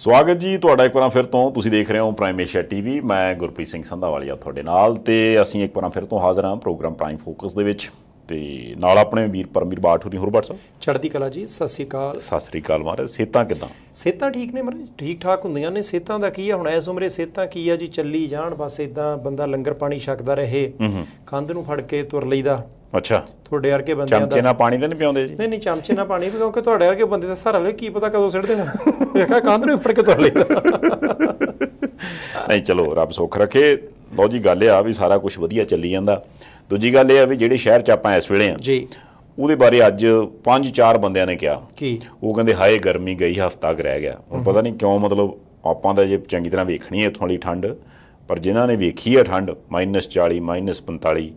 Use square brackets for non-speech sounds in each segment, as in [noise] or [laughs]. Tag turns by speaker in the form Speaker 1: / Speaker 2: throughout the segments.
Speaker 1: ਸਵਾਗਤ ਜੀ ਤੁਹਾਡਾ ਇੱਕ ਵਾਰ ਫਿਰ ਤੋਂ ਤੁਸੀਂ ਦੇਖ ਰਹੇ ਹੋ ਪ੍ਰਾਈਮ ਏਸ਼ੀਆ ਟੀਵੀ ਮੈਂ ਗੁਰਪ੍ਰੀਤ ਸਿੰਘ ਸੰਧਾਵਾਲੀਆ ਤੁਹਾਡੇ ਨਾਲ ਤੇ ਅਸੀਂ ਇੱਕ ਵਾਰ ਫਿਰ ਤੋਂ ਹਾਜ਼ਰ ਹਾਂ ਪ੍ਰੋਗਰਾਮ ਪ੍ਰਾਈਮ ਫੋਕਸ ਦੇ ਵਿੱਚ ਤੇ ਨਾਲ ਆਪਣੇ ਵੀਰ ਪਰਮੀਰ ਬਾਠੂ ਦੀ ਹੋਰ ਬਾਠ ਸਾਹਿਬ ਚੜ੍ਹਦੀ ਕਲਾ ਜੀ ਸਤਿ ਸ੍ਰੀ ਅਕਾਲ ਸਤਿ ਸ੍ਰੀ ਅਕਾਲ ਮਹਾਰਾਜ ਸਿਹਤਾਂ ਕਿਦਾਂ
Speaker 2: ਸਿਹਤਾਂ ਠੀਕ ਨੇ ਮਾਰੇ ਠੀਕ ਠਾਕ ਹੁੰਦੀਆਂ ਨੇ ਸਿਹਤਾਂ ਦਾ ਕੀ ਆ ਹੁਣ ਐਸ ਉਮਰੇ ਸਿਹਤਾਂ ਕੀ ਆ ਜੀ ਚੱਲੀ ਜਾਣ ਬਸ ਇਦਾਂ ਬੰਦਾ ਲੰਗਰ ਪਾਣੀ ਛਕਦਾ ਰਹੇ ਕੰਧ ਨੂੰ ਫੜ ਕੇ ਤੁਰ ਲਈਦਾ ਅੱਛਾ ਤੁਹਾਡੇ ਵਰਗੇ ਬੰਦੇ ਦਾ ਚਮਚੇ ਨਾਲ ਪਾਣੀ ਤਾਂ ਨਹੀਂ ਪਿਉਂਦੇ ਜੀ ਨਹੀਂ ਨਹੀਂ ਚਮਚੇ ਨਾਲ ਪਾਣੀ ਕਿਉਂਕਿ ਤੁਹਾਡੇ ਵਰਗੇ ਬੰਦੇ ਦਾ ਸਹਾਰਾ ਲੈ ਕੀ ਪਤਾ ਕਦੋਂ ਸਿੱਟ ਨੇ ਦੇਖਾ ਕੰਧ ਨੂੰ ਉੱਪਰ ਕੇ ਤੁਰ
Speaker 1: ਨਹੀਂ ਚਲੋ ਰੱਬ ਸੁੱਖ ਰੱਖੇ ਲੋ ਜੀ ਗੱਲ ਇਹ ਆ ਵੀ ਸਾਰਾ ਕੁਝ ਵਧੀਆ ਚੱਲੀ ਜਾਂਦਾ ਦੂਜੀ ਗੱਲ ਇਹ ਆ ਵੀ ਜਿਹੜੇ ਸ਼ਹਿਰ 'ਚ ਆਪਾਂ ਇਸ ਵੇਲੇ ਆ ਜੀ ਉਹਦੇ ਬਾਰੇ ਅੱਜ ਪੰਜ ਚਾਰ ਬੰਦਿਆਂ ਨੇ ਕਿਹਾ ਕੀ ਉਹ ਕਹਿੰਦੇ ਹਾਏ ਗਰਮੀ ਗਈ ਹਫਤਾ ਕ ਰਹਿ ਗਿਆ ਹੁਣ ਪਤਾ ਨਹੀਂ ਕਿਉਂ ਮਤਲਬ ਆਪਾਂ ਦਾ ਜੇ ਚੰਗੀ ਤਰ੍ਹਾਂ ਵੇਖਣੀ ਹੈ ਇਥੋਂ ਵਾਲੀ ਠੰਡ ਪਰ ਜਿਨ੍ਹਾਂ ਨੇ ਵੇਖੀ ਹੈ ਠੰਡ -40 -45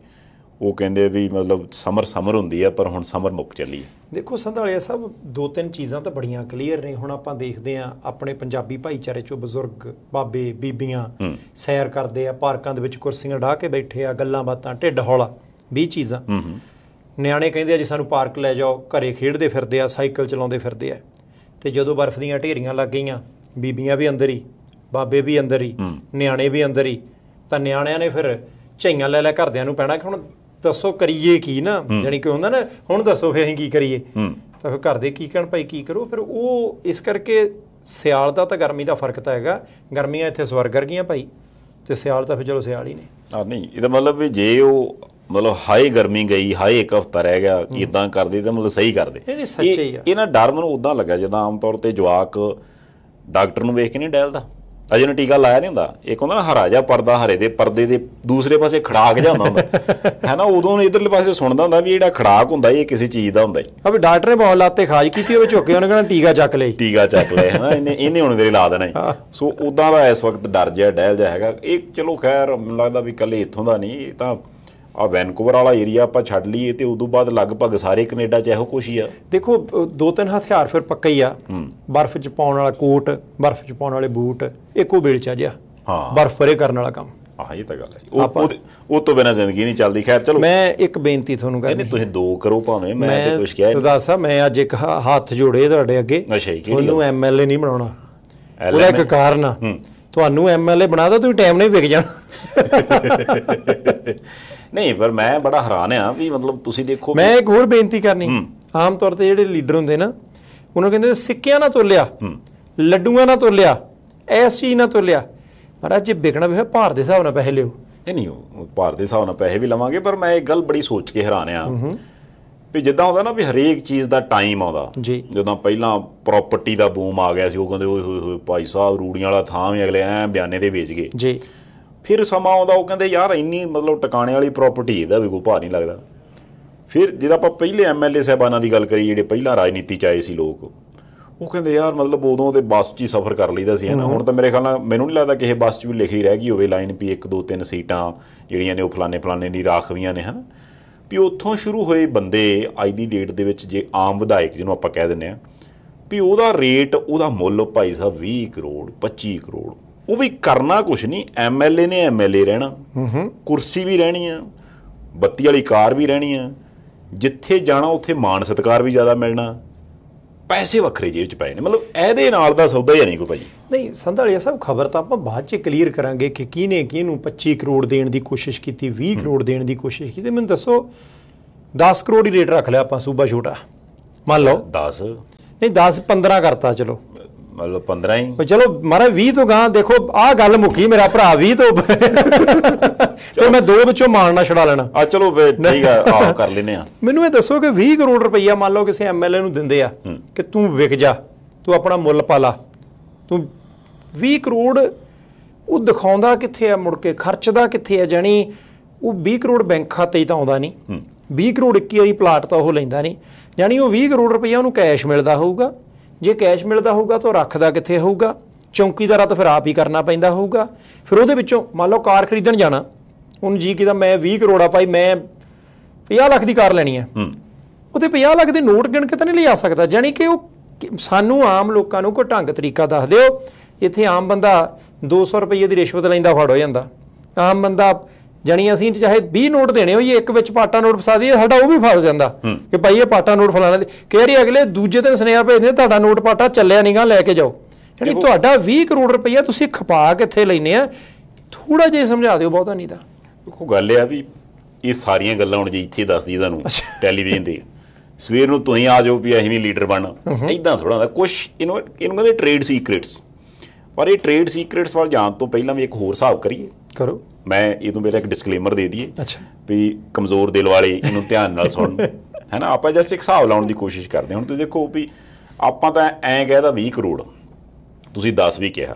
Speaker 1: ਉਹ ਕਹਿੰਦੇ ਵੀ ਮਤਲਬ ਸਮਰ ਸਮਰ ਹੁੰਦੀ ਆ ਪਰ ਹੁਣ ਸਮਰ ਮੁੱਕ ਚੱਲੀ ਹੈ
Speaker 2: ਦੇਖੋ ਸੰਧਾਲਿਆ ਸਾਹਿਬ ਦੋ ਤਿੰਨ ਚੀਜ਼ਾਂ ਤਾਂ ਬੜੀਆਂ ਕਲੀਅਰ ਨੇ ਹੁਣ ਆਪਾਂ ਦੇਖਦੇ ਆ ਆਪਣੇ ਪੰਜਾਬੀ ਭਾਈਚਾਰੇ ਚੋਂ ਬਜ਼ੁਰਗ ਬਾਬੇ ਬੀਬੀਆਂ ਸੈਰ ਕਰਦੇ ਆ ਪਾਰਕਾਂ ਦੇ ਵਿੱਚ ਕੁਰਸੀਆਂ ਢਾ ਕੇ ਬੈਠੇ ਆ ਗੱਲਾਂ ਬਾਤਾਂ ਢਿੱਡ ਹੌਲਾ 20 ਚੀਜ਼ਾਂ ਨਿਆਣੇ ਕਹਿੰਦੇ ਆ ਜੀ ਸਾਨੂੰ ਪਾਰਕ ਲੈ ਜਾਓ ਘਰੇ ਖੇਡਦੇ ਫਿਰਦੇ ਆ ਸਾਈਕਲ ਚਲਾਉਂਦੇ ਫਿਰਦੇ ਆ ਤੇ ਜਦੋਂ ਬਰਫ਼ ਦੀਆਂ ਢੇਰੀਆਂ ਲੱਗ ਗਈਆਂ ਬੀਬੀਆਂ ਵੀ ਅੰਦਰ ਹੀ ਬਾਬੇ ਵੀ ਅੰਦਰ ਹੀ ਨਿਆਣੇ ਵੀ ਅੰਦਰ ਹੀ ਤਾਂ ਨਿਆਣਿਆਂ ਨੇ ਫਿਰ ਝਈਆਂ ਲੈ ਲੈ ਘਰਦਿਆਂ ਨੂੰ ਪੈਣਾ ਕਿ ਹੁਣ ਦੱਸੋ ਕਰੀਏ ਕੀ ਨਾ ਜਾਨੀ ਕਿ ਹੁੰਦਾ ਨਾ ਹੁਣ ਦੱਸੋ ਫੇ ਅਸੀਂ ਕੀ ਕਰੀਏ ਤਾਂ ਫਿਰ ਘਰ ਦੇ ਕੀ ਕਹਿਣ ਭਾਈ ਕੀ ਕਰੋ ਫਿਰ ਉਹ ਇਸ ਕਰਕੇ ਸਿਆਲ ਦਾ ਤਾਂ ਗਰਮੀ ਦਾ ਫਰਕ ਤਾਂ ਹੈਗਾ ਗਰਮੀਆਂ ਇੱਥੇ ਸਵਰਗ ਵਰਗੀਆਂ ਭਾਈ ਤੇ ਸਿਆਲ ਤਾਂ ਫਿਰ ਚਲੋ ਸਿਆਲ ਹੀ ਨੇ
Speaker 1: ਆ ਨਹੀਂ ਇਹਦਾ ਮਤਲਬ ਵੀ ਜੇ ਉਹ ਮਤਲਬ ਹਾਈ ਗਰਮੀ ਗਈ ਹਾਈ ਇੱਕ ਹਫਤਾ ਰਹਿ ਗਿਆ ਇਦਾਂ ਕਰਦੇ ਤਾਂ ਮਤਲਬ ਸਹੀ ਕਰਦੇ ਇਹ ਸੱਚੇ ਹੀ ਆ ਇਹਨਾਂ ਡਰ ਮੈਨੂੰ ਉਦਾਂ ਲੱਗਾ ਜਦੋਂ ਆਮ ਤੌਰ ਤੇ ਜਵਾਕ ਡਾਕਟਰ ਨੂੰ ਵੇਖ ਕੇ ਨਹੀਂ ਡੈਲਦਾ ਅਜੇ ਨੂੰ ਟੀਕਾ ਲਾਇਆ ਨਹੀਂ ਹੁੰਦਾ ਇੱਕ ਹੁੰਦਾ ਨਾ ਹਰਾ ਜਾ ਪਰਦਾ ਹਰੇ ਦੇ ਪਰਦੇ ਦੇ ਦੂਸਰੇ ਪਾਸੇ ਖੜਾਕ ਜਾ ਹੁੰਦਾ ਹੁੰਦਾ [laughs] ਹੈ ਨਾ ਉਦੋਂ ਇਧਰਲੇ ਪਾਸੇ ਸੁਣਦਾ ਹੁੰਦਾ ਵੀ ਜਿਹੜਾ ਖੜਾਕ ਹੁੰਦਾ ਇਹ ਕਿਸੇ ਚੀਜ਼ ਦਾ ਹੁੰਦਾ ਹੈ ਆ ਵੀ ਡਾਕਟਰ ਨੇ ਬਹੁਤ ਲਾਤੇ ਖਾਜ ਕੀਤੀ ਉਹ ਝੁੱਕੇ ਉਹਨੇ ਕਹਿੰਦਾ ਟੀਕਾ ਚੱਕ ਲਈ ਟੀਕਾ ਚੱਕ ਲੈ ਹੈ ਨਾ ਇਹਨੇ ਇਹਨੇ ਹੁਣ ਮੇਰੇ ਲਾ ਦੇਣਾ ਸੋ ਉਦਾਂ ਦਾ ਇਸ ਵਕਤ ਡਰ ਜਿਹਾ ਡਹਿਲ ਜਾ ਹੈਗਾ ਇਹ ਚਲੋ ਖੈਰ ਮੈਨੂੰ ਲੱਗਦਾ ਵੀ ਕੱਲੇ ਇੱਥੋਂ ਦਾ ਨਹੀਂ ਇਹ ਤਾਂ ਆ ਵੈਨਕੂਵਰ ਵਾਲਾ ਏਰੀਆ ਆਪਾਂ ਛੱਡ ਲਈਏ ਤੇ ਉਦੋਂ ਬਾਅਦ ਲਗਭਗ ਸਾਰੇ ਕੈਨੇਡਾ
Speaker 2: ਚ ਇਹੋ ਕੁਝ ਹੀ ਆ ਦੇਖੋ ਦੋ ਤਿੰਨ ਹਥਿਆਰ ਫਿਰ ਪੱਕੇ ਹੀ ਆ ਬਰਫ਼ ਚ ਪਾਉਣ ਵਾਲਾ ਕੋਟ ਬਰਫ਼ ਚ ਪਾਉਣ ਵਾਲੇ ਬੂਟ ਇੱਕੋ ਆ ਜਾ ਹਾਂ ਬਰਫ਼ ਕਰਨ ਵਾਲਾ ਕੰਮ ਆਹ ਇਹ ਤਾਂ ਗੱਲ
Speaker 1: ਹੈ ਉਹ ਉਹ ਤੋਂ ਬਿਨਾ ਜ਼ਿੰਦਗੀ ਨਹੀਂ ਚੱਲਦੀ ਖੈਰ ਚਲੋ ਮੈਂ ਇੱਕ ਬੇਨਤੀ ਤੁਹਾਨੂੰ ਕਰਨੀ ਨਹੀਂ ਤੁਸੀਂ ਦੋ ਕਰੋ ਭਾਵੇਂ ਮੈਂ ਤੇ ਕੁਝ ਕਹਿ
Speaker 2: ਸਰਦਾਰ ਸਾਹਿਬ ਮੈਂ ਅੱਜ ਇੱਕ ਹੱਥ ਜੋੜੇ ਤੁਹਾਡੇ ਅੱਗੇ ਅੱਛਾ ਜੀ ਕਿਹੜੀ ਐਮਐਲਏ ਨਹੀਂ ਬਣਾਉਣਾ ਉਹਦਾ ਇੱਕ ਕਾਰਨ ਆ ਤੁਹਾਨੂੰ ਐਮਐਲਏ ਬਣਾ ਦੋ ਤੁਸੀਂ ਟਾਈਮ ਨਹੀਂ ਵਿਕ ਜਾਣਾ
Speaker 1: ਨਹੀਂ ਪਰ ਮੈਂ ਬੜਾ ਹੈਰਾਨ ਆ ਵੀ ਮਤਲਬ ਤੁਸੀਂ ਦੇਖੋ ਮੈਂ ਇੱਕ
Speaker 2: ਹੋਰ ਬੇਨਤੀ ਕਰਨੀ ਆਮ ਤੌਰ ਤੇ ਜਿਹੜੇ ਲੀਡਰ ਹੁੰਦੇ ਨਾ ਉਹਨਾਂ ਕਹਿੰਦੇ ਸਿੱਕਿਆਂ ਨਾਲ ਤੋਲਿਆ ਲੱਡੂਆਂ ਨਾਲ ਤੋਲਿਆ ਐਸ ਚੀਜ਼ ਨਾਲ ਤੋਲਿਆ ਪਰ ਅੱਜ ਵਿਕਣਾ ਵੀ ਹੈ ਭਾਰ ਦੇ ਹਿਸਾਬ ਨਾਲ ਪੈਸੇ ਲਿਓ ਇਹ ਨਹੀਂ ਉਹ
Speaker 1: ਭਾਰ ਦੇ ਹਿਸਾਬ ਨਾਲ ਪੈਸੇ ਵੀ ਲਵਾਂਗੇ ਪਰ ਮੈਂ ਇਹ ਗੱਲ ਬੜੀ ਸੋਚ ਕੇ ਹੈਰਾਨ ਆ ਵੀ ਜਿੱਦਾਂ ਹੁੰਦਾ ਨਾ ਵੀ ਹਰੇਕ ਚੀਜ਼ ਦਾ ਟਾਈਮ ਆਉਂਦਾ ਜਦੋਂ ਪਹਿਲਾਂ ਪ੍ਰਾਪਰਟੀ ਦਾ ਬੂਮ ਆ ਗਿਆ ਸੀ ਉਹ ਕਹਿੰਦੇ ਓਏ ਹੋਏ ਹੋਏ ਭਾਈ ਸਾਹਿਬ ਰੂੜੀਆਂ ਵਾਲਾ ਥਾਂ ਵੀ ਅਗਲੇ ਐ ਬਿਆਨੇ ਦੇ ਵੇਚ ਗਏ ਜੀ ਫਿਰ ਸਮਾਂ ਆਉਂਦਾ ਉਹ ਕਹਿੰਦੇ ਯਾਰ ਇੰਨੀ ਮਤਲਬ ਟਿਕਾਣੇ ਵਾਲੀ ਪ੍ਰਾਪਰਟੀ ਇਹਦਾ ਵੀ ਕੋਈ ਭਾਰ ਨਹੀਂ ਲੱਗਦਾ ਫਿਰ ਜਿਹਦਾ ਆਪਾਂ ਪਹਿਲੇ ਐਮਐਲਏ ਸਹਿਬਾਨਾਂ ਦੀ ਗੱਲ ਕਰੀ ਜਿਹੜੇ ਪਹਿਲਾਂ ਰਾਜਨੀਤੀ ਚ ਆਏ ਸੀ ਲੋਕ ਉਹ ਕਹਿੰਦੇ ਯਾਰ ਮਤਲਬ ਉਦੋਂ ਤੇ ਬੱਸ 'ਚ ਹੀ ਸਫ਼ਰ ਕਰ ਲਈਦਾ ਸੀ ਹਨਾ ਹੁਣ ਤਾਂ ਮੇਰੇ ਖਿਆਲ ਨਾਲ ਮੈਨੂੰ ਨਹੀਂ ਲੱਗਦਾ ਕਿ ਇਹ ਬੱਸ 'ਚ ਵੀ ਲਿਖੀ ਰਹਿ ਗਈ ਹੋਵੇ ਲਾਈਨ ਵੀ 1 2 3 ਸੀਟਾਂ ਜਿਹੜੀਆਂ ਨੇ ਉਹ ਫਲਾਣੇ ਫਲਾਣੇ ਦੀ ਰਾਖਵੀਆਂ ਨੇ ਹਨਾ ਵੀ ਉੱਥੋਂ ਸ਼ੁਰੂ ਹੋਏ ਬੰਦੇ ਅੱਜ ਦੀ ਡੇਟ ਦੇ ਵਿੱਚ ਜੇ ਆਮ ਵਿਧਾਇਕ ਜਿਹਨੂੰ ਆਪਾਂ ਕਹਿ ਦਿੰਨੇ ਆ ਵੀ ਉਹਦਾ ਰੇਟ ਉਹਦਾ ਮੁੱਲ ਭਾਈ ਸਾਹਿਬ 20 ਕਰੋੜ 25 ਕਰੋੜ ਉਹ ਵੀ ਕਰਨਾ ਕੁਛ ਨਹੀਂ ਐਮਐਲਏ ਨੇ ਐਮਐਲਏ ਰਹਿਣਾ ਹੂੰ ਹੂੰ ਕੁਰਸੀ ਵੀ ਰਹਿਣੀ ਆ ਬੱਤੀ ਵਾਲੀ ਕਾਰ ਵੀ ਰਹਿਣੀ ਆ ਜਿੱਥੇ ਜਾਣਾ ਉੱਥੇ ਮਾਨ ਸਤਕਾਰ ਵੀ ਜ਼ਿਆਦਾ ਮਿਲਣਾ ਪੈਸੇ ਵੱਖਰੇ ਜੇਬ 'ਚ ਪਏ ਨੇ ਮਤਲਬ ਇਹਦੇ ਨਾਲ ਦਾ ਸੌਦਾ ਹੀ ਨਹੀਂ ਕੋਈ
Speaker 2: ਭਾਈ ਨਹੀਂ ਸੰਧਾਲੀਆ ਸਾਹਿਬ ਖਬਰ ਤਾਂ ਆਪਾਂ ਬਾਅਦ 'ਚ ਕਲੀਅਰ ਕਰਾਂਗੇ ਕਿ ਕਿਹਨੇ ਕਿਹਨੂੰ 25 ਕਰੋੜ ਦੇਣ ਦੀ ਕੋਸ਼ਿਸ਼ ਕੀਤੀ 20 ਕਰੋੜ ਦੇਣ ਦੀ ਕੋਸ਼ਿਸ਼ ਕੀਤੀ ਮੈਨੂੰ ਦੱਸੋ 10 ਕਰੋੜ ਹੀ ਰੇਟ ਰੱਖ ਲਿਆ ਆਪਾਂ ਸੂਬਾ ਛੋਟਾ ਮੰਨ ਲਓ 10 ਨਹੀਂ 10 15 ਕਰਤਾ ਚਲੋ ਮੰਨ ਲਓ 15 ਹੀ ਚਲੋ ਮਾਰਾ 20 ਤੋਂ ਗਾਂ ਦੇਖੋ ਆਹ ਗੱਲ ਮੁੱਕੀ ਮੇਰਾ ਭਰਾ 20 ਤੋਂ ਤੇ ਮੈਂ ਦੋ ਵਿੱਚੋਂ ਮਾਰਨਾ ਛੜਾ ਲੈਣਾ ਆ ਚਲੋ ਠੀਕ ਆ ਆਹ ਕਰ ਲੈਨੇ ਆ ਮੈਨੂੰ ਇਹ ਦੱਸੋ ਕਿ 20 ਕਰੋੜ ਰੁਪਈਆ ਮੰਨ ਲਓ ਕਿਸੇ ਐਮਐਲਏ ਨੂੰ ਦਿੰਦੇ ਆ ਕਿ ਤੂੰ ਵਿਕ ਜਾ ਤੂੰ ਆਪਣਾ ਮੁੱਲ ਪਾ ਲਾ ਤੂੰ 20 ਕਰੋੜ ਉਹ ਦਿਖਾਉਂਦਾ ਕਿੱਥੇ ਆ ਮੁੜ ਕੇ ਖਰਚਦਾ ਕਿੱਥੇ ਆ ਜਾਨੀ ਉਹ 20 ਕਰੋੜ ਬੈਂਕ ਖਾਤੇ ਹੀ ਤਾਂ ਆਉਂਦਾ ਨਹੀਂ 20 ਕਰੋੜ 21 ਵਾਲੀ ਪਲਾਟ ਤਾਂ ਉਹ ਲੈਂਦਾ ਨਹੀਂ ਯਾਨੀ ਉਹ 20 ਕਰੋੜ ਰੁਪਈਆ ਉਹਨੂੰ ਕੈਸ਼ ਮਿਲਦਾ ਹੋਊਗਾ ਜੇ ਕੈਸ਼ ਮਿਲਦਾ ਹੋਊਗਾ ਤਾਂ ਰੱਖਦਾ ਕਿੱਥੇ ਹੋਊਗਾ ਚੌਂਕੀਦਾਰਾ ਤਾਂ ਫਿਰ ਆਪ ਹੀ ਕਰਨਾ ਪੈਂਦਾ ਹੋਊਗਾ ਫਿਰ ਉਹਦੇ ਵਿੱਚੋਂ ਮੰਨ ਲਓ ਕਾਰ ਖਰੀਦਣ ਜਾਣਾ ਹੁਣ ਜੀ ਕਿਦਾ ਮੈਂ 20 ਕਰੋੜਾ ਭਾਈ ਮੈਂ 50 ਲੱਖ ਦੀ ਕਾਰ ਲੈਣੀ ਹੈ ਉਹਦੇ 50 ਲੱਖ ਦੇ ਨੋਟ ਗਿਣ ਕੇ ਤਾਂ ਨਹੀਂ ਲਿਆ ਸਕਦਾ ਯਾਨੀ ਕਿ ਉਹ ਸਾਨੂੰ ਆਮ ਲੋਕਾਂ ਨੂੰ ਕੋ ਢੰਗ ਤਰੀਕਾ ਦੱਸ ਦਿਓ ਇੱਥੇ ਆਮ ਬੰਦਾ 200 ਰੁਪਏ ਦੀ ਰਿਸ਼ਵਤ ਲੈਂਦਾ ਫੜ ਹੋ ਜਾਂਦਾ ਆਮ ਬੰਦਾ ਜਾਨੀ ਅਸੀਂ ਚਾਹੇ 20 ਨੋਟ ਦੇਣੇ ਹੋਈਏ ਇੱਕ ਵਿੱਚ ਪਾਟਾ ਨੋਟ ਫਸਾ ਦਈਏ ਸਾਡਾ ਉਹ ਵੀ ਫਸ ਜਾਂਦਾ ਕਿ ਭਾਈ ਇਹ ਪਾਟਾ ਨੋਟ ਫਲਾਣਾ ਦੇ ਕਿਹੜੀ ਅਗਲੇ ਦੂਜੇ ਦਿਨ ਸੁਨੇਹਾ ਭੇਜਦੇ ਤੁਹਾਡਾ ਨੋਟ ਪਾਟਾ ਚੱਲਿਆ ਨਹੀਂਗਾ ਲੈ ਕੇ ਜਾਓ ਜਾਨੀ ਤੁਹਾਡਾ 20 ਕਰੋੜ ਰੁਪਈਆ ਤੁਸੀਂ ਖਪਾ ਕਿੱਥੇ ਲੈਨੇ ਆ ਥੋੜਾ ਜਿਹਾ ਸਮਝਾ ਦਿਓ ਬਹੁਤਾ ਨਹੀਂ ਤਾਂ
Speaker 1: ਦੇਖੋ ਗੱਲ ਇਹ ਆ ਵੀ ਇਹ ਸਾਰੀਆਂ ਗੱਲਾਂ ਹੁਣ ਜੇ ਇੱਥੇ ਦੱਸ ਦਈ ਤੁਹਾਨੂੰ ਟੈਲੀਵਿਜ਼ਨ ਤੇ ਸਵੇਰ ਨੂੰ ਤੁਸੀਂ ਆ ਜਾਓ ਵੀ ਅਸੀਂ ਵੀ ਲੀਡਰ ਬਣ ਇਦਾਂ ਥੋੜਾ ਦਾ ਕੁਝ ਇਹਨੂੰ ਇਹਨੂੰ ਕਹਿੰਦੇ ਟ੍ਰੇਡ ਸੀਕ੍ਰੀਟਸ ਪਰ ਇਹ ਟ੍ਰੇਡ ਸੀਕ੍ਰੀਟਸ ਵੱਲ ਜਾਣ ਤੋਂ ਪਹਿਲਾਂ ਵੀ ਇੱਕ ਹੋਰ ਹਿਸਾਬ ਕਰੀਏ ਕਰੋ ਮੈਂ ਇਹ ਤੋਂ ਮੇਰਾ ਇੱਕ ਡਿਸਕਲੇਮਰ ਦੇ ਦਈਏ ਅੱਛਾ ਵੀ ਕਮਜ਼ੋਰ ਦਿਲ ਵਾਲੇ ਇਹਨੂੰ ਧਿਆਨ ਨਾਲ ਸੁਣਨ [laughs] ਹੈਨਾ ਆਪਾਂ ਜਸਟ ਇੱਕ ਹਿਸਾਬ ਲਾਉਣ ਦੀ ਕੋਸ਼ਿਸ਼ ਕਰਦੇ ਹੁਣ ਤੁਸੀਂ ਦੇਖੋ ਵੀ ਆਪਾਂ ਤਾਂ ਐਂ ਕਹਿਦਾ 20 ਕਰੋੜ ਤੁਸੀਂ 10 ਵੀ ਕਿਹਾ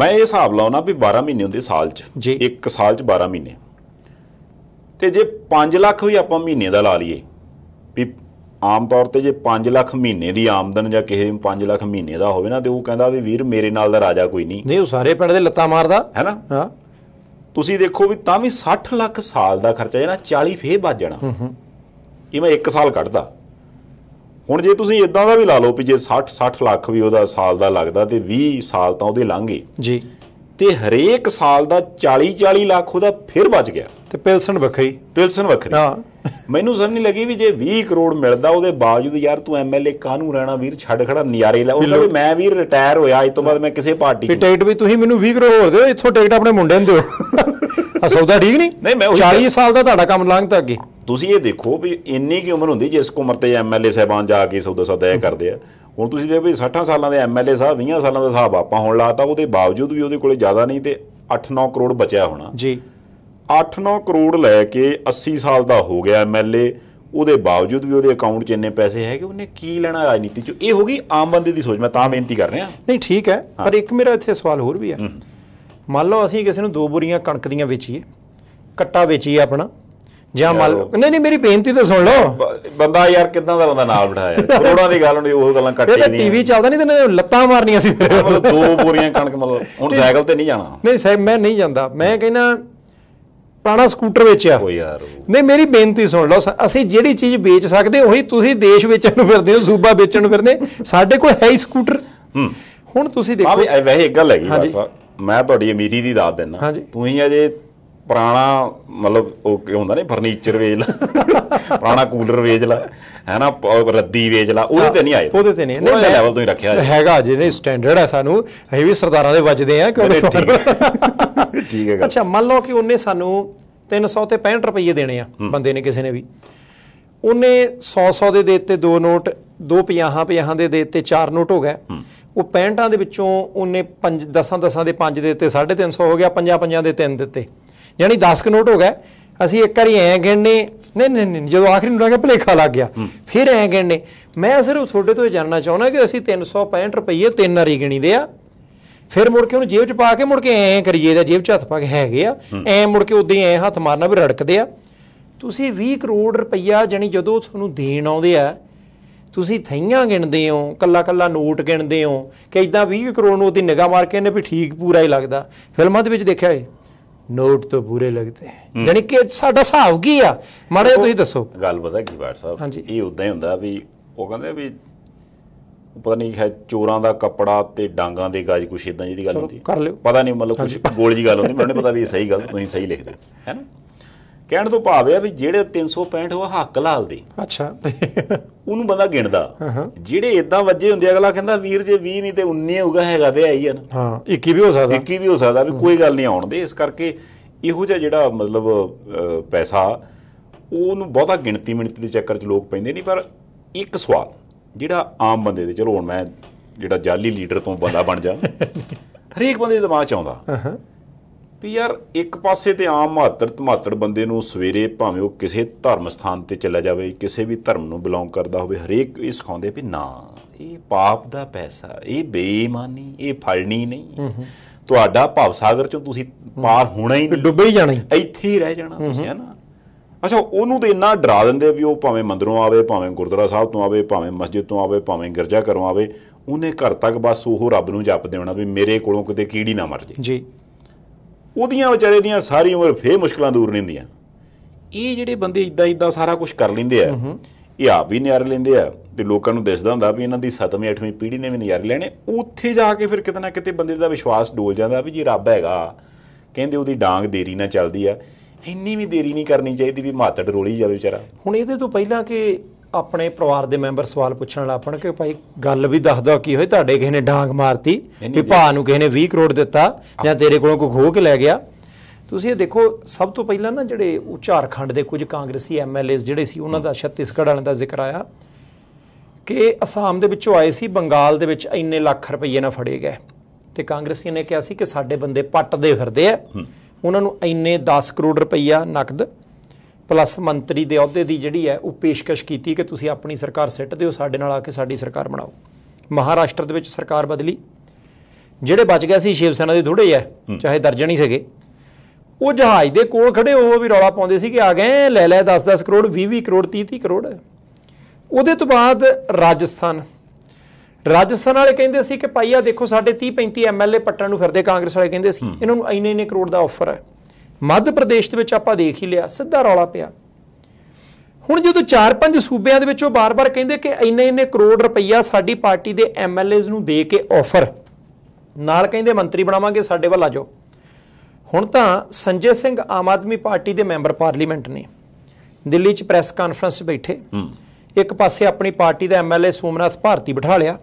Speaker 1: ਮੈਂ ਇਹ ਹਿਸਾਬ ਲਾਉਣਾ ਵੀ 12 ਮਹੀਨੇ ਹੁੰਦੇ ਸਾਲ 'ਚ ਇੱਕ ਸਾਲ 'ਚ 12 ਮਹੀਨੇ ਤੇ ਜੇ 5 ਲੱਖ ਵੀ ਆਪਾਂ ਮਹੀਨੇ ਦਾ ਲਾ ਲਈਏ ਵੀ ਆਮ ਤੌਰ ਤੇ ਜੇ 5 ਲੱਖ ਮਹੀਨੇ ਦੀ ਆਮਦਨ ਜਾਂ ਕਿਸੇ 5 ਲੱਖ ਮਹੀਨੇ ਦਾ ਹੋਵੇ ਨਾ ਤੇ ਉਹ ਕਹਿੰਦਾ ਵੀ ਵੀਰ ਮੇਰੇ ਨਾਲ ਦਾ ਰਾਜਾ ਕੋਈ ਨਹੀਂ
Speaker 2: ਨਹੀਂ ਉਹ ਸਾਰੇ ਪਿੰਡ ਦੇ ਲੱਤਾਂ ਮਾਰਦਾ ਹੈ ਨਾ ਹਾਂ
Speaker 1: ਤੁਸੀਂ ਦੇਖੋ ਵੀ ਤਾਂ ਵੀ 60 ਲੱਖ ਸਾਲ ਦਾ ਖਰਚਾ ਜਿਹੜਾ 40 ਫੇਰ ਵੱਜ ਜਾਣਾ ਹੂੰ ਹੂੰ ਕਿ ਮੈਂ 1 ਸਾਲ ਕੱਢਦਾ ਹੁਣ ਜੇ ਤੁਸੀਂ ਇਦਾਂ ਦਾ ਵੀ ਲਾ ਲਓ ਵੀ ਜੇ 60 60 ਲੱਖ ਵੀ ਉਹਦਾ ਸਾਲ ਦਾ ਲੱਗਦਾ ਤੇ 20 ਸਾਲ ਤਾਂ ਉਹਦੇ ਲੰਘੇ ਜੀ ਤੇ ਹਰੇਕ ਸਾਲ ਦਾ 40 40 ਲੱਖ ਉਹਦਾ ਫਿਰ ਬਚ ਗਿਆ ਤੇ ਪਿਲਸਨ ਵੱਖਰੀ ਪਿਲਸਨ ਵੱਖਰੀ ਹਾਂ ਮੈਨੂੰ ਸਮਝ ਨਹੀਂ ਲੱਗੀ ਵੀ ਜੇ 20 ਕਰੋੜ ਮਿਲਦਾ ਉਹਦੇ ਬਾਵਜੂਦ ਯਾਰ ਤੂੰ ਐਮਐਲਏ ਕਾਹਨੂੰ ਰਹਿਣਾ ਵੀਰ ਛੱਡ ਖੜਾ ਨਿਆਰੇ ਲੈ ਉਹਨਾਂ ਵੀ ਮੈਂ ਵੀਰ ਰਿਟਾਇਰ ਹੋਇਆ ਅੱਜ ਤੋਂ ਬਾਅਦ ਮੈਂ ਕਿਸੇ ਪਾਰਟੀ ਤੇ
Speaker 2: ਟਿਕਟ ਵੀ ਤੁਸੀਂ ਮੈਨੂੰ 20 ਕਰੋੜ ਹੋਰ ਦਿਓ ਇੱਥੋਂ ਟਿਕਟ ਆਪਣੇ ਮੁੰਡੇ ਨੂੰ ਦਿਓ ਆ ਸੌਦਾ ਠੀਕ ਨਹੀਂ ਨਹੀਂ ਮੈਂ 40
Speaker 1: ਸਾਲ ਦਾ ਤੁਹਾਡਾ ਕੰਮ ਲੰਘਤਾ ਅੱਗੇ ਤੁਸੀਂ ਇਹ ਦੇਖੋ ਵੀ ਇੰਨੀ ਕੀ ਉਮਰ ਹੁੰਦੀ ਜਿਸ ਉਮਰ ਤੇ ਐਮਐਲਏ ਸਹਿਬਾਨ ਜਾ ਕੇ ਸੌਦਾ ਸੌਦਾ ਇਹ ਕਰਦੇ ਆ ਹੁਣ ਤੁਸੀਂ ਦੇਖੋ ਵੀ 60 ਸਾਲਾਂ ਦੇ ਐਮਐਲਏ ਸਾਹਿਬ 20 ਸਾਲਾਂ ਦਾ ਸਾਹਿਬ ਆਪਾਂ ਹੁਣ ਲਾਤਾ ਉਹਦੇ ਬਾਵਜੂਦ ਵੀ ਉਹਦੇ ਕੋਲੇ ਜ਼ਿਆਦਾ ਨਹੀਂ ਤੇ 8-9 ਕਰੋੜ ਬਚਿਆ ਹੋਣਾ ਜੀ 8-9 ਕਰੋੜ ਲੈ ਕੇ 80 ਸਾਲ ਦਾ ਹੋ ਗਿਆ ਐਮਐਲਏ ਉਹਦੇ ਬਾਵਜੂਦ ਵੀ ਉਹਦੇ ਅਕਾਊਂਟ 'ਚ ਇੰਨੇ ਪੈਸੇ ਹੈਗੇ ਉਹਨੇ ਕੀ ਲੈਣਾ ਰਾਜਨੀਤੀ 'ਚ ਇਹ ਹੋ ਗਈ ਆਮ ਬੰਦੇ ਦੀ ਸੋਚ ਮੈਂ ਤਾਂ ਬੇਨਤੀ ਕਰ ਰਿਹਾ ਨਹੀਂ
Speaker 2: ਠੀਕ ਹੈ ਪਰ ਇੱਕ ਮੇਰਾ ਇੱਥੇ ਸਵਾਲ ਹੋਰ ਵੀ ਹੈ ਮੰਨ ਲਓ ਅਸੀਂ ਕਿਸੇ ਨੂੰ ਦੋ ਬੋਰੀਆਂ ਕਣਕ ਦੀਆਂ ਵੇਚੀਏ ਕੱਟਾ ਵੇਚੀਏ ਆਪਣਾ ਜਾਂ ਮਲ ਨਹੀਂ ਨਹੀਂ ਮੇਰੀ ਬੇਨਤੀ ਤਾਂ ਸੁਣ ਲਓ
Speaker 1: ਬੰਦਾ ਯਾਰ ਕਿਦਾਂ ਦਾ ਬੰਦਾ ਨਾਲ ਬਿਠਾਇਆ ਕਰੋੜਾਂ ਦੀ ਗੱਲ ਹੁੰਦੀ ਉਹ ਗੱਲਾਂ ਕੱਟ ਨਹੀਂ ਨਹੀਂ ਟੀਵੀ
Speaker 2: ਚੱਲਦਾ ਨਹੀਂ ਤੇ ਲੱਤਾਂ ਮਾਰਨੀਆਂ ਸੀ ਮੇਰੇ ਦੋ ਬੋਰੀਆਂ ਕਣਕ
Speaker 1: ਮਤਲਬ ਹੁਣ ਸਾਈਕਲ
Speaker 2: ਤੇ ਨਹੀਂ ਜਾਣਾ ਨਹੀਂ ਸਾਹਿਬ ਮੈਂ ਨਹੀਂ ਜਾਂਦਾ ਮੈਂ ਕਹਿੰਦਾ ਪੁਰਾਣਾ ਸਕੂਟਰ ਵੇਚਿਆ ਕੋਈ ਯਾਰ ਨਹੀਂ ਮੇਰੀ ਬੇਨਤੀ ਸੁਣ ਲਓ ਅਸੀਂ ਜਿਹੜੀ ਚੀਜ਼ ਵੇਚ ਸਕਦੇ ਉਹੀ ਤੁਸੀਂ ਦੇਸ਼ ਵੇਚਣ ਨੂੰ ਫਿਰਦੇ ਹੋ ਸੂਬਾ ਵੇਚਣ ਨੂੰ ਫਿਰਦੇ ਸਾਡੇ ਕੋਲ ਹੈ ਹੀ ਸਕੂਟਰ ਹੂੰ ਹੁਣ ਤੁਸੀਂ ਦੇਖੋ ਵੈਸੇ ਇੱਕ ਗੱਲ ਹੈਗੀ
Speaker 1: ਬਾਤ ਮੈਂ ਤੁਹਾਡੀ ਅਮੀਰੀ ਦੀ ਦਾਤ ਦਿੰਦਾ ਤੂੰ ਹੀ ਅਜੇ ਪੁਰਾਣਾ ਮਤਲਬ ਉਹ ਕੀ ਹੁੰਦਾ ਨਹੀਂ ਫਰਨੀਚਰ ਵੇਚ ਲਾ ਪੁਰਾਣਾ ਕੂਲਰ ਵੇਚ ਲਾ
Speaker 2: ਹੈਨਾ ਰੱਦੀ ਵੇਚ ਲਾ ਉਹਦੇ ਤੇ ਨਹੀਂ ਆਏ ਉਹਦੇ ਤੇ ਨਹੀਂ ਨਹੀਂ ਲੈਵਲ ਤੋਂ ਹੀ ਰੱਖਿਆ ਹੈਗਾ ਜੀ ਨਹੀਂ ਸਟੈਂਡਰਡ ਹੈ ਸਾਨੂੰ ਅਸੀਂ ਵੀ ਸਰਦਾਰਾਂ ਦੇ ਵੱਜਦੇ ਆ ਕਿਉਂਕਿ ਠੀਕ ਹੈ ਅੱਛਾ ਮੰਨ ਲਓ ਕਿ ਉਹਨੇ ਸਾਨੂੰ 300 ਤੇ 65 ਰੁਪਏ ਦੇਣੇ ਆ ਬੰਦੇ ਨੇ ਕਿਸੇ ਨੇ ਵੀ ਉਹਨੇ 100 100 ਦੇ ਦਿੱਤੇ ਦੋ ਨੋਟ ਦੋ 50 50 ਦੇ ਦਿੱਤੇ ਚਾਰ ਨੋਟ ਹੋ ਗਏ ਉਹ 65 ਦੇ ਵਿੱਚੋਂ ਉਹਨੇ 5 10 10 ਦੇ 5 ਦਿੱਤੇ 350 ਹੋ ਗਿਆ 50 50 ਦੇ 3 ਦਿੱਤੇ ਯਾਨੀ 10 ਕ ਨੋਟ ਹੋ ਗਏ ਅਸੀਂ ਇੱਕ ਵਾਰੀ ਐ ਗਿਣਨੇ ਨਹੀਂ ਨਹੀਂ ਨਹੀਂ ਜਦੋਂ ਆਖਰੀ ਨੂੰ ਲੱਗਾ ਭਲੇਖਾ ਲੱਗ ਗਿਆ ਫਿਰ ਐ ਗਿਣਨੇ ਮੈਂ ਸਿਰਫ ਤੁਹਾਡੇ ਤੋਂ ਇਹ ਜਾਣਨਾ ਚਾਹੁੰਦਾ ਕਿ ਅਸੀਂ 365 ਰੁਪਏ ਤਿੰਨ ਵਾਰੀ ਗਿਣੀਦੇ ਆ ਫਿਰ ਮੁੜ ਕੇ ਉਹਨੂੰ ਜੇਬ 'ਚ ਪਾ ਕੇ ਮੁੜ ਕੇ ਐ ਕਰੀਏ ਦਾ ਜੇਬ 'ਚ ਹੱਥ ਪਾ ਕੇ ਹੈਗੇ ਆ ਐ ਮੁੜ ਕੇ ਉਦੋਂ ਐ ਹੱਥ ਮਾਰਨਾ ਵੀ ਰੜਕਦੇ ਆ ਤੁਸੀਂ 20 ਕਰੋੜ ਰੁਪਈਆ ਜਾਨੀ ਜਦੋਂ ਤੁਹਾਨੂੰ ਦੇਣ ਆਉਂਦੇ ਆ ਤੁਸੀਂ ਥਈਆਂ ਗਿਣਦੇ ਹੋ ਕੱਲਾ ਕੱਲਾ ਨੋਟ ਗਿਣਦੇ ਹੋ ਕਿ ਇਦਾਂ 20 ਕਰੋੜ ਨੂੰ ਉਹਦੀ ਨਿਗਾਹ ਮਾਰ ਕੇ ਇਹਨੇ ਵੀ ਠੀਕ ਪੂਰਾ ਹੀ ਲੱਗਦਾ ਫਿਲਮਾਂ ਦੇ ਵਿੱਚ ਦੇਖਿਆ ਏ ਨੋਟ ਤੋਂ ਪੂਰੇ ਲੱਗਦੇ ਹਨ ਯਾਨੀ ਕਿ ਸਾਡਾ ਹਿਸਾਬ ਕੀ ਆ ਮਾੜਾ ਤੁਸੀਂ ਦੱਸੋ
Speaker 1: ਗੱਲ ਪਤਾ ਕੀ ਬਾਤ ਸਾਹਿਬ ਇਹ ਉਦਾਂ ਹੀ ਹੁੰਦਾ ਵੀ ਉਹ ਕਹਿੰਦੇ ਵੀ ਪਤਾ ਨਹੀਂ ਹੈ ਚੋਰਾਂ ਦਾ ਕੱਪੜਾ ਤੇ ਡਾਂਗਾ ਦੇ ਗਾਜ ਕੁਛ ਇਦਾਂ ਜਿਹੀ ਗੱਲ ਹੁੰਦੀ ਹੈ ਪਤਾ ਨਹੀਂ ਮਤਲਬ ਕੁਝ ਗੋਲ ਜੀ ਗੱਲ ਹੁੰਦੀ ਮੈਨੂੰ ਪਤਾ ਵੀ ਇਹ ਸਹੀ ਗੱਲ ਤੁਸੀਂ ਸਹੀ ਲਿਖਦੇ ਹੋ ਹੈ ਨਾ ਕਹਿਣ ਤੋਂ ਭਾਵ ਇਹ ਆ ਵੀ ਜਿਹੜੇ 365 ਉਹ ਹੱਕ ਲਾਲ ਦੇ ਅੱਛਾ [laughs] ਉਹਨੂੰ ਬੰਦਾ ਗਿਣਦਾ ਜਿਹੜੇ ਇਦਾਂ ਵੱਜੇ ਹੁੰਦੇ ਅਗਲਾ ਕਹਿੰਦਾ ਵੀਰ ਜੇ 20 ਨਹੀਂ ਤੇ 19 ਹੋਊਗਾ ਹੈਗਾ ਤੇ ਆਈ ਆ ਨਾ ਹਾਂ 21 ਵੀ ਹੋ ਸਕਦਾ 21 ਵੀ ਹੋ ਸਕਦਾ ਵੀ ਕੋਈ ਗੱਲ ਨਹੀਂ ਆਉਣ ਦੇ ਇਸ ਕਰਕੇ ਇਹੋ ਜਿਹਾ ਜਿਹੜਾ ਮਤਲਬ ਪੈਸਾ ਉਹਨੂੰ ਬਹੁਤਾ ਗਿਣਤੀ ਮਿਣਤੀ ਦੇ ਚੱਕਰ 'ਚ ਲੋਕ ਪੈਂਦੇ ਨਹੀਂ ਪਰ ਇੱਕ ਸਵਾਲ ਜਿਹੜਾ ਆਮ ਬੰਦੇ ਦੇ ਚਲੋ ਹੁਣ ਮੈਂ ਜਿਹੜਾ ਜਾਲੀ ਲੀਡਰ ਤੋਂ ਬੰਦਾ ਬਣ ਜਾ [laughs] ਹਰੇਕ ਬੰਦੇ ਦੇ ਦਿਮਾਗ 'ਚ ਆਉਂਦਾ ਹਾਂ ਵੀ ਯਾਰ ਇੱਕ ਪਾਸੇ ਤੇ ਆਮ ਮਾਤਰ ਧਮਾਤੜ ਬੰਦੇ ਨੂੰ ਸਵੇਰੇ ਭਾਵੇਂ ਉਹ ਕਿਸੇ ਧਰਮ ਸਥਾਨ ਤੇ ਚਲਾ ਜਾਵੇ ਕਿਸੇ ਵੀ ਧਰਮ ਨੂੰ ਬਿਲੋਂਗ ਕਰਦਾ ਹੋਵੇ ਹਰੇਕ ਇਹ ਸਿਖਾਉਂਦੇ ਵੀ ਨਾ ਇਹ ਪਾਪ ਦਾ ਪੈਸਾ ਇਹ ਬੇਈਮਾਨੀ ਇਹ ਫਲਣੀ ਨਹੀਂ ਤੁਹਾਡਾ ਭਵ ਸਾਗਰ ਚੋਂ ਤੁਸੀਂ ਪਾਰ ਹੋਣਾ ਹੀ ਨਹੀਂ ਡੁੱਬੇ ਹੀ ਜਾਣਾ ਇੱਥੇ ਹੀ ਰਹਿ ਜਾਣਾ ਤੁਸੀਂ ਹੈ ਨਾ ਅੱਛਾ ਉਹਨੂੰ ਤੇ ਇੰਨਾ ਡਰਾ ਦਿੰਦੇ ਵੀ ਉਹ ਭਾਵੇਂ ਮੰਦਰੋਂ ਆਵੇ ਭਾਵੇਂ ਗੁਰਦੁਆਰਾ ਸਾਹਿਬ ਤੋਂ ਆਵੇ ਭਾਵੇਂ ਮਸਜਿਦ ਤੋਂ ਆਵੇ ਭਾਵੇਂ ਗਿਰਜਾ ਘਰੋਂ ਆਵੇ ਉਹਨੇ ਘਰ ਤੱਕ ਬਸ ਉਹ ਰੱਬ ਨੂੰ ਜਪਦੇ ਹੋਣਾ ਵੀ ਮੇਰੇ ਕੋਲੋਂ ਕਿਤੇ ਕੀੜੀ ਨਾ ਮਰ ਜੇ ਜੀ ਉਹਦੀਆਂ ਵਿਚਾਰੇ ਦੀਆਂ ਸਾਰੀ ਉਮਰ ਫੇਰ ਮੁਸ਼ਕਲਾਂ ਦੂਰ ਨਹੀਂ ਹੁੰਦੀਆਂ ਇਹ ਜਿਹੜੇ ਬੰਦੇ ਇਦਾਂ ਇਦਾਂ ਸਾਰਾ ਕੁਝ ਕਰ ਲੈਂਦੇ ਆ ਇਹ ਆਪ ਵੀ ਨਿਆਰੇ ਲੈਂਦੇ ਆ ਤੇ ਲੋਕਾਂ ਨੂੰ ਦਿਸਦਾ ਹੁੰਦਾ ਵੀ ਇਹਨਾਂ ਦੀ 7ਵੀਂ 8ਵੀਂ ਪੀੜ੍ਹੀ ਨੇ ਵੀ ਨਿਆਰੇ ਲੈਣੇ ਉੱਥੇ ਜਾ ਕੇ ਫਿਰ ਕਿਤੇ ਨਾ ਕਿਤੇ ਬੰਦੇ ਦਾ ਵਿਸ਼ਵਾਸ ਡੋਲ ਜਾਂਦਾ ਵੀ ਜੀ ਰੱਬ ਹੈਗਾ ਕਹਿੰਦੇ ਉਹਦੀ ਡਾਂਗ ਦੇਰੀ ਨਾਲ ਚੱਲਦੀ ਆ ਇੰਨੀ ਵੀ ਦੇਰੀ ਨਹੀਂ ਕਰਨੀ ਚਾਹੀਦੀ ਵੀ ਮਾਤੜ ਰੋਲੀ ਜਾਵੇ ਵਿਚਾਰਾ
Speaker 2: ਹੁਣ ਇਹਦੇ ਤੋਂ ਪਹਿਲਾਂ ਕਿ ਆਪਣੇ ਪਰਿਵਾਰ ਦੇ ਮੈਂਬਰ ਸਵਾਲ ਪੁੱਛਣ ਲੱਗ ਪਣ ਕਿ ਭਾਈ ਗੱਲ ਵੀ ਦੱਸਦਾ ਕੀ ਹੋਈ ਤੁਹਾਡੇ ਕਿਸੇ ਨੇ ਡਾਂਗ ਮਾਰਤੀ ਵੀ ਭਾ ਨੂੰ ਕਿਸੇ ਨੇ 20 ਕਰੋੜ ਦਿੱਤਾ ਜਾਂ ਤੇਰੇ ਕੋਲੋਂ ਕੋਈ ਖੋਹ ਕੇ ਲੈ ਗਿਆ ਤੁਸੀਂ ਇਹ ਦੇਖੋ ਸਭ ਤੋਂ ਪਹਿਲਾਂ ਨਾ ਜਿਹੜੇ ਉਚਾਰਖੰਡ ਦੇ ਕੁਝ ਕਾਂਗਰਸੀ ਐਮਐਲਏਸ ਜਿਹੜੇ ਸੀ ਉਹਨਾਂ ਦਾ ਛੱਤੀਸਗੜ੍ਹ ਵਾਲਿਆਂ ਦਾ ਜ਼ਿਕਰ ਆਇਆ ਕਿ ਅਸਾਮ ਦੇ ਵਿੱਚੋਂ ਆਏ ਸੀ ਬੰਗਾਲ ਦੇ ਵਿੱਚ ਇੰਨੇ ਲੱਖ ਰੁਪਏ ਨਾ ਫੜੇ ਗਏ ਤੇ ਕਾਂਗਰਸੀਆਂ ਨੇ ਕਿਹਾ ਸੀ ਕਿ ਸਾਡੇ ਬੰਦੇ ਪੱਟਦੇ ਫਿਰਦੇ ਆ ਉਹਨਾਂ ਨੂੰ ਇੰਨੇ 10 ਕਰੋੜ ਰੁਪਈਆ ਨਕਦ ਪਲੱਸ ਮੰਤਰੀ ਦੇ ਅਹੁਦੇ ਦੀ ਜਿਹੜੀ ਹੈ ਉਹ ਪੇਸ਼ਕਸ਼ ਕੀਤੀ ਕਿ ਤੁਸੀਂ ਆਪਣੀ ਸਰਕਾਰ ਸਿੱਟ ਦਿਓ ਸਾਡੇ ਨਾਲ ਆ ਕੇ ਸਾਡੀ ਸਰਕਾਰ ਬਣਾਓ ਮਹਾਰਾਸ਼ਟਰ ਦੇ ਵਿੱਚ ਸਰਕਾਰ ਬਦਲੀ ਜਿਹੜੇ ਬਚ ਗਏ ਸੀ ਸ਼ਿਵ ਸੈਨਾ ਦੇ ਥੋੜੇ ਐ ਚਾਹੇ ਦਰਜਣ ਹੀ ਸਗੇ ਉਹ ਜਹਾਜ਼ ਦੇ ਕੋਲ ਖੜੇ ਉਹ ਵੀ ਰੌਲਾ ਪਾਉਂਦੇ ਸੀ ਕਿ ਆ ਗਏ ਲੈ ਲੈ 10-10 ਕਰੋੜ 20-20 ਕਰੋੜ 30-30 ਕਰੋੜ ਉਹਦੇ ਤੋਂ ਬਾਅਦ ਰਾਜਸਥਾਨ ਰਾਜਸਥਾਨ ਵਾਲੇ ਕਹਿੰਦੇ ਸੀ ਕਿ ਭਾਈ ਆ ਦੇਖੋ ਸਾਡੇ 30-35 ਐਮਐਲਏ ਪੱਟਣ ਨੂੰ ਫਿਰਦੇ ਕਾਂਗਰਸ ਵਾਲੇ ਕਹਿੰਦੇ ਸੀ ਇਹਨਾਂ ਨੂੰ ਇੰਨੇ ਇੰਨੇ ਕਰੋੜ ਦਾ ਆਫਰ ਹੈ ਮੱਧ ਪ੍ਰਦੇਸ਼ ਦੇ ਵਿੱਚ ਆਪਾਂ ਦੇਖ ਹੀ ਲਿਆ ਸਿੱਧਾ ਰੌਲਾ ਪਿਆ ਹੁਣ ਜਦੋਂ ਚਾਰ ਪੰਜ ਸੂਬਿਆਂ ਦੇ ਵਿੱਚ ਉਹ ਬਾਰ-ਬਾਰ ਕਹਿੰਦੇ ਕਿ ਇੰਨੇ ਇੰਨੇ ਕਰੋੜ ਰੁਪਈਆ ਸਾਡੀ ਪਾਰਟੀ ਦੇ ਐਮਐਲਏਜ਼ ਨੂੰ ਦੇ ਕੇ ਆਫਰ ਨਾਲ ਕਹਿੰਦੇ ਮੰਤਰੀ ਬਣਾਵਾਂਗੇ ਸਾਡੇ ਵੱਲ ਆ ਜਾਓ ਹੁਣ ਤਾਂ ਸੰਜੇ ਸਿੰਘ ਆਮ ਆਦਮੀ ਪਾਰਟੀ ਦੇ ਮੈਂਬਰ ਪਾਰਲੀਮੈਂਟ ਨੇ ਦਿੱਲੀ 'ਚ ਪ੍ਰੈਸ ਕਾਨਫਰੰਸ ਬੈਠੇ ਇੱਕ ਪਾਸੇ ਆਪਣੀ ਪਾਰਟੀ ਦਾ ਐਮਐਲਏ ਸੋਮਨਾਥ ਭਾਰਤੀ ਬਿਠਾ ਲਿਆ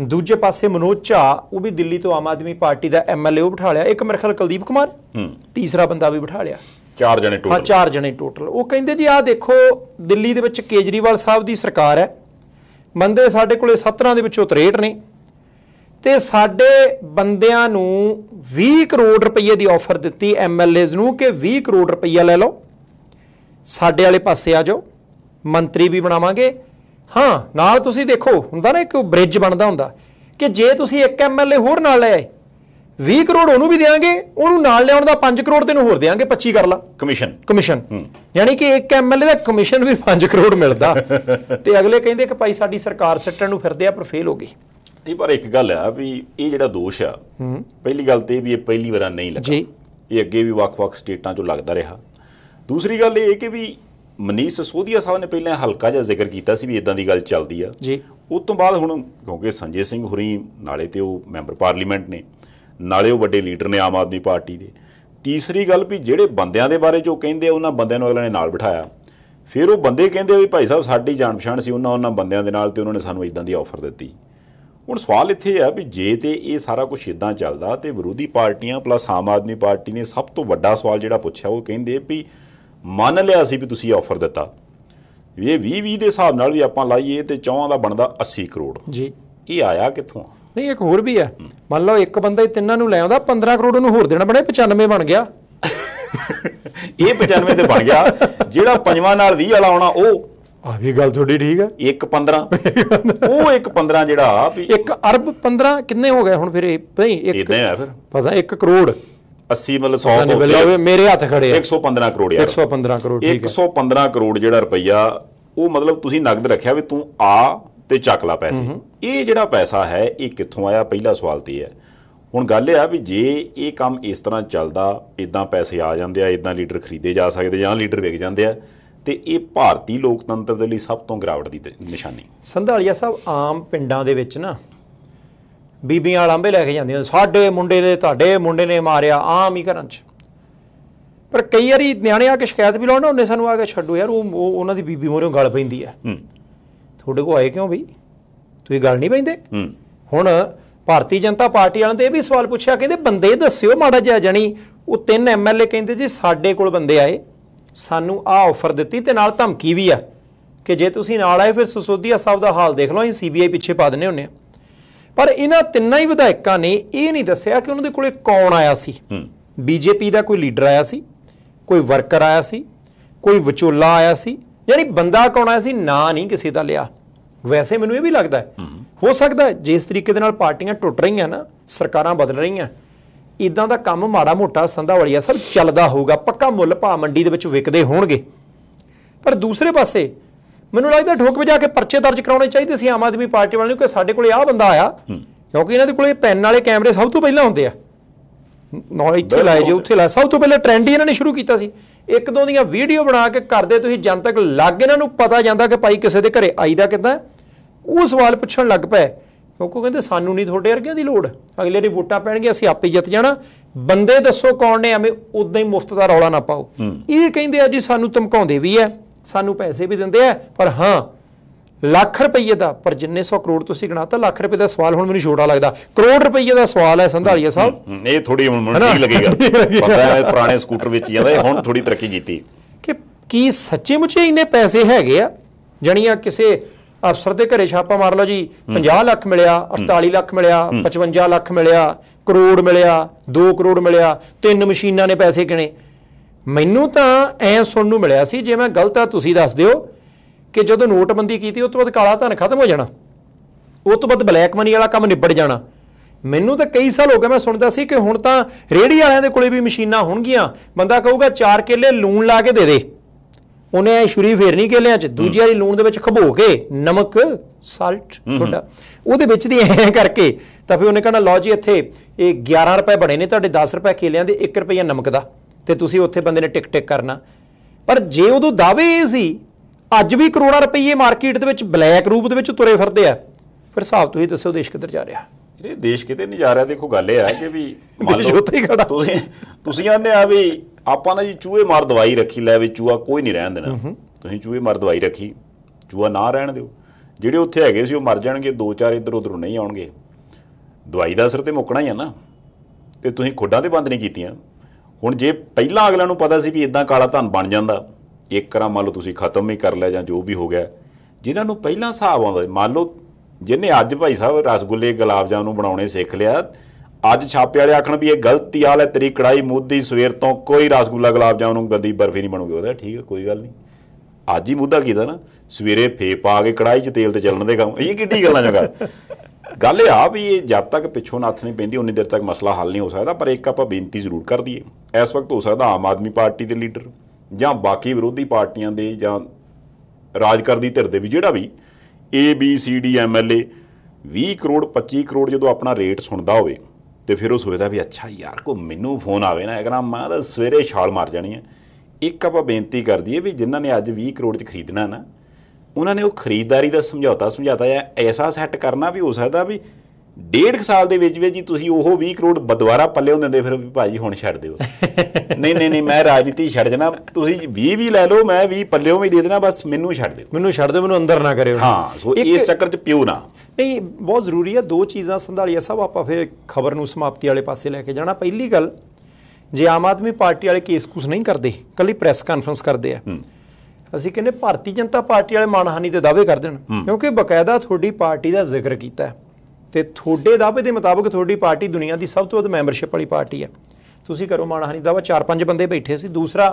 Speaker 2: ਦੂਜੇ ਪਾਸੇ ਮਨੋਜ ਝਾ ਉਹ ਵੀ ਦਿੱਲੀ ਤੋਂ ਆਮ ਆਦਮੀ ਪਾਰਟੀ ਦਾ ਐਮਐਲਏ ਉਹ ਬਿਠਾ ਲਿਆ ਇੱਕ ਮੇਰੇ ਖਿਆਲ ਕੁਲਦੀਪ ਕੁਮਾਰ ਹੂੰ ਤੀਸਰਾ ਬੰਦਾ ਵੀ ਬਿਠਾ ਲਿਆ
Speaker 1: ਚਾਰ ਜਣੇ ਟੋਟਲ ਹਾਂ
Speaker 2: ਚਾਰ ਜਣੇ ਟੋਟਲ ਉਹ ਕਹਿੰਦੇ ਜੀ ਆਹ ਦੇਖੋ ਦਿੱਲੀ ਦੇ ਵਿੱਚ ਕੇਜਰੀਵਾਲ ਸਾਹਿਬ ਦੀ ਸਰਕਾਰ ਹੈ ਬੰਦੇ ਸਾਡੇ ਕੋਲੇ 17 ਦੇ ਵਿੱਚੋਂ 63 ਨੇ ਤੇ ਸਾਡੇ ਬੰਦਿਆਂ ਨੂੰ 20 ਕਰੋੜ ਰੁਪਏ ਦੀ ਆਫਰ ਦਿੱਤੀ ਐਮਐਲਏਜ਼ ਨੂੰ ਕਿ 20 ਕਰੋੜ ਰੁਪਏ ਲੈ ਲਓ ਸਾਡੇ ਵਾਲੇ ਪਾਸੇ ਆ ਜਾਓ ਮੰਤਰੀ ਵੀ ਬਣਾਵਾਂਗੇ ਹਾਂ ਨਾਲ ਤੁਸੀਂ ਦੇਖੋ ਹੁੰਦਾ ਨਾ ਇੱਕ ਬ੍ਰਿਜ ਬਣਦਾ ਹੁੰਦਾ ਕਿ ਜੇ ਤੁਸੀਂ ਇੱਕ ਐਮਐਲਏ ਹੋਰ ਨਾਲ ਲੈ ਆਏ 20 ਕਰੋੜ ਉਹਨੂੰ ਵੀ ਦੇਾਂਗੇ ਉਹਨੂੰ ਨਾਲ ਲਿਆਉਣ ਦਾ 5 ਕਰੋੜ ਤੈਨੂੰ ਹੋਰ ਦੇਾਂਗੇ 25 ਕਰ ਲਾ ਕਮਿਸ਼ਨ ਕਮਿਸ਼ਨ ਯਾਨੀ ਕਿ ਇੱਕ ਐਮਐਲਏ ਦਾ ਕਮਿਸ਼ਨ ਵੀ 5 ਕਰੋੜ ਮਿਲਦਾ [laughs] ਤੇ ਅਗਲੇ ਕਹਿੰਦੇ ਕਿ ਭਾਈ ਸਾਡੀ ਸਰਕਾਰ ਸੱਟਣ ਨੂੰ ਫਿਰਦੇ ਆ ਪਰ ਫੇਲ ਹੋ ਗਈ ਨਹੀਂ ਪਰ ਇੱਕ ਗੱਲ ਆ ਵੀ
Speaker 1: ਇਹ ਜਿਹੜਾ ਦੋਸ਼ ਆ ਪਹਿਲੀ ਗੱਲ ਤੇ ਵੀ ਇਹ ਪਹਿਲੀ ਵਾਰ ਨਹੀਂ ਲੱਗਾ ਜੀ ਇਹ ਅੱਗੇ ਵੀ ਵੱਖ-ਵੱਖ ਸਟੇਟਾਂ 'ਚੋਂ ਲੱਗਦਾ ਰਿਹਾ ਦੂਸਰੀ ਗੱਲ ਇਹ ਕਿ ਵੀ ਮਨੀਸ਼ ਸੋਧੀਆ ਸਾਹਿਬ ਨੇ ਪਹਿਲਾਂ ਹਲਕਾ ਜਿਹਾ ਜ਼ਿਕਰ ਕੀਤਾ ਸੀ ਵੀ ਇਦਾਂ ਦੀ ਗੱਲ ਚੱਲਦੀ ਆ ਜੀ ਉਸ ਤੋਂ ਬਾਅਦ ਹੁਣ ਕਿਉਂਕਿ ਸੰਜੇ ਸਿੰਘ ਹੁਰੀ ਨਾਲੇ ਤੇ ਉਹ ਮੈਂਬਰ ਪਾਰਲੀਮੈਂਟ ਨੇ ਨਾਲੇ ਉਹ ਵੱਡੇ ਲੀਡਰ ਨੇ ਆਮ ਆਦਮੀ ਪਾਰਟੀ ਦੇ ਤੀਸਰੀ ਗੱਲ ਵੀ ਜਿਹੜੇ ਬੰਦਿਆਂ ਦੇ ਬਾਰੇ ਜੋ ਕਹਿੰਦੇ ਆ ਉਹਨਾਂ ਬੰਦਿਆਂ ਨੂੰ ਅਗਲੇ ਨੇ ਨਾਲ ਬਿਠਾਇਆ ਫਿਰ ਉਹ ਬੰਦੇ ਕਹਿੰਦੇ ਵੀ ਭਾਈ ਸਾਹਿਬ ਸਾਡੀ ਜਾਣ ਪਛਾਣ ਸੀ ਉਹਨਾਂ ਉਹਨਾਂ ਬੰਦਿਆਂ ਦੇ ਨਾਲ ਤੇ ਉਹਨਾਂ ਨੇ ਸਾਨੂੰ ਇਦਾਂ ਦੀ ਆਫਰ ਦਿੱਤੀ ਹੁਣ ਸਵਾਲ ਇੱਥੇ ਆ ਵੀ ਜੇ ਤੇ ਇਹ ਸਾਰਾ ਕੁਝ ਇਦਾਂ ਚੱਲਦਾ ਤੇ ਵਿਰੋਧੀ ਪਾਰਟੀਆਂ ਪਲੱਸ ਆਮ ਆਦਮੀ ਪਾਰਟੀ ਨੇ ਸਭ ਤੋਂ ਵੱਡਾ ਸਵਾਲ ਜਿਹੜਾ ਪੁੱਛਿਆ ਉਹ ਕਹਿੰਦੇ ਵੀ ਮੰਨ ਲਿਆ ਸੀ ਵੀ ਤੁਸੀਂ ਆਫਰ ਦਿੱਤਾ ਵੀ ਇਹ 20 20 ਦੇ ਹਿਸਾਬ ਨਾਲ ਵੀ ਆਪਾਂ ਲਾਈਏ ਤੇ ਚੌਹਾਂ ਦਾ ਬਣਦਾ 80 ਕਰੋੜ
Speaker 2: ਜੀ ਇਹ ਆਇਆ ਕਿੱਥੋਂ ਨਹੀਂ ਇੱਕ ਹੋਰ ਵੀ ਆ ਮੰਨ ਲਓ ਇੱਕ ਬੰਦਾ ਹੀ ਤਿੰਨਾਂ ਨੂੰ ਲੈ ਆਉਂਦਾ 15 ਕਰੋੜ ਨੂੰ ਹੋਰ ਦੇਣਾ ਬਣੇ 95 ਬਣ ਗਿਆ ਇਹ 95 ਤੇ ਬਣ ਗਿਆ ਜਿਹੜਾ ਪੰਜਵਾਂ ਨਾਲ 20 ਵਾਲਾ ਆਉਣਾ ਉਹ ਆ ਵੀ ਗੱਲ ਤੁਹਾਡੀ ਠੀਕ ਆ ਇੱਕ 15 ਉਹ ਇੱਕ 15 ਜਿਹੜਾ ਵੀ 1 ਅਰਬ 15 ਕਿੰਨੇ ਹੋ ਗਏ ਹੁਣ ਫਿਰ ਇਹ ਨਹੀਂ ਇੱਕ ਇਦਾਂ ਆ ਫਿਰ ਪਤਾ 1 ਕਰੋੜ 80 ਮਤਲਬ 100 ਤੋਂ ਉੱਤੇ ਮੇਰੇ ਹੱਥ ਖੜੇ ਆ
Speaker 1: 115 ਕਰੋੜ ਯਾਰ 115 ਕਰੋੜ ਠੀਕ ਹੈ 115 ਕਰੋੜ ਜਿਹੜਾ ਰੁਪਈਆ ਉਹ ਮਤਲਬ ਤੁਸੀਂ ਨਗਦ ਰੱਖਿਆ ਵੀ ਤੂੰ ਆ ਤੇ ਚੱਕ ਲੈ ਪੈਸੇ ਇਹ ਜਿਹੜਾ ਪੈਸਾ ਹੈ ਇਹ ਕਿੱਥੋਂ ਆਇਆ ਪਹਿਲਾ ਸਵਾਲ ਤੇ ਹੈ ਹੁਣ ਗੱਲ ਇਹ ਆ ਵੀ ਜੇ ਇਹ ਕੰਮ ਇਸ ਤਰ੍ਹਾਂ ਚੱਲਦਾ ਇਦਾਂ ਪੈਸੇ ਆ ਜਾਂਦੇ ਆ ਇਦਾਂ ਲੀਡਰ ਖਰੀਦੇ ਜਾ ਸਕਦੇ ਜਾਂ ਲੀਡਰ ਵਿਕ ਜਾਂਦੇ ਆ ਤੇ ਇਹ ਭਾਰਤੀ ਲੋਕਤੰਤਰ ਦੇ ਲਈ ਸਭ ਤੋਂ ਗਰਾਵਟ
Speaker 2: ਦੀ ਨਿਸ਼ਾਨੀ ਸੰਧਾਲੀਆ ਸਾਹਿਬ ਆਮ ਪਿੰਡਾਂ ਦੇ ਵਿੱਚ ਨਾ ਬੀਬੀਆਂ ਲਾਂਬੇ ਲੈ ਕੇ ਜਾਂਦੀਆਂ ਸਾਡੇ ਮੁੰਡੇ ਦੇ ਤੁਹਾਡੇ ਮੁੰਡੇ ਨੇ ਮਾਰਿਆ ਆਮ ਹੀ ਘਰਾਂ 'ਚ ਪਰ ਕਈ ਵਾਰੀ ਨਿਆਣੇ ਆ ਕੇ ਸ਼ਿਕਾਇਤ ਵੀ ਲਾਉਣਾ ਉਹਨੇ ਸਾਨੂੰ ਆ ਕੇ ਛੱਡੋ ਯਾਰ ਉਹ ਉਹਨਾਂ ਦੀ ਬੀਬੀ ਮੋਰਿਓ ਗੱਲ ਪੈਂਦੀ ਹੈ ਤੁਹਾਡੇ ਕੋ ਆਏ ਕਿਉਂ ਬਈ ਤੁਸੀਂ ਗੱਲ ਨਹੀਂ ਪੈਂਦੇ ਹੁਣ ਭਾਰਤੀ ਜਨਤਾ ਪਾਰਟੀ ਵਾਲਿਆਂ ਤੇ ਇਹ ਵੀ ਸਵਾਲ ਪੁੱਛਿਆ ਕਹਿੰਦੇ ਬੰਦੇ ਦੱਸਿਓ ਮਾੜਾ ਜਿਹਾ ਜਾਨੀ ਉਹ ਤਿੰਨ ਐਮਐਲਏ ਕਹਿੰਦੇ ਜੀ ਸਾਡੇ ਕੋਲ ਬੰਦੇ ਆਏ ਸਾਨੂੰ ਆ ਆਫਰ ਦਿੱਤੀ ਤੇ ਨਾਲ ਧਮਕੀ ਵੀ ਆ ਕਿ ਜੇ ਤੁਸੀਂ ਨਾਲ ਆਏ ਫਿਰ ਸੁਸੋਦੀਆ ਸਾਹਿਬ ਦਾ ਹਾਲ ਦੇਖ ਲਓ ਅਸੀਂ ਸੀਬੀਆਈ ਪਿੱਛੇ ਪਾ ਦਨੇ ਹੁੰਨੇ ਆ ਪਰ ਇਹਨਾਂ ਤਿੰਨਾਂ ਹੀ ਵਿਧਾਇਕਾਂ ਨੇ ਇਹ ਨਹੀਂ ਦੱਸਿਆ ਕਿ ਉਹਨਾਂ ਦੇ ਕੋਲੇ ਕੌਣ ਆਇਆ ਸੀ ਬੀਜੇਪੀ ਦਾ ਕੋਈ ਲੀਡਰ ਆਇਆ ਸੀ ਕੋਈ ਵਰਕਰ ਆਇਆ ਸੀ ਕੋਈ ਵਿਚੋਲਾ ਆਇਆ ਸੀ ਯਾਨੀ ਬੰਦਾ ਕੌਣ ਆਇਆ ਸੀ ਨਾਂ ਨਹੀਂ ਕਿਸੇ ਦਾ ਲਿਆ ਵੈਸੇ ਮੈਨੂੰ ਇਹ ਵੀ ਲੱਗਦਾ ਹੈ ਹੋ ਸਕਦਾ ਹੈ ਜਿਸ ਤਰੀਕੇ ਦੇ ਨਾਲ ਪਾਰਟੀਆਂ ਟੁੱਟ ਰਹੀਆਂ ਨਾ ਸਰਕਾਰਾਂ ਬਦਲ ਰਹੀਆਂ ਇਦਾਂ ਦਾ ਕੰਮ ਮਾੜਾ ਮੋਟਾ ਸੰਧਾਵਲੀਆ ਸਭ ਚੱਲਦਾ ਹੋਊਗਾ ਪੱਕਾ ਮੁੱਲ ਭਾਅ ਮੰਡੀ ਦੇ ਵਿੱਚ ਵਿਕਦੇ ਹੋਣਗੇ ਪਰ ਦੂਸਰੇ ਪਾਸੇ ਮੈਨੂੰ ਲੱਗਦਾ ਠੋਕ ਜਾ ਕੇ ਪਰਚੇ ਦਰਜ ਕਰਾਉਣੇ ਚਾਹੀਦੇ ਸੀ ਆਮ ਆਦਮੀ ਪਾਰਟੀ ਵਾਲਿਆਂ ਨੂੰ ਕਿ ਸਾਡੇ ਕੋਲੇ ਆਹ ਬੰਦਾ ਆਇਆ ਕਿਉਂਕਿ ਇਹਨਾਂ ਦੇ ਕੋਲੇ ਪੈਨ ਵਾਲੇ ਕੈਮਰੇ ਸਭ ਤੋਂ ਪਹਿਲਾਂ ਹੁੰਦੇ ਆ ਨਾਲ ਇੱਥੇ ਲਾਏ ਜੇ ਉੱਥੇ ਲਾਏ ਸਭ ਤੋਂ ਪਹਿਲਾਂ ਟ੍ਰੈਂਡ ਹੀ ਇਹਨਾਂ ਨੇ ਸ਼ੁਰੂ ਕੀਤਾ ਸੀ ਇੱਕ ਦੋ ਦੀਆਂ ਵੀਡੀਓ ਬਣਾ ਕੇ ਕਰਦੇ ਤੁਸੀਂ ਜਨਤਕ ਲੱਗ ਇਹਨਾਂ ਨੂੰ ਪਤਾ ਜਾਂਦਾ ਕਿ ਭਾਈ ਕਿਸੇ ਦੇ ਘਰੇ ਆਈਦਾ ਕਿਦਾਂ ਉਹ ਸਵਾਲ ਪੁੱਛਣ ਲੱਗ ਪਏ ਕਿਉਂਕਿ ਕਹਿੰਦੇ ਸਾਨੂੰ ਨਹੀਂ ਤੁਹਾਡੇ ਵਰਗਿਆਂ ਦੀ ਲੋੜ ਅਗਲੇ ਨੇ ਵੋਟਾਂ ਪੈਣਗੇ ਅਸੀਂ ਆਪੇ ਜਿੱਤ ਜਾਣਾ ਬੰਦੇ ਦੱਸੋ ਕੌਣ ਨੇ ਐਵੇਂ ਉਦਾਂ ਹੀ ਮੁਫਤ ਦਾ ਰੌਲਾ ਨਾ ਪਾਓ ਇਹ ਕਹਿੰਦੇ ਆ ਜੀ ਸਾਨੂੰ ਧਮਕਾਉਂਦੇ ਵੀ ਐ ਸਾਨੂੰ ਪੈਸੇ ਵੀ ਦਿੰਦੇ ਆ ਪਰ ਹਾਂ ਲੱਖ ਰੁਪਏ ਦਾ ਪਰ ਜਿੰਨੇ 100 ਕਰੋੜ ਤੁਸੀਂ ਗਣਾਤਾ ਲੱਖ ਰੁਪਏ ਦਾ ਸਵਾਲ ਹੁਣ ਮੈਨੂੰ ਛੋਟਾ ਲੱਗਦਾ ਕਰੋੜ ਰੁਪਏ ਦਾ ਸਵਾਲ ਹੈ ਸੰਧਾਲੀਆ ਸਾਹਿਬ
Speaker 1: ਇਹ ਥੋੜੀ ਹੁਣ [laughs] ਠੀਕ ਲੱਗੇਗਾ ਪਤਾ ਹੈ ਪੁਰਾਣੇ ਸਕੂਟਰ ਵਿੱਚ ਜਾਂਦਾ ਇਹ ਹੁਣ ਥੋੜੀ ਤਰੱਕੀ ਕੀਤੀ
Speaker 2: ਕਿ ਕੀ ਸੱਚੇ ਮੁੱਚੇ ਇੰਨੇ ਪੈਸੇ ਹੈਗੇ ਆ ਜਣੀਆਂ ਕਿਸੇ ਅਫਸਰ ਦੇ ਘਰੇ ਛਾਪਾ ਮਾਰ ਲਓ ਜੀ 50 ਲੱਖ ਮਿਲਿਆ 48 ਲੱਖ ਮਿਲਿਆ 55 ਲੱਖ ਮਿਲਿਆ ਕਰੋੜ ਮਿਲਿਆ 2 ਕਰੋੜ ਮਿਲਿਆ ਤਿੰਨ ਮਸ਼ੀਨਾਂ ਨੇ ਪੈਸੇ ਕਿਨੇ ਮੈਨੂੰ ਤਾਂ ਐ ਸੁਣਨ ਨੂੰ ਮਿਲਿਆ ਸੀ ਜੇ ਮੈਂ ਗਲਤ ਆ ਤੁਸੀਂ ਦੱਸ ਦਿਓ ਕਿ ਜਦੋਂ ਨੋਟਬੰਦੀ ਕੀਤੀ ਉਸ ਤੋਂ ਬਾਅਦ ਕਾਲਾ ਧਨ ਖਤਮ ਹੋ ਜਾਣਾ ਉਸ ਤੋਂ ਬਾਅਦ ਬਲੈਕ ਮਨੀ ਵਾਲਾ ਕੰਮ ਨਿਬੜ ਜਾਣਾ ਮੈਨੂੰ ਤਾਂ ਕਈ ਸਾਲ ਹੋ ਗਏ ਮੈਂ ਸੁਣਦਾ ਸੀ ਕਿ ਹੁਣ ਤਾਂ ਰੇੜੀ ਵਾਲਿਆਂ ਦੇ ਕੋਲੇ ਵੀ ਮਸ਼ੀਨਾਂ ਹੋਣਗੀਆਂ ਬੰਦਾ ਕਹੂਗਾ ਚਾਰ ਕਿੱਲੇ ਲੂਣ ਲਾ ਕੇ ਦੇ ਦੇ ਉਹਨੇ ਐ ਫੇਰ ਫੇਰਨੀ ਕਿੱਲਿਆਂ 'ਚ ਦੂਜੀ ਵਾਲੀ ਲੂਣ ਦੇ ਵਿੱਚ ਖਬੋ ਕੇ ਨਮਕ ਸਾਲਟ ਥੋੜਾ ਉਹਦੇ ਵਿੱਚ ਦੀ ਐ ਕਰਕੇ ਤਾਂ ਫਿਰ ਉਹਨੇ ਕਹਣਾ ਲਓ ਜੀ ਇੱਥੇ ਇਹ 11 ਰੁਪਏ ਬਣੇ ਨੇ ਤੁਹਾਡੇ 10 ਰੁਪਏ ਕਿੱਲਿਆਂ ਦੇ 1 ਰੁਪਈਆ ਨਮਕ ਦਾ ਤੇ ਤੁਸੀਂ ਉੱਥੇ ਬੰਦੇ ਨੇ ਟਿਕ ਟਿਕ ਕਰਨਾ ਪਰ ਜੇ ਉਦੋਂ ਦਾਅਵੇ ਇਹ ਸੀ ਅੱਜ ਵੀ ਕਰੋੜਾਂ ਰੁਪਏ ਮਾਰਕੀਟ ਦੇ ਵਿੱਚ ਬਲੈਕ ਰੂਪ ਦੇ ਵਿੱਚ ਤੁਰੇ ਫਿਰਦੇ ਆ ਫਿਰ ਹਿਸਾਬ ਤੁਸੀਂ ਦੱਸੋ ਦੇਸ਼ ਕਿੱਧਰ ਜਾ ਰਿਹਾ ਇਹ ਦੇਸ਼ ਕਿਤੇ
Speaker 1: ਨਹੀਂ ਜਾ ਰਿਹਾ ਦੇਖੋ ਗੱਲ ਇਹ ਆ ਕਿ ਵੀ [laughs] ਮੰਨ ਲਓ ਤੁਸੀਂ ਤੁਸੀਂ ਆਨੇ ਆ ਵੀ ਆਪਾਂ ਨੇ ਜੀ ਚੂਹੇ ਮਾਰ ਦਵਾਈ ਰੱਖੀ ਲੈ ਵੀ ਚੂਹਾ ਕੋਈ ਨਹੀਂ ਰਹਿਣ ਦੇਣਾ ਤੁਸੀਂ ਚੂਹੇ ਮਾਰ ਦਵਾਈ ਰੱਖੀ ਚੂਹਾ ਨਾ ਰਹਿਣ ਦਿਓ ਜਿਹੜੇ ਉੱਥੇ ਹੈਗੇ ਸੀ ਉਹ ਮਰ ਜਾਣਗੇ ਦੋ ਚਾਰ ਇਧਰ ਉਧਰ ਨਹੀਂ ਆਉਣਗੇ ਦਵਾਈ ਦਾ ਅਸਰ ਤੇ ਮੁੱਕਣਾ ਹੀ ਆ ਨਾ ਤੇ ਤੁਸੀਂ ਖੁੱਡਾਂ ਤੇ ਬੰਦ ਨਹੀਂ ਕੀਤੀਆਂ ਹੁਣ ਜੇ ਪਹਿਲਾਂ ਅਗਲਿਆਂ ਨੂੰ ਪਤਾ ਸੀ ਵੀ ਇਦਾਂ ਕਾਲਾ ਧਨ ਬਣ ਜਾਂਦਾ ਇੱਕ ਕਰਾ ਮੰਨ ਲਓ ਤੁਸੀਂ ਖਤਮ ਹੀ ਕਰ ਲਿਆ ਜਾਂ ਜੋ ਵੀ ਹੋ ਗਿਆ ਜਿਨ੍ਹਾਂ ਨੂੰ ਪਹਿਲਾਂ ਹਿਸਾਬ ਆਉਂਦਾ ਮੰਨ ਲਓ ਜਿਨੇ ਅੱਜ ਭਾਈ ਸਾਹਿਬ ਰਸਗੁੱਲੇ ਗੁਲਾਬ ਜਾਮ ਨੂੰ ਬਣਾਉਣੇ ਸਿੱਖ ਲਿਆ ਅੱਜ ਛਾਪੇ ਵਾਲੇ ਆਖਣ ਵੀ ਇਹ ਗਲਤੀ ਆਲ ਹੈ ਤੇਰੀ ਕੜਾਈ ਮੁੱਦੀ ਸਵੇਰ ਤੋਂ ਕੋਈ ਰਸਗੁੱਲਾ ਗੁਲਾਬ ਜਾਮ ਨੂੰ ਗੰਦੀ ਬਰਫੀ ਨਹੀਂ ਬਣੂਗੀ ਉਹਦਾ ਠੀਕ ਹੈ ਕੋਈ ਗੱਲ ਨਹੀਂ ਅੱਜ ਹੀ ਮੁੱਦਾ ਕੀਤਾ ਨਾ ਸਵੇਰੇ ਫੇ ਪਾ ਕੇ ਕੜਾਈ 'ਚ ਤੇਲ ਤੇ ਚੱਲਣ ਦੇ ਕੰਮ ਇਹ ਕਿੱਡੀ ਗੱਲਾਂ ਜਗਾ ਗੱਲ ਇਹ ਆ ਵੀ ਇਹ ਜਦ ਤੱਕ ਪਿੱਛੋਂ ਨੱਥ ਨਹੀਂ ਪੈਂਦੀ ਉਨੀ ਦੇਰ ਤੱਕ ਮਸਲਾ ਹੱਲ ਨਹੀਂ ਹੋ ਸਕਦਾ ਪਰ ਇੱਕ ਆਪਾਂ ਬੇਨਤੀ ਜ਼ਰੂਰ ਕਰ ਦਈਏ ਇਸ ਵਕਤ ਹੋ ਸਕਦਾ ਆਮ ਆਦਮੀ ਪਾਰਟੀ ਦੇ ਲੀਡਰ ਜਾਂ ਬਾਕੀ ਵਿਰੋਧੀ ਪਾਰਟੀਆਂ ਦੇ ਜਾਂ ਰਾਜ ਕਰਦੀ ਧਿਰ ਦੇ ਵੀ ਜਿਹੜਾ ਵੀ A B C D M L A 20 crore 25 crore ਜਦੋਂ ਆਪਣਾ ਰੇਟ ਸੁਣਦਾ ਹੋਵੇ ਤੇ ਫਿਰ ਉਹ ਸੋਚਦਾ ਵੀ ਅੱਛਾ ਯਾਰ ਕੋ ਮੈਨੂੰ ਫੋਨ ਆਵੇ ਨਾ ਅਗਰ ਮੈਂ ਤਾਂ ਸਵੇਰੇ ਛਾਲ ਮਾਰ ਜਾਣੀ ਹੈ ਇੱਕ ਆਪਾਂ ਬੇਨਤੀ ਕਰ ਦਈਏ ਵੀ ਜਿਨ੍ਹਾਂ ਨੇ ਅੱਜ 20 ਕਰੋੜ 'ਚ ਖਰੀਦਣਾ ਨਾ ਉਹਨਾਂ ਨੇ ਉਹ ਖਰੀਦਦਾਰੀ ਦਾ ਸਮਝੌਤਾ ਸਮਝਾਤਾ ਜਾਂ ਐਸਾ ਸੈੱਟ ਕਰਨਾ ਵੀ ਹੋ ਸਕਦਾ ਵੀ ਡੇਢ ਸਾਲ ਦੇ ਵਿੱਚ ਵਿੱਚ ਜੀ ਤੁਸੀਂ ਉਹ 20 ਕਰੋੜ ਬਦਵਾਰਾ ਪੱਲੇ ਦੇ ਫਿਰ ਵੀ ਭਾਜੀ ਹੁਣ ਛੱਡ ਦਿਓ [laughs] ਨਹੀਂ ਨਹੀਂ ਨਹੀਂ ਮੈਂ ਰਾਜਨੀਤੀ ਛੱਡ ਜਣਾ ਤੁਸੀਂ 20 ਵੀ ਲੈ ਲਓ ਮੈਂ 20 ਪੱਲਿਓਂ ਵੀ ਦੇ ਦੇਣਾ ਬਸ ਮੈਨੂੰ ਛੱਡ ਦਿਓ
Speaker 2: ਮੈਨੂੰ ਛੱਡ ਦਿਓ ਮੈਨੂੰ ਅੰਦਰ ਨਾ ਕਰਿਓ ਹਾਂ ਸੋ ਇਸ ਚੱਕਰ 'ਚ ਪਿਓ ਨਾ ਨਹੀਂ ਬਹੁਤ ਜ਼ਰੂਰੀ ਹੈ ਦੋ ਚੀਜ਼ਾਂ ਸੰਧਾਲੀਆ ਸਾਹਿਬ ਆਪਾਂ ਫਿਰ ਖਬਰ ਨੂੰ ਸਮਾਪਤੀ ਵਾਲੇ ਪਾਸੇ ਲੈ ਕੇ ਜਾਣਾ ਪਹਿਲੀ ਗੱਲ ਜੇ ਆਮ ਆਦਮੀ ਪਾਰਟੀ ਵਾਲੇ ਕੇਸ ਕੁਸ ਨਹੀਂ ਕਰਦੇ ਕੱਲੀ ਪ੍ਰੈਸ ਕਾਨਫਰੰਸ ਕਰਦੇ ਆ ਅਸੀਂ ਕਹਿੰਦੇ ਭਾਰਤੀ ਜਨਤਾ ਪਾਰਟੀ ਵਾਲੇ ਮਾਨਹਾਨੀ ਤੇ ਦਾਅਵੇ ਕਰ ਦੇਣ ਕਿਉਂਕਿ ਬਕਾਇਦਾ ਤੁਹਾਡੀ ਪਾਰਟੀ ਦਾ ਜ਼ਿਕਰ ਕੀਤਾ ਤੇ ਤੁਹਾਡੇ ਦਾਅਵੇ ਦੇ ਮੁਤਾਬਕ ਤੁਹਾਡੀ ਪਾਰਟੀ ਦੁਨੀਆ ਦੀ ਸਭ ਤੋਂ ਵੱਧ ਮੈਂਬਰਸ਼ਿਪ ਵਾਲੀ ਪਾਰਟੀ ਹੈ ਤੁਸੀਂ ਕਰੋ ਮਾਨਹਾਨੀ ਦਾਅਵਾ ਚਾਰ ਪੰਜ ਬੰਦੇ ਬੈਠੇ ਸੀ ਦੂਸਰਾ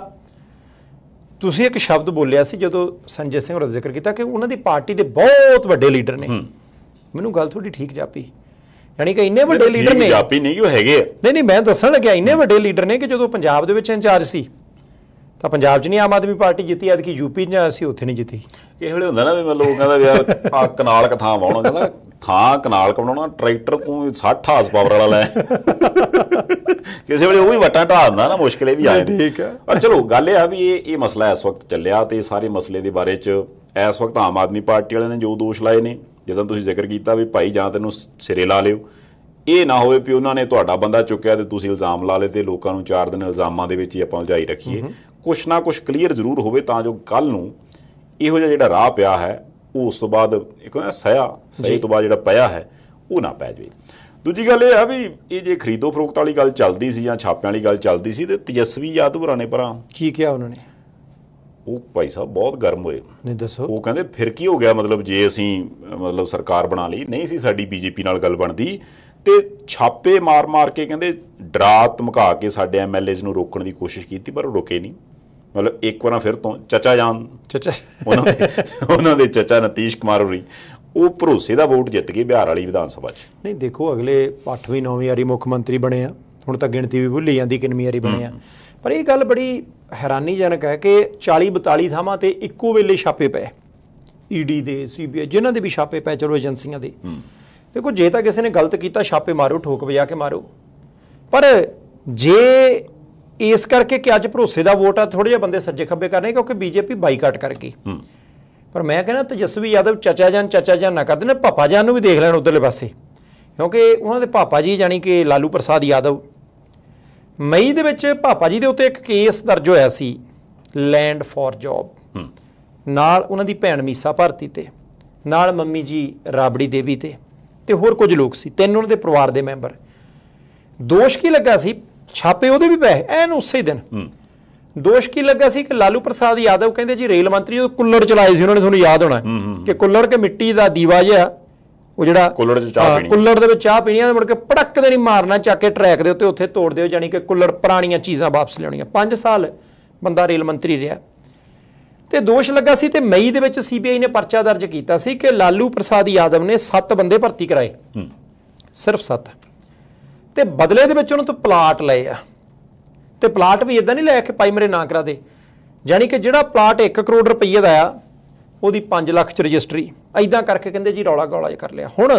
Speaker 2: ਤੁਸੀਂ ਇੱਕ ਸ਼ਬਦ ਬੋਲਿਆ ਸੀ ਜਦੋਂ ਸੰਜੇ ਸਿੰਘ ਹੋਰ ਦਾ ਜ਼ਿਕਰ ਕੀਤਾ ਕਿ ਉਹਨਾਂ ਦੀ ਪਾਰਟੀ ਦੇ ਬਹੁਤ ਵੱਡੇ ਲੀਡਰ ਨੇ ਮੈਨੂੰ ਗੱਲ ਤੁਹਾਡੀ ਠੀਕ ਜਾਪੀ ਯਾਨੀ ਕਿ ਇੰਨੇ ਵੱਡੇ ਲੀਡਰ ਨੇ ਜਾਪੀ ਨਹੀਂ ਕਿ ਉਹ ਹੈਗੇ ਨਹੀਂ ਨਹੀਂ ਮੈਂ ਦੱਸਣ ਲੱਗਿਆ ਇੰਨੇ ਵੱਡੇ ਲੀਡਰ ਨੇ ਕਿ ਜਦੋਂ ਪੰਜਾਬ ਦੇ ਵਿੱਚ ਇੰਚਾਰਜ ਸੀ ਤਾਂ ਪੰਜਾਬ 'ਚ ਨਹੀਂ ਆਮ ਆਦਮੀ ਪਾਰਟੀ ਜਿੱਤੀ ਕਿ ਯੂਪੀ 'ਚ ਅਸੀਂ ਉੱਥੇ ਨਹੀਂ ਜਿੱਤੀ
Speaker 1: ਇਹ ਵੇਲੇ ਹੁੰਦਾ ਨਾ ਵੀ ਮੈਂ ਲੋਕਾਂ ਦਾ ਯਾਰ ਆ ਕਨਾਲ ਕਥਾਂ ਵਾਉਣਾ ਕਹਿੰਦਾ ਥਾਂ ਕਨਾਲ ਕਬਣਾਉਣਾ ਟਰੈਕਟਰ ਤੋਂ 60 ਹਾਸ ਪਾਵਰ ਵਾਲਾ ਲੈ ਕਿਸੇ ਵੇਲੇ ਉਹ ਵੀ ਵਟਾ ਢਾ ਦਿੰਦਾ ਨਾ ਮੁਸ਼ਕਲੇ ਵੀ ਆਏ ਠੀਕ ਹੈ ਪਰ ਚਲੋ ਗੱਲ ਇਹ ਆ ਵੀ ਇਹ ਇਹ ਮਸਲਾ ਇਸ ਵਕਤ ਚੱਲਿਆ ਤੇ ਸਾਰੇ ਮਸਲੇ ਦੇ ਬਾਰੇ 'ਚ ਇਸ ਵਕਤ ਆਮ ਆਦਮੀ ਪਾਰਟੀ ਵਾਲਿਆਂ ਨੇ ਜੋ ਦੋਸ਼ ਲਾਏ ਨੇ ਜਦੋਂ ਤੁਸੀਂ ਜ਼ਿਕਰ ਕੀਤਾ ਵੀ ਭਾਈ ਜਾਂ ਤੈਨੂੰ ਸਿਰੇ ਲਾ ਲਿਓ ਇਹ ਨਾ ਹੋਵੇ ਵੀ ਉਹਨਾਂ ਨੇ ਤੁਹਾਡਾ ਬੰਦਾ ਚੁੱਕਿਆ ਤੇ ਤੁਸੀਂ ਇਲਜ਼ਾਮ ਲਾ ਲਏ ਤੇ ਲੋਕਾਂ ਨੂੰ 4 ਦਿਨ ਇਲਜ਼ਾਮਾਂ ਦੇ ਵਿੱਚ ਹੀ ਆਪਾਂ ਉਲਝਾਈ ਰੱਖੀਏ ਕੁਛ ਨਾ ਕੁਛ ਕਲੀਅਰ ਜ਼ਰੂਰ ਹੋਵੇ ਤਾਂ ਜੋ ਕੱਲ ਨੂੰ ਇਹੋ ਜਿਹਾ ਜਿਹੜਾ ਰਾਹ ਪਿਆ ਹੈ ਉਹ ਉਸ ਤੋਂ ਬਾਅਦ ਇੱਕ ਸਹਾ ਸਹੀ ਤੋਂ ਬਾਅਦ ਜਿਹੜਾ ਪਿਆ ਹੈ ਉਹ ਨਾ ਪੈ ਜਵੇ ਦੂਜੀ ਗੱਲ ਇਹ ਆ ਵੀ ਇਹ ਜੇ ਖਰੀਦੋ ਫਰੋਖਤ ਵਾਲੀ ਗੱਲ ਚੱਲਦੀ ਸੀ ਜਾਂ ਛਾਪਿਆਂ ਵਾਲੀ ਗੱਲ ਚੱਲਦੀ ਸੀ ਤੇ ਤੇਜਸਵੀ ਯਾਦਵ ਨੇ ਭਰਾ
Speaker 2: ਕੀ ਕਿਹਾ ਉਹਨਾਂ ਨੇ
Speaker 1: ਉਹ ਭਾਈ ਸਾਹਿਬ ਬਹੁਤ ਗਰਮ ਹੋਏ ਨਹੀਂ ਦੱਸੋ ਉਹ ਕਹਿੰਦੇ ਫਿਰ ਕੀ ਹੋ ਗਿਆ ਮਤਲਬ ਜੇ ਅਸੀਂ ਮਤਲਬ ਸਰਕਾਰ ਬਣਾ ਲਈ ਨਹੀਂ ਸੀ ਸਾਡੀ ਬੀਜੇਪੀ ਨਾਲ ਗੱਲ ਬਣਦੀ ਤੇ ਛਾਪੇ ਮਾਰ-ਮਾਰ ਕੇ ਕਹਿੰਦੇ ਡਰਾ ਧਮਕਾ ਕੇ ਸਾਡੇ ਐਮਐਲਏਜ਼ ਨੂੰ ਰੋਕਣ ਦੀ ਕੋਸ਼ਿਸ਼ ਕੀਤੀ ਪਰ ਉਹ ਰੁਕੇ ਨਹੀਂ ਮਤਲਬ ਇੱਕ ਵਾਰ ਫਿਰ ਤੋਂ ਚਚਾ ਜਾਨ ਚਚਾ ਉਹਨਾਂ ਦੇ ਉਹਨਾਂ ਦੇ ਚਚਾ ਨਤੀਸ਼ ਕੁਮਾਰ ਹੋਰੀ ਉਹ ਭਰੋਸੇ ਦਾ ਵੋਟ ਜਿੱਤ ਗਏ ਬਿਹਾਰ ਵਾਲੀ ਵਿਧਾਨ ਸਭਾ 'ਚ
Speaker 2: ਨਹੀਂ ਦੇਖੋ ਅਗਲੇ 8ਵੀਂ 9ਵੀਂ ਵਾਰੀ ਮੁੱਖ ਮੰਤਰੀ ਬਣੇ ਆ ਹੁਣ ਤਾਂ ਗਿਣਤੀ ਵੀ ਭੁੱਲੀ ਜਾਂਦੀ ਕਿੰਨੀ ਵਾਰੀ ਬਣੇ ਆ ਪਰ ਇਹ ਗੱਲ ਬੜੀ ਹੈਰਾਨੀਜਨਕ ਹੈ ਕਿ 40 42 ਥਾਵਾਂ ਤੇ ਇੱਕੋ ਵੇਲੇ ਛਾਪੇ ਪਏ ਈਡੀ ਦੇ ਸੀਬੀਆਈ ਜਿਨ੍ਹਾਂ ਦੇ ਵੀ ਛਾਪੇ ਪਏ ਚਲੋ ਏਜੰਸੀਆਂ ਦੇ ਦੇਖੋ ਜੇ ਤਾਂ ਕਿਸੇ ਨੇ ਗਲਤ ਕੀਤਾ ਛਾਪੇ ਮਾਰੋ ਠੋਕ ਵਜਾ ਕੇ ਮਾਰੋ ਪਰ ਜੇ ਇਸ ਕਰਕੇ ਕਿ ਅੱਜ ਭਰੋਸੇ ਦਾ ਵੋਟ ਆ ਥੋੜੇ ਜਿਹਾ ਬੰਦੇ ਸੱਜੇ ਖੱਬੇ ਕਰਨੇ ਕਿਉਂਕਿ ਬੀਜੇਪੀ ਬਾਈਕਾਟ ਕਰ ਗਈ ਪਰ ਮੈਂ ਕਹਿੰਦਾ ਤਜਸਵੀ ਯਾਦਵ ਚਾਚਾ ਜਾਨ ਚਾਚਾ ਜਾਨ ਨਾ ਕਰਦੇ ਨੇ ਪਾਪਾ ਜਾਨ ਨੂੰ ਵੀ ਦੇਖ ਲੈਣ ਉਧਰਲੇ ਪਾਸੇ ਕਿਉਂਕਿ ਉਹਨਾਂ ਦੇ ਪਾਪਾ ਜੀ ਜਾਨੀ ਕਿ ਲਾਲੂ ਪ੍ਰਸਾਦ ਯਾਦਵ ਮਈ ਦੇ ਵਿੱਚ ਪਾਪਾ ਜੀ ਦੇ ਉੱਤੇ ਇੱਕ ਕੇਸ ਦਰਜ ਹੋਇਆ ਸੀ ਲੈਂਡ ਫਾਰ ਜੌਬ ਨਾਲ ਉਹਨਾਂ ਦੀ ਭੈਣ ਮੀਸਾ ਭਾਰਤੀ ਤੇ ਨਾਲ ਮੰਮੀ ਜੀ ਰਾਬੜੀ ਦੇਵੀ ਤੇ ਤੇ ਹੋਰ ਕੁਝ ਲੋਕ ਸੀ ਤਿੰਨ ਉਹਨਾਂ ਦੇ ਪਰਿਵਾਰ ਦੇ ਮੈਂਬਰ ਦੋਸ਼ ਕੀ ਲੱਗਾ ਸੀ ਛਾਪੇ ਉਹਦੇ ਵੀ ਪਏ ਐਨ ਉਸੇ ਦਿਨ ਦੋਸ਼ ਕੀ ਲੱਗਾ ਸੀ ਕਿ ਲਾਲੂ ਪ੍ਰਸਾਦ ਯਾਦਵ ਕਹਿੰਦੇ ਜੀ ਰੇਲ ਮੰਤਰੀ ਉਹ ਕੁੱਲੜ ਚਲਾਏ ਸੀ ਉਹਨਾਂ ਨੇ ਤੁਹਾਨੂੰ ਯਾਦ ਹੋਣਾ ਕਿ ਕੁੱਲੜ ਕੇ ਮਿੱਟੀ ਦਾ ਦੀਵਾ ਜਿਹਾ ਉਹ ਜਿਹੜਾ ਕੁੱਲੜ ਚ ਚਾਹ ਪੀਣੀ ਕੁੱਲੜ ਦੇ ਵਿੱਚ ਚਾਹ ਪੀਣੀ ਆ ਮੁੜ ਕੇ ਪੜੱਕ ਦੇ ਨਹੀਂ ਮਾਰਨਾ ਚੱਕ ਕੇ ਟਰੈਕ ਦੇ ਉੱਤੇ ਉੱਥੇ ਤੋੜ ਦਿਓ ਜਾਨੀ ਕਿ ਕੁੱਲੜ ਪੁਰਾਣੀਆਂ ਚੀਜ਼ਾਂ ਵਾਪਸ ਲੈਣੀਆਂ 5 ਸਾਲ ਬੰਦਾ ਰੇਲ ਮੰਤਰੀ ਰਿਹਾ ਤੇ ਦੋਸ਼ ਲੱਗਾ ਸੀ ਤੇ ਮਈ ਦੇ ਵਿੱਚ ਸੀਬੀਆਈ ਨੇ ਪਰਚਾ ਦਰਜ ਕੀਤਾ ਸੀ ਕਿ ਲਾਲੂ ਪ੍ਰਸਾਦ ਯਾਦਵ ਨੇ 7 ਬੰਦੇ ਭਰਤੀ ਕਰਾਏ ਸਿਰਫ 7 ਤੇ ਬਦਲੇ ਦੇ ਵਿੱਚ ਉਹਨਾਂ ਤੋਂ ਪਲਾਟ ਲਏ ਆ ਤੇ ਪਲਾਟ ਵੀ ਇਦਾਂ ਨਹੀਂ ਲੈ ਕੇ ਪਾਈ ਮੇਰੇ ਨਾਂ ਕਰਾ ਦੇ ਯਾਨੀ ਕਿ ਜਿਹੜਾ ਪਲਾਟ 1 ਕਰੋੜ ਰੁਪਏ ਦਾ ਆ ਉਹਦੀ 5 ਲੱਖ ਚ ਰਜਿਸਟਰੀ ਐਦਾਂ ਕਰਕੇ ਕਹਿੰਦੇ ਜੀ ਰੌਲਾ ਗੌਲਾ ਕਰ ਲਿਆ ਹੁਣ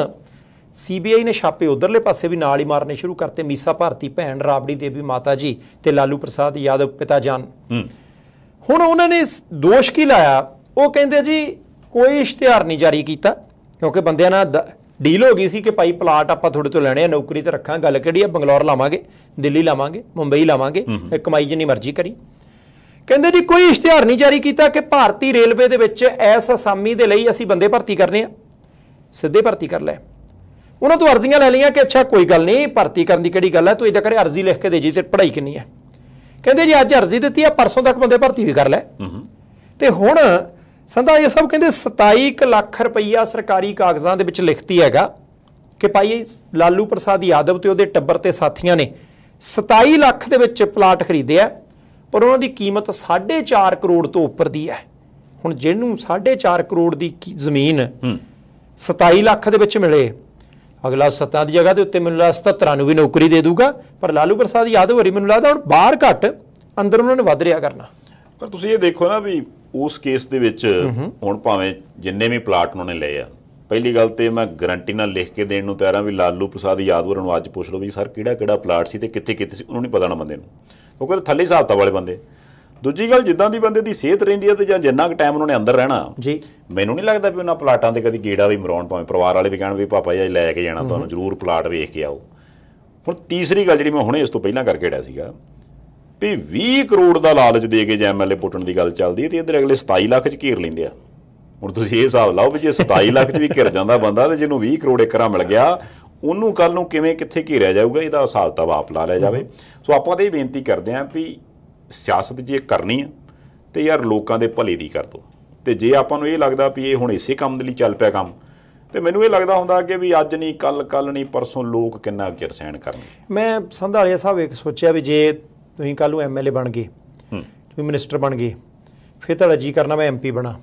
Speaker 2: ਸੀਬੀਆਈ ਨੇ ਛਾਪੇ ਉਧਰਲੇ ਪਾਸੇ ਵੀ ਨਾਲ ਹੀ ਮਾਰਨੇ ਸ਼ੁਰੂ ਕਰਤੇ ਮੀਸਾ ਭਾਰਤੀ ਭੈਣ ਰਾਬੜੀ ਦੇਵੀ ਮਾਤਾ ਜੀ ਤੇ ਲਾਲੂ ਪ੍ਰਸਾਦ ਯਾਦਵ ਪਿਤਾ ਜਾਨ ਹੁਣ ਉਹਨਾਂ ਨੇ ਦੋਸ਼ ਕੀ ਲਾਇਆ ਉਹ ਕਹਿੰਦੇ ਜੀ ਕੋਈ ਇਸ਼ਤਿਹਾਰ ਨਹੀਂ ਜਾਰੀ ਕੀਤਾ ਕਿਉਂਕਿ ਬੰਦਿਆਂ ਨਾਲ ਡੀਲ ਹੋ ਗਈ ਸੀ ਕਿ ਭਾਈ ਪਲਾਟ ਆਪਾਂ ਤੁਹਾਡੇ ਤੋਂ ਲੈਣੇ ਆ ਨੌਕਰੀ ਤੇ ਰੱਖਾਂ ਗੱਲ ਕਿਹੜੀ ਆ ਬੰਗਲੌਰ ਲਾਵਾਂਗੇ ਦਿੱਲੀ ਲਾਵਾਂਗੇ ਮੁੰਬਈ ਲਾਵਾਂਗੇ ਕਮਾਈ ਜਿੰਨੀ ਮਰਜ਼ੀ ਕਰੀ ਕਹਿੰਦੇ ਜੀ ਕੋਈ ਇਸ਼ਤਿਹਾਰ ਨਹੀਂ ਜਾਰੀ ਕੀਤਾ ਕਿ ਭਾਰਤੀ ਰੇਲਵੇ ਦੇ ਵਿੱਚ ਐਸ ਅਸਾਮੀ ਦੇ ਲਈ ਅਸੀਂ ਬੰਦੇ ਭਰਤੀ ਕਰਨੇ ਆ ਸਿੱਧੇ ਭਰਤੀ ਕਰ ਲੈ ਉਹਨਾਂ ਤੋਂ ਅਰਜ਼ੀਆਂ ਲੈ ਲਈਆਂ ਕਿ ਅੱਛਾ ਕੋਈ ਗੱਲ ਨਹੀਂ ਭਰਤੀ ਕਰਨ ਦੀ ਕਿਹੜੀ ਗੱਲ ਹੈ ਤੂੰ ਇਹਦਾ ਕਰੇ ਅਰਜ਼ੀ ਲਿਖ ਕੇ ਦੇ ਜੀ ਤੇ ਪੜ੍ਹਾਈ ਕਿੰਨੀ ਹੈ ਕਹਿੰਦੇ ਜੀ ਅੱਜ ਅਰਜ਼ੀ ਦਿੱਤੀ ਆ ਪਰਸੋਂ ਤੱਕ ਬੰਦੇ ਭਰਤੀ ਵੀ ਕਰ ਲੈ ਤੇ ਹੁਣ ਸੰਦਾ ਇਹ ਸਭ ਕਹਿੰਦੇ 27 ਲੱਖ ਰੁਪਈਆ ਸਰਕਾਰੀ ਕਾਗਜ਼ਾਂ ਦੇ ਵਿੱਚ ਲਿਖਤੀ ਹੈਗਾ ਕਿ ਭਾਈ ਲਾਲੂ ਪ੍ਰਸਾਦ ਯਾਦਵ ਤੇ ਉਹਦੇ ਟੱਬਰ ਤੇ ਸਾਥੀਆਂ ਨੇ 27 ਲੱਖ ਦੇ ਵਿੱਚ ਪਲਾਟ ਖਰੀਦਿਆ ਪਰ ਉਹਨਾਂ ਦੀ ਕੀਮਤ 4.5 ਕਰੋੜ ਤੋਂ ਉੱਪਰ ਦੀ ਹੈ ਹੁਣ ਜਿਹਨੂੰ 4.5 ਕਰੋੜ ਦੀ ਜ਼ਮੀਨ 27 ਲੱਖ ਦੇ ਵਿੱਚ ਮਿਲੇ ਅਗਲਾ ਸੱਤਾਂ ਦੀ ਜਗ੍ਹਾ ਦੇ ਉੱਤੇ ਮੈਨੂੰ ਲੱਗਦਾ 77 ਨੂੰ ਵੀ ਨੌਕਰੀ ਦੇ ਦੂਗਾ ਪਰ ਲਾਲੂ ਪ੍ਰਸਾਦ ਯਾਦਵ ਹਰੀ ਮੈਨੂੰ ਲੱਗਦਾ ਹੁਣ ਬਾਹਰ ਘੱਟ ਅੰਦਰ ਉਹਨਾਂ ਨੇ ਵਧ ਰਿਆ ਕਰਨਾ
Speaker 1: ਪਰ ਤੁਸੀਂ ਇਹ ਦੇਖੋ ਨਾ ਵੀ ਉਸ ਕੇਸ ਦੇ ਵਿੱਚ ਹੁਣ ਭਾਵੇਂ ਜਿੰਨੇ ਵੀ ਪਲਾਟ ਉਹਨਾਂ ਨੇ ਲਏ ਆ ਪਹਿਲੀ ਗੱਲ ਤੇ ਮੈਂ ਗਾਰੰਟੀ ਨਾਲ ਲਿਖ ਕੇ ਦੇਣ ਨੂੰ ਤਿਆਰ ਆ ਵੀ ਲਾਲੂ ਪ੍ਰਸਾਦ ਯਾਦਵਰ ਨੂੰ ਅੱਜ ਪੁੱਛ ਲਓ ਵੀ ਸਰ ਕਿਹੜਾ ਕਿਹੜਾ ਪਲਾਟ ਸੀ ਤੇ ਕਿੱਥੇ ਕਿੱਥੇ ਸੀ ਉਹਨੂੰ ਨਹੀਂ ਪਤਾ ਨਾ ਬੰਦੇ ਨੂੰ ਕਿਉਂਕਿ ਥੱਲੇ ਹਿਸਾਬਤਾ ਵਾਲੇ ਬੰਦੇ ਦੂਜੀ ਗੱਲ ਜਿੱਦਾਂ ਦੀ ਬੰਦੇ ਦੀ ਸਿਹਤ ਰਹਿੰਦੀ ਹੈ ਤੇ ਜਾਂ ਜਿੰਨਾ ਕੁ ਟਾਈਮ ਉਹਨਾਂ ਨੇ ਅੰਦਰ ਰਹਿਣਾ ਜੀ ਮੈਨੂੰ ਨਹੀਂ ਲੱਗਦਾ ਵੀ ਉਹਨਾਂ ਪਲਾਟਾਂ ਦੇ ਕਦੀ ਗੇੜਾ ਵੀ ਮਰਾਉਣ ਭਾਵੇਂ ਪਰਿਵਾਰ ਵਾਲੇ ਵੀ ਕਹਿਣ ਵੀ ਪਾਪਾ ਜੀ ਲੈ ਕੇ ਜਾਣਾ ਤੁਹਾਨੂੰ ਜ਼ਰੂਰ ਪਲਾਟ ਵੇਖ ਕੇ ਆਓ ਹੁਣ ਤੀਸਰੀ ਗੱਲ ਜਿਹੜੀ ਮੈਂ ਹੁਣੇ ਇਸ ਤੋਂ ਪਹਿਲਾਂ ਕਰਕੇ ੜਿਆ ਸੀਗਾ ਵੀ 20 ਕਰੋੜ ਦਾ ਲਾਲਚ ਦੇ ਕੇ ਜੇ ਐਮਐਲਏ ਪੁੱਟਣ ਦੀ ਗੱਲ ਚੱਲਦੀ ਹੈ ਤੇ ਇਧਰ ਅਗਲੇ 27 ਲੱਖ ਚ ਘੇਰ ਲੈਂਦੇ ਆ ਹੁਣ ਤੁਸੀਂ ਇਹ ਹਿਸਾਬ ਲਾਓ ਵੀ ਜੇ 27 ਲੱਖ ਚ ਵੀ ਘਿਰ ਜਾਂਦਾ ਬੰਦਾ ਤੇ ਜਿਹਨੂੰ 20 ਕਰੋੜ ਏਕੜਾ ਮਿਲ ਗਿਆ ਉਹਨੂੰ ਕੱਲ ਨੂੰ ਕਿਵੇਂ ਕਿੱਥੇ ਘੇਰਿਆ ਜਾਊਗਾ ਇਹਦਾ ਹਿਸਾਬ ਤਾਂ ਆਪ ਲਾ ਲਿਆ ਜਾਵੇ ਸੋ ਆਪਾਂ ਤਾਂ ਇਹ ਬੇਨਤੀ ਕਰਦੇ ਆਂ ਵੀ ਸਿਆਸਤ ਜੇ ਕਰਨੀ ਆ ਤੇ ਯਾਰ ਲੋਕਾਂ ਦੇ ਭਲੇ ਦੀ ਕਰ ਦੋ ਤੇ ਜੇ ਆਪਾਂ ਨੂੰ ਇਹ ਲੱਗਦਾ ਵੀ ਇਹ ਹੁਣ ਇਸੇ ਕੰਮ ਦੇ ਲਈ ਚੱਲ ਪਿਆ ਕੰਮ ਤੇ ਮੈਨੂੰ ਇਹ ਲੱਗਦਾ ਹੁੰਦਾ ਕਿ ਵੀ ਅੱਜ ਨਹੀਂ ਕੱਲ ਕੱਲ ਨਹੀਂ ਪਰਸੋਂ ਲੋਕ ਕਿੰਨਾ ਚਿਰ
Speaker 2: ਸਹਿਣ ਕਰਨਗੇ ਮੈਂ ਸੰਧਾਲਿਆ ਸਾਹਿਬ ਇੱਕ ਸੋਚਿਆ ਵੀ ਜੇ ਤੁਸੀਂ ਕੱਲ ਨੂੰ ਐਮਐਲਏ ਬਣ ਗਏ ਹੂੰ ਤੁਸੀਂ ਮਿਨਿਸਟਰ ਬਣ ਗਏ ਫਿਰ ਤੁਹਾਡਾ ਜੀ ਕਰਨਾ ਮੈਂ ਐਮਪੀ ਬਣਾ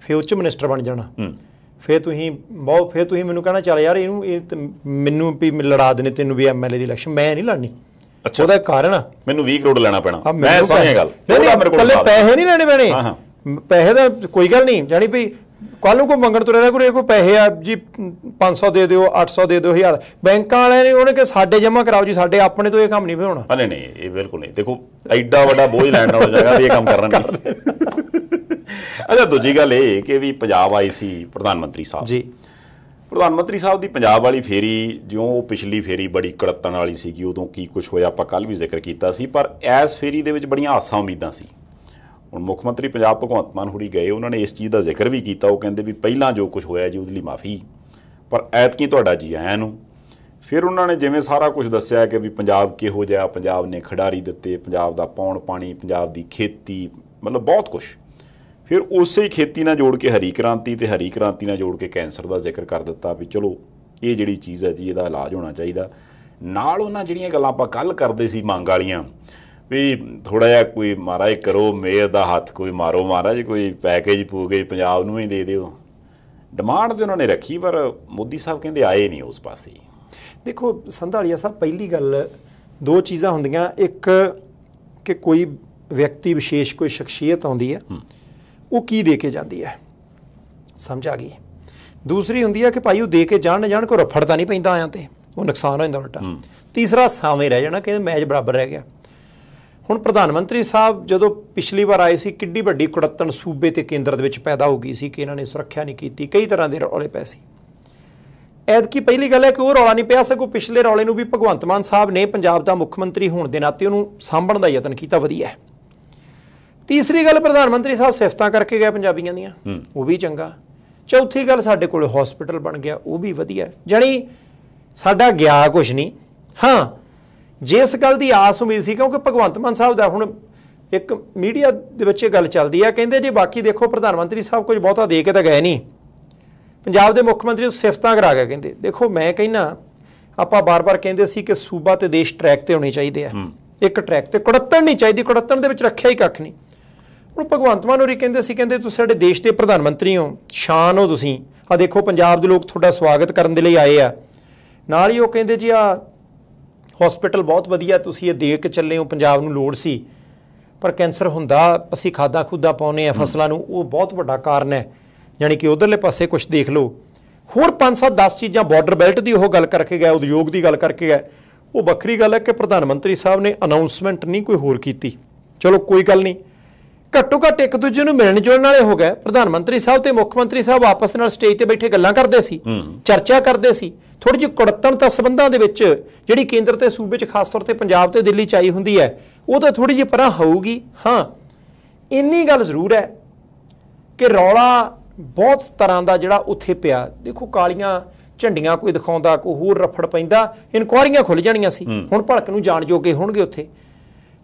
Speaker 2: ਫਿਰ ਉੱਚ ਮਿਨਿਸਟਰ ਬਣ ਜਾਣਾ ਹੂੰ ਫਿਰ ਤੁਸੀਂ ਬਹੁਤ ਫਿਰ ਤੁਸੀਂ ਮੈਨੂੰ ਕਹਿਣਾ ਚੱਲ ਯਾਰ ਇਹਨੂੰ ਇਹ ਮੈਨੂੰ ਵੀ ਲੜਾ ਦੇਣੇ ਤੈਨੂੰ ਵੀ ਐਮਐਲਏ ਦੀ ਇਲੈਕਸ਼ਨ ਮੈਂ ਨਹੀਂ ਲੜਨੀ ਅੱਛਾ ਉਹਦਾ ਕਾਰਨ ਮੈਨੂੰ 20 ਕਰੋੜ ਲੈਣਾ ਪੈਣਾ ਮੈਂ ਸਮਝਿਆ ਗੱਲ ਨਹੀਂ ਮੇਰੇ ਕੋਲ ਕੱਲੇ ਪੈਸੇ ਨਹੀਂ ਲੈਣੇ ਪੈਣੇ ਪੈਸੇ ਦਾ ਕੋਈ ਗੱਲ ਨਹੀਂ ਜਾਨੀ ਵੀ ਕੱਲ ਨੂੰ ਕੋ ਮੰਗਣ ਤੁਰੇ ਰਿਹਾ ਕੋਈ ਕੋਈ ਪੈਸੇ ਆ ਜੀ 500 ਦੇ ਦਿਓ 800 ਦੇ ਦਿਓ 1000 ਬੈਂਕਾਂ ਵਾਲਿਆਂ ਨੇ ਉਹਨੇ ਕਿ ਸਾਡੇ ਜਮਾ ਕਰਾਓ ਜੀ ਸਾਡੇ ਆਪਣੇ ਤੋਂ ਇਹ ਕੰਮ ਨਹੀਂ ਹੋਣਾ
Speaker 1: ਨਹੀਂ ਨਹੀਂ ਇਹ ਬਿਲਕੁਲ ਨਹੀਂ ਦੇਖੋ ਐਡਾ ਵੱਡਾ ਬੋਝ ਲੈਣ ਨਾਲ ਹੋ ਜਾਏਗਾ ਵੀ ਇਹ ਕੰਮ ਕਰਨਾ
Speaker 2: ਨਹੀਂ
Speaker 1: [laughs] ਅੱਛਾ ਦੂਜੀ ਗੱਲ ਇਹ ਕਿ ਵੀ ਪੰਜਾਬ ਆਈ ਸੀ ਪ੍ਰਧਾਨ ਮੰਤਰੀ ਸਾਹਿਬ ਜੀ ਪ੍ਰਧਾਨ ਮੰਤਰੀ ਸਾਹਿਬ ਦੀ ਪੰਜਾਬ ਵਾਲੀ ਫੇਰੀ ਜਿਉਂ ਉਹ ਪਿਛਲੀ ਫੇਰੀ ਬੜੀ ਕੜਤਣ ਵਾਲੀ ਸੀਗੀ ਉਦੋਂ ਕੀ ਕੁਝ ਹੋਇਆ ਆਪਾਂ ਕੱਲ ਵੀ ਜ਼ਿਕਰ ਕੀਤਾ ਸੀ ਪਰ ਐਸ ਫੇਰੀ ਦੇ ਵਿੱਚ ਬੜੀਆਂ ਆਸਾਂ ਉਮੀਦਾਂ ਸੀ ਹੁਣ ਮੁੱਖ ਮੰਤਰੀ ਪੰਜਾਬ ਭਗਵੰਤ ਮਾਨ ਹੁੜੀ ਗਏ ਉਹਨਾਂ ਨੇ ਇਸ ਚੀਜ਼ ਦਾ ਜ਼ਿਕਰ ਵੀ ਕੀਤਾ ਉਹ ਕਹਿੰਦੇ ਵੀ ਪਹਿਲਾਂ ਜੋ ਕੁਝ ਹੋਇਆ ਜੀ ਉਹਦੇ ਲਈ ਮਾਫੀ ਪਰ ਐਤਕੀ ਤੁਹਾਡਾ ਜੀ ਆਇਆਂ ਨੂੰ ਫਿਰ ਉਹਨਾਂ ਨੇ ਜਿਵੇਂ ਸਾਰਾ ਕੁਝ ਦੱਸਿਆ ਕਿ ਵੀ ਪੰਜਾਬ ਕਿਹੋ ਜਿਹਾ ਪੰਜਾਬ ਨੇ ਖਿਡਾਰੀ ਦਿੱਤੇ ਪੰਜਾਬ ਦਾ ਪੌਣ ਪਾਣੀ ਪੰਜਾਬ ਦੀ ਖੇਤੀ ਮਤਲਬ ਬਹੁਤ ਕੁਝ ਫਿਰ ਉਸੇ ਹੀ ਖੇਤੀ ਨਾਲ ਜੋੜ ਕੇ ਹਰੀ ਕ੍ਰਾਂਤੀ ਤੇ ਹਰੀ ਕ੍ਰਾਂਤੀ ਨਾਲ ਜੋੜ ਕੇ ਕੈਂਸਰ ਦਾ ਜ਼ਿਕਰ ਕਰ ਦਿੱਤਾ ਵੀ ਚਲੋ ਇਹ ਜਿਹੜੀ ਚੀਜ਼ ਹੈ ਜੀ ਇਹਦਾ ਇਲਾਜ ਹੋਣਾ ਚਾਹੀਦਾ ਨਾਲ ਉਹਨਾਂ ਜਿਹੜੀਆਂ ਗੱਲਾਂ ਆਪਾਂ ਕੱਲ ਕਰਦੇ ਸੀ ਮੰਗ ਵਾਲੀਆਂ ਵੀ ਥੋੜਾ ਜਿਹਾ ਕੋਈ ਮਹਾਰਾਜ ਕਰੋ ਮੇਰ ਦਾ ਹੱਥ ਕੋਈ ਮਾਰੋ ਮਹਾਰਾਜ ਕੋਈ ਪੈਕੇਜ ਪੂਗੇ ਪੰਜਾਬ ਨੂੰ ਹੀ ਦੇ ਦਿਓ ਡਿਮਾਂਡ ਤੇ ਉਹਨਾਂ ਨੇ ਰੱਖੀ ਪਰ ਮੋਦੀ ਸਾਹਿਬ ਕਹਿੰਦੇ ਆਏ ਨਹੀਂ ਉਸ ਪਾਸੇ
Speaker 2: ਦੇਖੋ ਸੰਧਾਲੀਆ ਸਾਹਿਬ ਪਹਿਲੀ ਗੱਲ ਦੋ ਚੀਜ਼ਾਂ ਹੁੰਦੀਆਂ ਇੱਕ ਕਿ ਕੋਈ ਵਿਅਕਤੀ ਵਿਸ਼ੇਸ਼ ਕੋਈ ਸ਼ਖਸੀਅਤ ਆਉਂਦੀ ਹੈ ਉਹ ਕੀ ਦੇ ਕੇ ਜਾਂਦੀ ਹੈ ਸਮਝ ਆ ਗਈ ਦੂਸਰੀ ਹੁੰਦੀ ਹੈ ਕਿ ਭਾਈ ਉਹ ਦੇ ਕੇ ਜਾਣ ਨਾ ਜਾਣ ਕੋ ਰਫੜ ਤਾਂ ਨਹੀਂ ਪੈਂਦਾ ਆਇਆਂ ਤੇ ਉਹ ਨੁਕਸਾਨ ਹੋ ਜਾਂਦਾ ਉਲਟਾ ਤੀਸਰਾ ਸਾਵੇਂ ਰਹਿ ਜਾਣਾ ਕਿ ਮੈਚ ਬਰਾਬਰ ਰਹਿ ਗਿਆ ਹੁਣ ਪ੍ਰਧਾਨ ਮੰਤਰੀ ਸਾਹਿਬ ਜਦੋਂ ਪਿਛਲੀ ਵਾਰ ਆਏ ਸੀ ਕਿੱਡੀ ਵੱਡੀ ਕੁੜੱਤਣ ਸੂਬੇ ਤੇ ਕੇਂਦਰ ਦੇ ਵਿੱਚ ਪੈਦਾ ਹੋ ਗਈ ਸੀ ਕਿ ਇਹਨਾਂ ਨੇ ਸੁਰੱਖਿਆ ਨਹੀਂ ਕੀਤੀ ਕਈ ਤਰ੍ਹਾਂ ਦੇ ਰੌਲੇ ਪੈ ਸੀ ਕੀ ਪਹਿਲੀ ਗੱਲ ਹੈ ਕਿ ਉਹ ਰੌਲਾ ਨਹੀਂ ਪਿਆ ਸਕੋ ਪਿਛਲੇ ਰੌਲੇ ਨੂੰ ਵੀ ਭਗਵੰਤ ਮਾਨ ਸਾਹਿਬ ਨੇ ਪੰਜਾਬ ਦਾ ਮੁੱਖ ਮੰਤਰੀ ਹੋਣ ਦੇ ਨਾਤੇ ਉਹਨੂੰ ਸਾਂਭਣ ਦਾ ਯਤਨ ਕੀਤਾ ਵਧੀਆ ਹੈ ਤੀਸਰੀ ਗੱਲ ਪ੍ਰਧਾਨ ਮੰਤਰੀ ਸਾਹਿਬ ਸਿਫਤਾਂ ਕਰਕੇ ਗਏ ਪੰਜਾਬੀਆਂ ਦੀਆਂ ਉਹ ਵੀ ਚੰਗਾ ਚੌਥੀ ਗੱਲ ਸਾਡੇ ਕੋਲ ਹਸਪੀਟਲ ਬਣ ਗਿਆ ਉਹ ਵੀ ਵਧੀਆ ਜਾਨੀ ਸਾਡਾ ਗਿਆ ਕੁਝ ਨਹੀਂ ਹਾਂ ਜਿਸ ਗੱਲ ਦੀ ਆਸ ਉਮੀਦ ਸੀ ਕਿਉਂਕਿ ਭਗਵੰਤ ਮਾਨ ਸਾਹਿਬ ਦਾ ਹੁਣ ਇੱਕ ਮੀਡੀਆ ਦੇ ਵਿੱਚ ਇਹ ਗੱਲ ਚੱਲਦੀ ਆ ਕਹਿੰਦੇ ਜੇ ਬਾਕੀ ਦੇਖੋ ਪ੍ਰਧਾਨ ਮੰਤਰੀ ਸਾਹਿਬ ਕੁਝ ਬਹੁਤਾ ਦੇ ਕੇ ਤਾਂ ਗਏ ਨਹੀਂ ਪੰਜਾਬ ਦੇ ਮੁੱਖ ਮੰਤਰੀ ਨੂੰ ਸਿਫਤਾਂ ਕਰਾ ਗਏ ਕਹਿੰਦੇ ਦੇਖੋ ਮੈਂ ਕਹਿੰਨਾ ਆਪਾਂ ਬਾਰ-ਬਾਰ ਕਹਿੰਦੇ ਸੀ ਕਿ ਸੂਬਾ ਤੇ ਦੇਸ਼ ਟਰੈਕ ਤੇ ਹੋਣੇ ਚਾਹੀਦੇ ਆ ਇੱਕ ਟਰੈਕ ਤੇ ਕੁੜੱਤਣ ਨਹੀਂ ਚਾਹੀਦੀ ਕੁੜੱਤਣ ਦੇ ਵਿੱਚ ਰੱਖਿਆ ਹੀ ਕੱਖ ਨਹੀਂ ਹੁਣ ਭਗਵੰਤ ਮਾਨ ਹੋਰੀ ਕਹਿੰਦੇ ਸੀ ਕਹਿੰਦੇ ਤੁਸੀਂ ਸਾਡੇ ਦੇਸ਼ ਦੇ ਪ੍ਰਧਾਨ ਮੰਤਰੀ ਹੋ ਸ਼ਾਨ ਹੋ ਤੁਸੀਂ ਆ ਦੇਖੋ ਪੰਜਾਬ ਦੇ ਲੋਕ ਤੁਹਾਡਾ ਸਵਾਗਤ ਕਰਨ ਦੇ ਲਈ ਆਏ ਆ ਨਾਲ ਹੀ ਉਹ ਕਹਿੰਦੇ ਜੀ ਆ ਹਸਪੀਟਲ ਬਹੁਤ ਵਧੀਆ ਤੁਸੀਂ ਇਹ ਦੇਖ ਕੇ ਚੱਲੇ ਹੋ ਪੰਜਾਬ ਨੂੰ ਲੋੜ ਸੀ ਪਰ ਕੈਂਸਰ ਹੁੰਦਾ ਅਸੀਂ ਖਾਦਾ ਖੁੱਦਾ ਪਾਉਨੇ ਆ ਫਸਲਾਂ ਨੂੰ ਉਹ ਬਹੁਤ ਵੱਡਾ ਕਾਰਨ ਹੈ ਯਾਨੀ ਕਿ ਉਧਰਲੇ ਪਾਸੇ ਕੁਝ ਦੇਖ ਲਓ ਹੋਰ 5-7 10 ਚੀਜ਼ਾਂ ਬਾਰਡਰ ਬੈਲਟ ਦੀ ਉਹ ਗੱਲ ਕਰਕੇ ਗਿਆ ਉਦਯੋਗ ਦੀ ਗੱਲ ਕਰਕੇ ਗਿਆ ਉਹ ਵੱਖਰੀ ਗੱਲ ਹੈ ਕਿ ਪ੍ਰਧਾਨ ਮੰਤਰੀ ਸਾਹਿਬ ਨੇ ਅਨਾਉਂਸਮੈਂਟ ਨਹੀਂ ਕੋਈ ਹੋਰ ਕੀਤੀ ਚਲੋ ਕੋਈ ਗੱਲ ਨਹੀਂ ਘੱਟੋ ਘੱਟ ਇੱਕ ਦੂਜੇ ਨੂੰ ਮਿਲਣ ਜੁਲਣ ਵਾਲੇ ਹੋ ਗਏ ਪ੍ਰਧਾਨ ਮੰਤਰੀ ਸਾਹਿਬ ਤੇ ਮੁੱਖ ਮੰਤਰੀ ਸਾਹਿਬ ਆਪਸ ਨਾਲ ਸਟੇਜ ਤੇ ਬੈਠੇ ਗੱਲਾਂ ਕਰਦੇ ਸੀ ਚਰਚਾ ਕਰਦੇ ਸੀ ਥੋੜੀ ਜਿਹੀ ਕੁੜਤਣ ਤਾਂ ਸਬੰਧਾਂ ਦੇ ਵਿੱਚ ਜਿਹੜੀ ਕੇਂਦਰ ਤੇ ਸੂਬੇ 'ਚ ਖਾਸ ਤੌਰ ਤੇ ਪੰਜਾਬ ਤੇ ਦਿੱਲੀ 'ਚ ਆਈ ਹੁੰਦੀ ਹੈ ਉਹ ਤਾਂ ਥੋੜੀ ਜਿਹੀ ਪਰਾਂ ਹੋਊਗੀ ਹਾਂ ਇੰਨੀ ਗੱਲ ਜ਼ਰੂਰ ਹੈ ਕਿ ਰੌਲਾ ਬਹੁਤ ਤਰ੍ਹਾਂ ਦਾ ਜਿਹੜਾ ਉੱਥੇ ਪਿਆ ਦੇਖੋ ਕਾਲੀਆਂ ਝੰਡੀਆਂ ਕੋਈ ਦਿਖਾਉਂਦਾ ਕੋਈ ਹੋਰ ਰਫੜ ਪੈਂਦਾ ਇਨਕੁਆਰੀਆਂ ਖੁੱਲ ਜਾਣੀਆਂ ਸੀ ਹੁਣ ਭੜਕ ਨੂੰ ਜਾਣ ਜੋਗੇ ਹੋਣਗੇ ਉੱਥੇ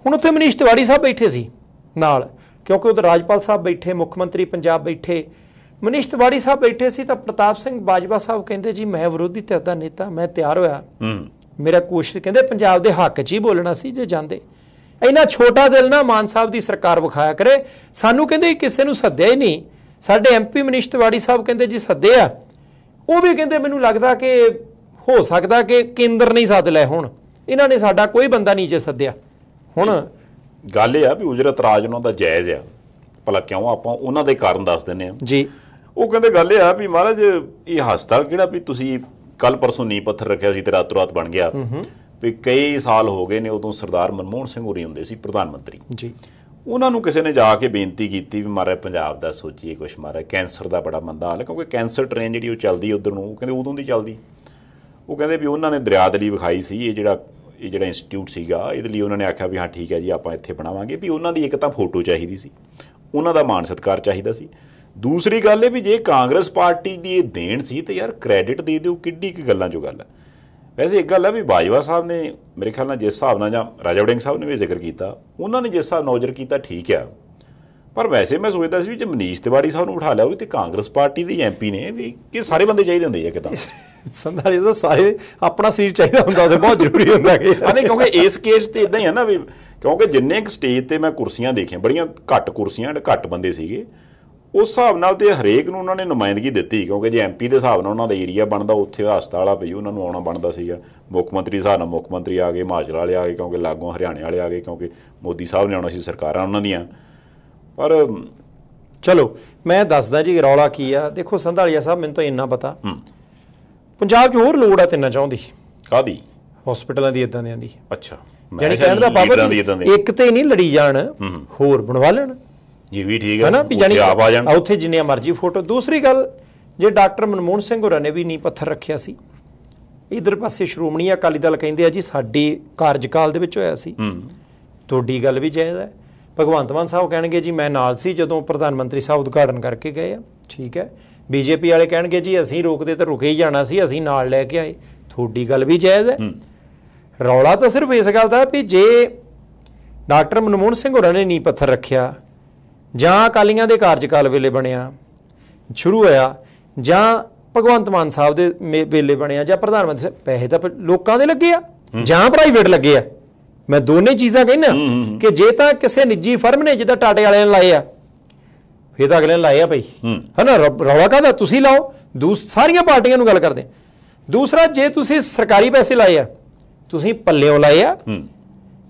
Speaker 2: ਹੁਣ ਉੱਥੇ ਮਨੀਸ਼ ਤਿਵਾੜੀ ਸਾਹਿਬ ਬੈਠੇ ਸੀ ਨਾਲ ਕਿਉਂਕਿ ਉਹ ਰਾਜਪਾਲ ਸਾਹਿਬ ਬੈਠੇ ਮੁੱਖ ਮੰਤਰੀ ਪੰਜਾਬ ਬੈਠੇ ਮਨੀਸ਼ ਤਿਵਾੜੀ ਸਾਹਿਬ ਬੈਠੇ ਸੀ ਤਾਂ ਪ੍ਰਤਾਪ ਸਿੰਘ ਬਾਜਵਾ ਸਾਹਿਬ ਕਹਿੰਦੇ ਜੀ ਮੈਂ ਵਿਰੋਧੀ ਧਿਰ ਦਾ ਨੇਤਾ ਮੈਂ ਤਿਆਰ ਹੋਇਆ ਮੇਰਾ ਕੋਸ਼ਿਸ਼ ਕਹਿੰਦੇ ਪੰਜਾਬ ਦੇ ਹੱਕ 'ਚ ਹੀ ਬੋਲਣਾ ਸੀ ਜੇ ਜਾਂਦੇ ਇੰਨਾ ਛੋਟਾ ਦਿਲ ਨਾ ਮਾਨ ਸਾਹਿਬ ਦੀ ਸਰਕਾਰ ਵਿਖਾਇਆ ਕਰੇ ਸਾਨੂੰ ਕਹਿੰਦੇ ਕਿਸੇ ਨੂੰ ਸੱਦਿਆ ਹੀ ਨਹੀਂ ਸਾਡੇ ਐਮਪੀ ਮਨੀਸ਼ ਤਿਵਾੜੀ ਸਾਹਿਬ ਕਹਿੰਦੇ ਜੀ ਸੱਦਿਆ ਉਹ ਵੀ ਕਹਿੰਦੇ ਮੈਨੂੰ ਲੱਗਦਾ ਕਿ ਹੋ ਸਕਦਾ ਕਿ ਕੇਂਦਰ ਨਹੀਂ ਸੱਦ ਲੈ ਹੁਣ ਇਹਨਾਂ ਨੇ ਸਾਡਾ ਕੋਈ ਬੰਦਾ ਨਹੀਂ ਜੇ ਸੱਦਿਆ ਹੁਣ
Speaker 1: ਗੱਲ ਇਹ ਆ ਵੀ ਉਜਰਤ ਰਾਜ ਉਹਨਾਂ ਦਾ ਜਾਇਜ਼ ਆ ਭਲਾ ਕਿਉਂ ਆਪਾਂ ਉਹਨਾਂ ਦੇ ਕਾਰਨ ਦੱਸ ਦਿੰਨੇ ਆ ਜੀ ਉਹ ਕਹਿੰਦੇ ਗੱਲ ਇਹ ਆ ਵੀ ਮਹਾਰਾਜ ਇਹ ਹਸਪਤਾਲ ਕਿਹੜਾ ਵੀ ਤੁਸੀਂ ਕੱਲ ਪਰਸੋਂ ਨੀ ਪੱਥਰ ਰੱਖਿਆ ਸੀ ਤੇ ਰਾਤ ਰਾਤ ਬਣ ਗਿਆ ਵੀ ਕਈ ਸਾਲ ਹੋ ਗਏ ਨੇ ਉਦੋਂ ਸਰਦਾਰ ਮਨਮੋਹਨ ਸਿੰਘ ਹੋਰੀ ਹੁੰਦੇ ਸੀ ਪ੍ਰਧਾਨ ਮੰਤਰੀ ਜੀ ਉਹਨਾਂ ਨੂੰ ਕਿਸੇ ਨੇ ਜਾ ਕੇ ਬੇਨਤੀ ਕੀਤੀ ਵੀ ਮਾਰੇ ਪੰਜਾਬ ਦਾ ਸੋਚੀਏ ਕੁਛ ਮਾਰੇ ਕੈਂਸਰ ਦਾ ਬੜਾ ਮੰਦਾ ਹਾਲ ਕਿਉਂਕਿ ਕੈਂਸਰ ਟ੍ਰੇਨ ਜਿਹੜੀ ਉਹ ਚੱਲਦੀ ਉਧਰ ਨੂੰ ਉਹ ਕਹਿੰਦੇ ਉਦੋਂ ਦੀ ਚੱਲਦੀ ਉਹ ਕਹਿੰਦੇ ਵੀ ਉਹਨਾਂ ਨੇ ਦਰਿਆਦਲੀ ਵਿਖਾਈ ਸੀ ਇਹ ਜਿਹੜਾ ਇਹ ਜਿਹੜਾ ਇੰਸਟੀਚਿਊਟ ਸੀਗਾ ਇਹਦੇ ਲਈ ਉਹਨਾਂ ਨੇ ਆਖਿਆ ਵੀ ਹਾਂ ਠੀਕ ਹੈ ਜੀ ਆਪਾਂ ਇੱਥੇ ਬਣਾਵਾਂਗੇ ਵੀ ਉਹਨਾਂ ਦੀ ਇੱਕ ਤਾਂ ਫੋਟੋ ਚਾਹੀਦੀ ਸੀ ਉਹਨਾਂ ਦਾ ਮਾਨ ਸਤਕਾਰ ਚਾਹੀਦਾ ਸੀ ਦੂਸਰੀ ਗੱਲ ਇਹ ਵੀ ਜੇ ਕਾਂਗਰਸ ਪਾਰਟੀ ਦੀ ਇਹ ਦੇਣ ਸੀ ਤੇ ਯਾਰ ਕ੍ਰੈਡਿਟ ਦੇ ਦਿਓ ਕਿੱਡੀ ਕੀ ਗੱਲਾਂ ਜੋ ਗੱਲ ਹੈ ਵੈਸੇ ਇੱਕ ਗੱਲ ਹੈ ਵੀ ਬਾਜਵਾ ਸਾਹਿਬ ਨੇ ਮੇਰੇ ਖਿਆਲ ਨਾਲ ਜਿਸ ਹਿਸਾਬ ਨਾਲ ਜਾਂ ਰਾਜਾ ਵੜਿੰਗ ਸਾਹਿਬ ਨੇ ਵੀ ਜ਼ਿਕਰ ਕੀਤਾ ਉਹਨਾਂ ਨੇ ਜਿਸ ਹਿਸਾਬ ਨਾਲ ਨੌਜਰ ਕੀਤਾ ਠੀਕ ਹੈ ਪਰ ਵੈਸੇ ਮੈਂ ਸੋਚਦਾ ਸੀ ਵੀ ਜੇ ਮਨੀਸ਼ ਤਿਵਾੜੀ ਸਾਹਿਬ ਨੂੰ ਉਠਾ ਲਿਆ ਉਹ ਤੇ ਕਾਂਗਰਸ ਪਾਰਟੀ ਦੇ ਐਮਪੀ ਨੇ ਵੀ ਕਿ ਸਾਰੇ ਬੰਦੇ ਚਾਹੀਦੇ ਹੁੰਦੇ ਆ ਕਿਦਾਂ ਸੰਧਾਲੀ ਦਾ ਸਾਰੇ ਆਪਣਾ ਸਰੀਰ ਚਾਹੀਦਾ ਹੁੰਦਾ ਉਹ ਬਹੁਤ ਜ਼ਰੂਰੀ ਹੁੰਦਾ ਕਿ ਨਹੀਂ ਕਿਉਂਕਿ ਇਸ ਕੇਸ ਤੇ ਇਦਾਂ ਹੀ ਆ ਨਾ ਵੀ ਕਿਉਂਕਿ ਜਿੰਨੇ ਇੱਕ ਸਟੇਜ ਤੇ ਮੈਂ ਕੁਰਸੀਆਂ ਦੇਖੀਆਂ ਬੜੀਆਂ ਘੱਟ ਕੁਰਸੀਆਂ ਘੱਟ ਬੰਦੇ ਸੀਗੇ ਉਸ ਹਿਸਾਬ ਨਾਲ ਤੇ ਹਰੇਕ ਨੂੰ ਉਹਨਾਂ ਨੇ ਨੁਮਾਇੰਦਗੀ ਦਿੱਤੀ ਕਿਉਂਕਿ ਜੇ ਐਮਪੀ ਦੇ ਹਿਸਾਬ ਨਾਲ ਉਹਨਾਂ ਦਾ ਏਰੀਆ ਬਣਦਾ ਉੱਥੇ ਹਸਪਤਾਲ ਆ ਪਈ ਉਹਨਾਂ ਨੂੰ ਆਉਣਾ ਬਣਦਾ ਸੀਗਾ ਮੁੱਖ ਮੰਤਰੀ ਸਾਹਿਬ ਨਾਲ ਮੁੱਖ ਮੰਤਰੀ ਆ ਗਏ ਮਾਜਰਾ ਵਾਲੇ ਆ ਗਏ ਕਿਉਂਕਿ ਲਾਗੋਂ ਹਰਿਆਣੇ ਵਾਲੇ ਆ ਗਏ ਕਿਉਂਕਿ ਮੋਦੀ ਸਾਹਿਬ ਨੇ ਆਉਣਾ ਸੀ ਸਰਕਾਰਾਂ ਉਹਨਾਂ ਦੀਆਂ
Speaker 2: ਪਰ ਚਲੋ ਮੈਂ ਦੱਸਦਾ ਜੀ ਰੌਲਾ ਕੀ ਆ ਦੇਖੋ ਸੰਧਾਲੀਆ ਸਾਹਿਬ ਮੈਨੂੰ ਤਾਂ ਇੰਨਾ ਪਤਾ ਪੰਜਾਬ 'ਚ ਹੋਰ ਲੋੜ ਆ ਤੈਨਾਂ ਚਾਹੁੰਦੀ ਕਾਦੀ ਹਸਪੀਟਲਾਂ ਦੀ ਇਦਾਂ ਦੀਆਂ ਦੀ ਅੱਛਾ ਯਾਨੀ ਕਹਿਣ ਦਾ ਬਾਬਾ ਇੱਕ ਤੇ ਨਹੀਂ ਲੜੀ ਜਾਣ ਹੋਰ ਬਣਵਾ ਲੈਣ ਇਹ ਵੀ ਠੀਕ ਹੈ ਹਨਾ ਵੀ ਜਾਨੀ ਆ ਜਾਣ ਉੱਥੇ ਜਿੰਨੀਆਂ ਮਰਜ਼ੀ ਫੋਟੋ ਦੂਸਰੀ ਗੱਲ ਜੇ ਡਾਕਟਰ ਮਨਮੋਹਨ ਸਿੰਘ ਹੋਰਾਂ ਨੇ ਵੀ ਨਹੀਂ ਪੱਥਰ ਰੱਖਿਆ ਸੀ ਇਧਰ ਪਾਸੇ ਸ਼੍ਰੋਮਣੀ ਅਕਾਲੀ ਦਲ ਕਹਿੰਦੇ ਆ ਜੀ ਸਾਡੇ ਕਾਰਜਕਾਲ ਦੇ ਵਿੱਚ ਹੋਇਆ ਸੀ ਤੁਹਾਡੀ ਗੱਲ ਵੀ ਜਾਇਜ਼ ਹੈ ਭਗਵੰਤ ਮਾਨ ਸਾਹਿਬ ਕਹਿਣਗੇ ਜੀ ਮੈਂ ਨਾਲ ਸੀ ਜਦੋਂ ਪ੍ਰਧਾਨ ਮੰਤਰੀ ਸਾਹਿਬ ਉਦਘਾਟਨ ਕਰਕੇ ਗਏ ਆ ਠੀਕ ਹੈ ਬੀਜੇਪੀ ਵਾਲੇ ਕਹਿਣਗੇ ਜੀ ਅਸੀਂ ਰੋਕਦੇ ਤਾਂ ਰੁਕੇ ਹੀ ਜਾਣਾ ਸੀ ਅਸੀਂ ਨਾਲ ਲੈ ਕੇ ਆਏ ਥੋੜੀ ਗੱਲ ਵੀ ਜਾਇਜ਼ ਹੈ ਰੌਲਾ ਤਾਂ ਸਿਰਫ ਇਸ ਗੱਲ ਦਾ ਵੀ ਜੇ ਡਾਕਟਰ ਮਨਮੋਹਨ ਸਿੰਘ ਹੋਰਾਂ ਨੇ ਨੀਂ ਪੱਥਰ ਰੱਖਿਆ ਜਾਂ ਅਕਾਲੀਆਂ ਦੇ ਕਾਰਜਕਾਲ ਵੇਲੇ ਬਣਿਆ ਸ਼ੁਰੂ ਹੋਇਆ ਜਾਂ ਭਗਵੰਤ ਮਾਨ ਸਾਹਿਬ ਦੇ ਵੇਲੇ ਬਣਿਆ ਜਾਂ ਪ੍ਰਧਾਨ ਮੰਤਰੀ ਪੈਸੇ ਤਾਂ ਲੋਕਾਂ ਦੇ ਲੱਗੇ ਆ ਜਾਂ ਪ੍ਰਾਈਵੇਟ ਲੱਗੇ ਆ ਮੈਂ ਦੋਨੇ ਚੀਜ਼ਾਂ ਕਹਿਣਾ ਕਿ ਜੇ ਤਾਂ ਕਿਸੇ ਨਿੱਜੀ ਫਰਮ ਨੇ ਜਿੱਦਾਂ ਟਾਟੇ ਵਾਲਿਆਂ ਨੇ ਲਾਏ ਆ ਫੇਰ ਤਾਂ ਅਗਲੇ ਨੇ ਲਾਏ ਆ ਭਾਈ ਹਨਾ ਰੌਲਾ ਕਾਦਾ ਤੁਸੀਂ ਲਾਓ ਦੂਸ ਸਾਰੀਆਂ ਪਾਰਟੀਆਂ ਨੂੰ ਗੱਲ ਕਰਦੇ ਦੂਸਰਾ ਜੇ ਤੁਸੀਂ ਸਰਕਾਰੀ ਪੈਸੇ ਲਾਏ ਆ ਤੁਸੀਂ ਪੱਲਿਓਂ ਲਾਏ ਆ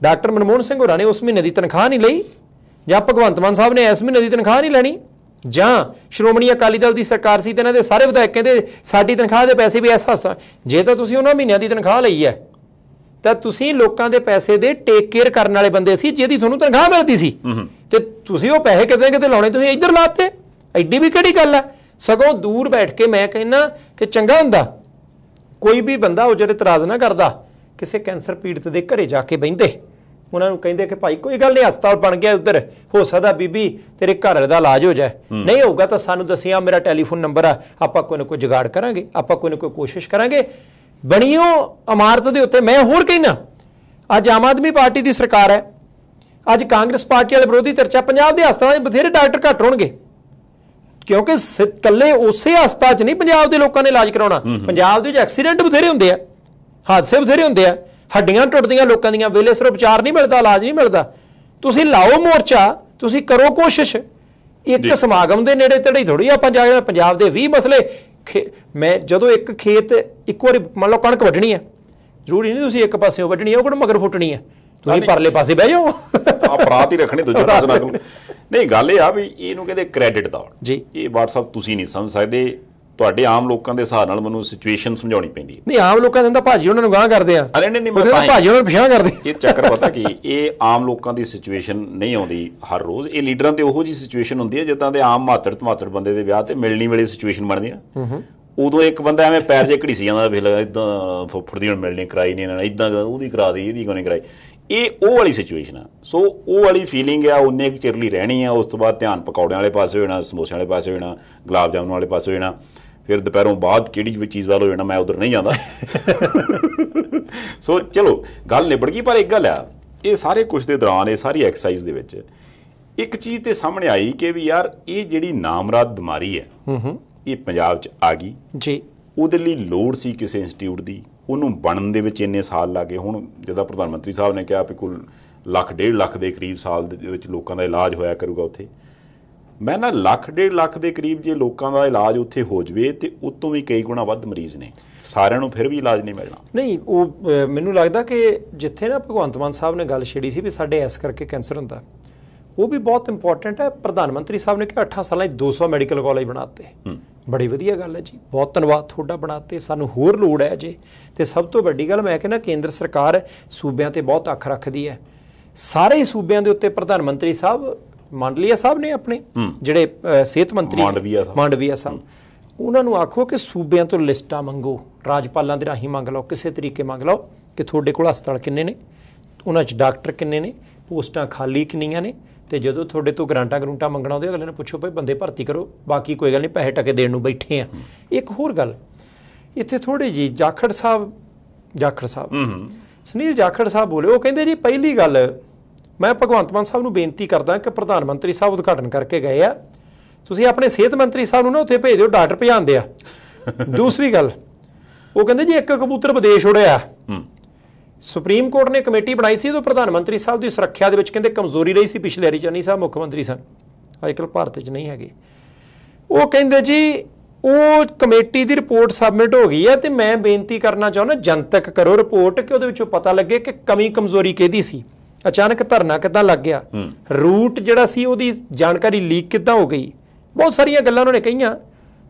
Speaker 2: ਡਾਕਟਰ ਮਨਮੋਹਨ ਸਿੰਘ ਹੋਰਾਂ ਨੇ ਉਸ ਮਹੀਨੇ ਦੀ ਤਨਖਾਹ ਨਹੀਂ ਲਈ ਜਾਂ ਭਗਵੰਤ ਮਾਨ ਸਾਹਿਬ ਨੇ ਇਸ ਮਹੀਨੇ ਦੀ ਤਨਖਾਹ ਨਹੀਂ ਲੈਣੀ ਜਾਂ ਸ਼੍ਰੋਮਣੀ ਅਕਾਲੀ ਦਲ ਦੀ ਸਰਕਾਰ ਸੀ ਤੇ ਇਹਨਾਂ ਦੇ ਸਾਰੇ ਵਿਧਾਇਕ ਕਹਿੰਦੇ ਸਾਡੀ ਤਨਖਾਹ ਦੇ ਪੈਸੇ ਵੀ ਇਸ ਹਸਤਾ ਜੇ ਤਾਂ ਤੁਸੀਂ ਉਹਨਾਂ ਮਹੀਨਿਆਂ ਦੀ ਤਨਖਾਹ ਲਈ ਹੈ ਤਾਂ ਤੁਸੀਂ ਲੋਕਾਂ ਦੇ ਪੈਸੇ ਦੇ ਟੇਕ ਕੇਅਰ ਕਰਨ ਵਾਲੇ ਬੰਦੇ ਸੀ ਜਿਹਦੀ ਤੁਹਾਨੂੰ ਤਨਖਾਹ ਮਿਲਦੀ ਸੀ ਤੇ ਤੁਸੀਂ ਉਹ ਪੈਸੇ ਕਿਤੇ ਕਿਤੇ ਲਾਉਣੇ ਤੁਸੀਂ ਇੱਧਰ ਲਾਤੇ ਐਡੀ ਵੀ ਕਿਹੜੀ ਗੱਲ ਹੈ ਸਗੋਂ ਦੂਰ ਬੈਠ ਕੇ ਮੈਂ ਕਹਿੰਨਾ ਕਿ ਚੰਗਾ ਹੁੰਦਾ ਕੋਈ ਵੀ ਬੰਦਾ ਉਹ ਜਿਹੜੇ ਇਤਰਾਜ਼ ਨਾ ਕਰਦਾ ਕਿਸੇ ਕੈਂਸਰ ਪੀੜਤ ਦੇ ਘਰੇ ਜਾ ਕੇ ਬੈਂਦੇ ਉਹਨਾਂ ਨੂੰ ਕਹਿੰਦੇ ਕਿ ਭਾਈ ਕੋਈ ਗੱਲ ਨਹੀਂ ਹਸਪਤਾਲ ਬਣ ਗਿਆ ਉਧਰ ਹੋ ਸਕਦਾ ਬੀਬੀ ਤੇਰੇ ਘਰ ਦਾ ਇਲਾਜ ਹੋ ਜਾਏ ਨਹੀਂ ਹੋਊਗਾ ਤਾਂ ਸਾਨੂੰ ਦੱਸਿਆ ਮੇਰਾ ਟੈਲੀਫੋਨ ਨੰਬਰ ਆ ਆਪਾਂ ਕੋਈ ਨਾ ਕੋਈ ਜੁਗਾੜ ਕਰਾਂਗੇ ਆਪਾਂ ਕੋਈ ਨਾ ਕੋਈ ਕੋਸ਼ਿਸ਼ ਕਰਾਂਗੇ ਬਣੀਓ ਇਮਾਰਤ ਦੇ ਉੱਤੇ ਮੈਂ ਹੋਰ ਕਹਿਣਾ ਅੱਜ ਆਮ ਆਦਮੀ ਪਾਰਟੀ ਦੀ ਸਰਕਾਰ ਹੈ ਅੱਜ ਕਾਂਗਰਸ ਪਾਰਟੀ ਵਾਲੇ ਵਿਰੋਧੀ ਧਿਰ ਚਾ ਪੰਜਾਬ ਦੇ ਹਸਪਤਾਲਾਂ ਦੇ ਬਥੇਰੇ ਡਾਕਟਰ ਘੱਟ ਹੋਣਗੇ ਕਿਉਂਕਿ ਕੱਲੇ ਉਸੇ ਹਸਪਤਾਲ 'ਚ ਨਹੀਂ ਪੰਜਾਬ ਦੇ ਲੋਕਾਂ ਨੇ ਇਲਾਜ ਕਰਾਉਣਾ ਪੰਜਾਬ ਦੇ ਵਿੱਚ ਐਕਸੀਡੈਂਟ ਬਥੇਰੇ ਹੁੰਦੇ ਆ ਹਾਦਸੇ ਬਥੇਰੇ ਹੁੰਦੇ ਆ ਹੱਡੀਆਂ ਟੁੱਟਦੀਆਂ ਲੋਕਾਂ ਦੀਆਂ ਵੇਲੇ ਸਿਰ ਉਪਚਾਰ ਨਹੀਂ ਮਿਲਦਾ ਇਲਾਜ ਨਹੀਂ ਮਿਲਦਾ ਤੁਸੀਂ ਲਾਓ ਮੋਰਚਾ ਤੁਸੀਂ ਕਰੋ ਕੋਸ਼ਿਸ਼ ਇੱਕ ਸਮਾਗਮ ਦੇ ਨੇੜੇ ਤੜੀ ਥੋੜੀ ਆਪਾਂ ਜਾ ਕੇ ਪੰਜਾਬ ਦੇ 20 ਮਸਲੇ ਮੈਂ ਜਦੋਂ ਇੱਕ ਖੇਤ ਇੱਕ ਵਾਰੀ ਮੰਨ ਲਓ ਕਣਕ ਵੱਢਣੀ ਹੈ ਜ਼ਰੂਰੀ ਨਹੀਂ ਤੁਸੀਂ ਇੱਕ ਪਾਸੇ ਵੱਢਣੀ ਹੈ ਉਹ ਕਿਹੜਾ ਮਗਰ ਫੁੱਟਣੀ ਹੈ ਤੁਸੀਂ ਪਰਲੇ ਪਾਸੇ ਬਹਿ ਜਾਓ
Speaker 1: ਅਪਰਾਧ ਹੀ ਰੱਖਣੇ ਦੂਜੇ ਪਾਸੇ ਨਾ
Speaker 2: [laughs]
Speaker 1: ਨਹੀਂ ਗੱਲ ਇਹ ਆ ਵੀ ਇਹਨੂੰ ਕਹਿੰਦੇ ਕ੍ਰੈਡਿਟ ਦਾ ਜੀ ਇਹ WhatsApp ਤੁਸੀਂ ਨਹੀਂ ਸਮਝ ਸਕਦੇ ਤੁਹਾਡੇ ਆਮ ਲੋਕਾਂ ਦੇ ਹਿਸਾਬ ਨਾਲ ਮੈਨੂੰ ਸਿਚੁਏਸ਼ਨ ਸਮਝਾਉਣੀ ਪੈਂਦੀ ਹੈ
Speaker 2: ਨਹੀਂ ਆਮ ਲੋਕਾਂ ਦੇ ਤਾਂ ਭਾਜੀ ਉਹਨਾਂ ਨੂੰ ਗਾਂ ਕਰਦੇ ਆ ਅਰੇ ਨਹੀਂ
Speaker 1: ਨਹੀਂ ਮੈਂ ਭਾਜੀ ਉਹਨਾਂ ਨੂੰ ਪਛਾਣ ਕਰਦੇ ਇਹ ਚੱਕਰ ਪਤਾ ਕੀ ਇਹ ਆਮ ਲੋਕਾਂ ਦੀ ਸਿਚੁਏਸ਼ਨ ਨਹੀਂ ਆਉਂਦੀ ਹਰ ਰੋਜ਼ ਇਹ ਲੀਡਰਾਂ ਤੇ ਉਹੋ ਜੀ ਸਿਚੁਏਸ਼ਨ ਹੁੰਦੀ ਹੈ ਜਿੱਦਾਂ ਦੇ ਆਮ ਮਾਤੜ ਮਾਤੜ ਬੰਦੇ ਦੇ ਵਿਆਹ ਤੇ ਮਿਲਣੀ ਵਾਲੀ ਸਿਚੁਏਸ਼ਨ ਬਣਦੀ ਹੈ ਹੂੰ ਉਦੋਂ ਇੱਕ ਬੰਦਾ ਐਵੇਂ ਪੈਰ ਜੇ ਘੜੀ ਸੀ ਜਾਂਦਾ ਫਿਰ ਇਦਾਂ ਫੁੱਫੜ ਦੀ ਮਿਲਣੀ ਕਰਾਈ ਨਹੀਂ ਇਹਨਾਂ ਇਦਾਂ ਉਹਦੀ ਕਰਾ ਦੇ ਇਹਦੀ ਕੋਨੇ ਕਰਾਈ ਇਹ ਉਹ ਵਾਲੀ ਸਿਚੁਏਸ਼ਨ ਆ ਸੋ ਉਹ ਵਾਲੀ ਫੀਲਿੰਗ ਆ ਉਹਨੇ ਇੱਕ ਚਿਰ ਲਈ ਰਹਿਣੀ ਆ ਉਸ ਤੋਂ ਬਾਅਦ ਧਿਆਨ ਪਕੌੜਿਆਂ ਵਾਲੇ ਪਾਸੇ ਹੋਣਾ ਸਮੋਸਿਆਂ ਵਾਲੇ ਪਾਸੇ ਹੋਣਾ ਗੁਲਾਬ ਜਾਮਨ ਵਾਲੇ ਪਾਸੇ ਹੋਣਾ ਫਿਰ ਦੁਪਹਿਰੋਂ ਬਾਅਦ ਕਿਹੜੀ ਵੀ ਚੀਜ਼ ਵਾਲ ਹੋ ਜਾਣਾ ਮੈਂ ਉਧਰ ਨਹੀਂ ਜਾਂਦਾ ਸੋ ਚਲੋ ਗੱਲ ਨਿਬੜ ਗਈ ਪਰ ਇੱਕ ਗੱਲ ਆ ਇਹ ਸਾਰੇ ਕੁਝ ਦੇ ਦੌਰਾਨ ਇਹ ਸਾਰੀ ਐਕਸਰਸਾਈਜ਼ ਦੇ ਵਿੱਚ ਇੱਕ ਚੀਜ਼ ਤੇ ਸਾਹਮਣੇ ਆਈ ਕਿ ਵੀ ਯਾਰ ਇਹ ਜਿਹੜੀ ਨਾਮਰਾਦ ਬਿਮਾਰੀ ਹੈ ਹੂੰ ਹੂੰ ਇਹ ਪੰਜਾਬ 'ਚ ਆ ਗਈ ਜੀ ਉਹਦੇ ਲਈ ਲੋੜ ਸੀ ਕਿਸੇ ਇੰਸਟੀਚਿਊਟ ਦੀ ਉਹਨੂੰ ਬਣਨ ਦੇ ਵਿੱਚ ਇੰਨੇ ਸਾਲ ਲੱਗੇ ਹੁਣ ਜਿਹਦਾ ਪ੍ਰਧਾਨ ਮੰਤਰੀ ਸਾਹਿਬ ਨੇ ਕਿਹਾ ਕਿ ਕੁੱਲ ਲੱਖ ਡੇਢ ਲੱਖ ਦੇ ਕਰੀਬ ਸਾਲ ਦੇ ਵਿੱਚ ਲੋਕਾਂ ਦਾ ਇਲਾਜ ਹੋਇਆ ਕਰੂਗਾ ਉੱਥੇ ਮੈਂ ਨਾ ਲੱਖ ਡੇਢ ਲੱਖ ਦੇ ਕਰੀਬ ਜੇ ਲੋਕਾਂ ਦਾ ਇਲਾਜ ਉੱਥੇ ਹੋ ਜਵੇ ਤੇ ਉਤੋਂ ਵੀ ਕਈ ਗੁਣਾ ਵੱਧ ਮਰੀਜ਼ ਨੇ ਸਾਰਿਆਂ ਨੂੰ ਫਿਰ ਵੀ ਇਲਾਜ ਨਹੀਂ ਮਿਲਣਾ
Speaker 2: ਨਹੀਂ ਉਹ ਮੈਨੂੰ ਲੱਗਦਾ ਕਿ ਜਿੱਥੇ ਨਾ ਭਗਵੰਤ ਮਾਨ ਸਾਹਿਬ ਨੇ ਗੱਲ ਛੇੜੀ ਸੀ ਵੀ ਸਾਡੇ ਐਸ ਕਰਕੇ ਕੈਂਸਰ ਹੁੰਦਾ ਉਹ ਵੀ ਬਹੁਤ ਇੰਪੋਰਟੈਂਟ ਹੈ ਪ੍ਰਧਾਨ ਮੰਤਰੀ ਸਾਹਿਬ ਨੇ ਕਿਹਾ 8 ਸਾਲਾਂ ਵਿੱਚ 200 ਮੈਡੀਕਲ ਕਾਲਜ ਬਣਾਤੇ ਬੜੀ ਵਧੀਆ ਗੱਲ ਹੈ ਜੀ ਬਹੁਤ ਧੰਨਵਾਦ ਤੁਹਾਡਾ ਬਣਾਤੇ ਸਾਨੂੰ ਹੋਰ ਲੋੜ ਹੈ ਜੇ ਤੇ ਸਭ ਤੋਂ ਵੱਡੀ ਗੱਲ ਮੈਂ ਕਹਿੰਦਾ ਕੇਂਦਰ ਸਰਕਾਰ ਸੂਬਿਆਂ ਤੇ ਬਹੁਤ ਅੱਖ ਰੱਖਦੀ ਹੈ ਸਾਰੇ ਸੂਬਿਆਂ ਦੇ ਉੱਤੇ ਪ੍ਰਧਾਨ ਮੰਤਰੀ ਸਾਹਿਬ ਮੰਡਲੀਆ ਸਾਹਿਬ ਨੇ ਆਪਣੇ ਜਿਹੜੇ ਸਿਹਤ ਮੰਤਰੀ ਮੰਡਵੀਆ ਸਾਹਿਬ ਮੰਡਵੀਆ ਸਾਹਿਬ ਉਹਨਾਂ ਨੂੰ ਆਖੋ ਕਿ ਸੂਬਿਆਂ ਤੋਂ ਲਿਸਟਾਂ ਮੰਗੋ ਰਾਜਪਾਲਾਂ ਦੇ ਰਾਹੀਂ ਮੰਗ ਲਓ ਕਿਸੇ ਤਰੀਕੇ ਮੰਗ ਲਓ ਕਿ ਤੁਹਾਡੇ ਕੋਲ ਹਸਪਤਾਲ ਕਿੰਨੇ ਨੇ ਉਹਨਾਂ 'ਚ ਡਾਕਟਰ ਕਿੰਨੇ ਨੇ ਪੋਸਟਾਂ ਖਾਲੀ ਕਿੰਨੀਆਂ ਨੇ ਤੇ ਜਦੋਂ ਤੁਹਾਡੇ ਤੋਂ ਗਰੰਟਾ ਗਰੰਟਾ ਮੰਗਣਾ ਆਉਂਦੇ ਅਗਲੇ ਨੂੰ ਪੁੱਛੋ ਭਈ ਬੰਦੇ ਭਰਤੀ ਕਰੋ ਬਾਕੀ ਕੋਈ ਗੱਲ ਨਹੀਂ ਪੈਸੇ ਟਕੇ ਦੇਣ ਨੂੰ ਬੈਠੇ ਆ ਇੱਕ ਹੋਰ ਗੱਲ ਇੱਥੇ ਥੋੜੀ ਜੀ ਜਾਖੜ ਸਾਹਿਬ ਜਾਖੜ ਸਾਹਿਬ ਸੁਨੀਲ ਜਾਖੜ ਸਾਹਿਬ ਬੋਲੇ ਉਹ ਕਹਿੰਦੇ ਜੀ ਪਹਿਲੀ ਗੱਲ ਮੈਂ ਭਗਵੰਤ ਮਾਨ ਸਾਹਿਬ ਨੂੰ ਬੇਨਤੀ ਕਰਦਾ ਕਿ ਪ੍ਰਧਾਨ ਮੰਤਰੀ ਸਾਹਿਬ ਉਦਘਾਟਨ ਕਰਕੇ ਗਏ ਆ ਤੁਸੀਂ ਆਪਣੇ ਸਿਹਤ ਮੰਤਰੀ ਸਾਹਿਬ ਨੂੰ ਨਾ ਉੱਥੇ ਭੇਜ ਦਿਓ ਡਾਕਟਰ ਭਜਾਉਂਦੇ ਆ [laughs] ਦੂਸਰੀ ਗੱਲ ਉਹ ਕਹਿੰਦੇ ਜੀ ਇੱਕ ਕਬੂਤਰ ਵਿਦੇਸ਼ ਉੜਿਆ ਸੁਪਰੀਮ ਕੋਰਟ ਨੇ ਕਮੇਟੀ ਬਣਾਈ ਸੀ ਉਹ ਪ੍ਰਧਾਨ ਮੰਤਰੀ ਸਾਹਿਬ ਦੀ ਸੁਰੱਖਿਆ ਦੇ ਵਿੱਚ ਕਹਿੰਦੇ ਕਮਜ਼ੋਰੀ ਰਹੀ ਸੀ ਪਿਛਲੇ ਚੰਨੀ ਸਾਹਿਬ ਮੁੱਖ ਮੰਤਰੀ ਸਨ ਅੱਜਕੱਲ ਭਾਰਤ 'ਚ ਨਹੀਂ ਹੈਗੇ ਉਹ ਕਹਿੰਦੇ ਜੀ ਉਹ ਕਮੇਟੀ ਦੀ ਰਿਪੋਰਟ ਸਬਮਿਟ ਹੋ ਗਈ ਹੈ ਤੇ ਮੈਂ ਬੇਨਤੀ ਕਰਨਾ ਚਾਹੁੰਦਾ ਜਨਤਕ ਕਰੋ ਰਿਪੋਰਟ ਕਿ ਉਹਦੇ ਵਿੱਚੋਂ ਪਤਾ ਲੱਗੇ ਕਿ ਕਮੀ ਕਮਜ਼ੋਰੀ ਕਿਹਦੀ ਸੀ ਅਚਾਨਕ ਧਰਨਾ ਕਿੱਦਾਂ ਲੱਗ ਗਿਆ ਰੂਟ ਜਿਹੜਾ ਸੀ ਉਹਦੀ ਜਾਣਕਾਰੀ ਲੀਕ ਕਿੱਦਾਂ ਹੋ ਗਈ ਬਹੁਤ ਸਾਰੀਆਂ ਗੱਲਾਂ ਉਹਨਾਂ ਨੇ ਕਹੀਆਂ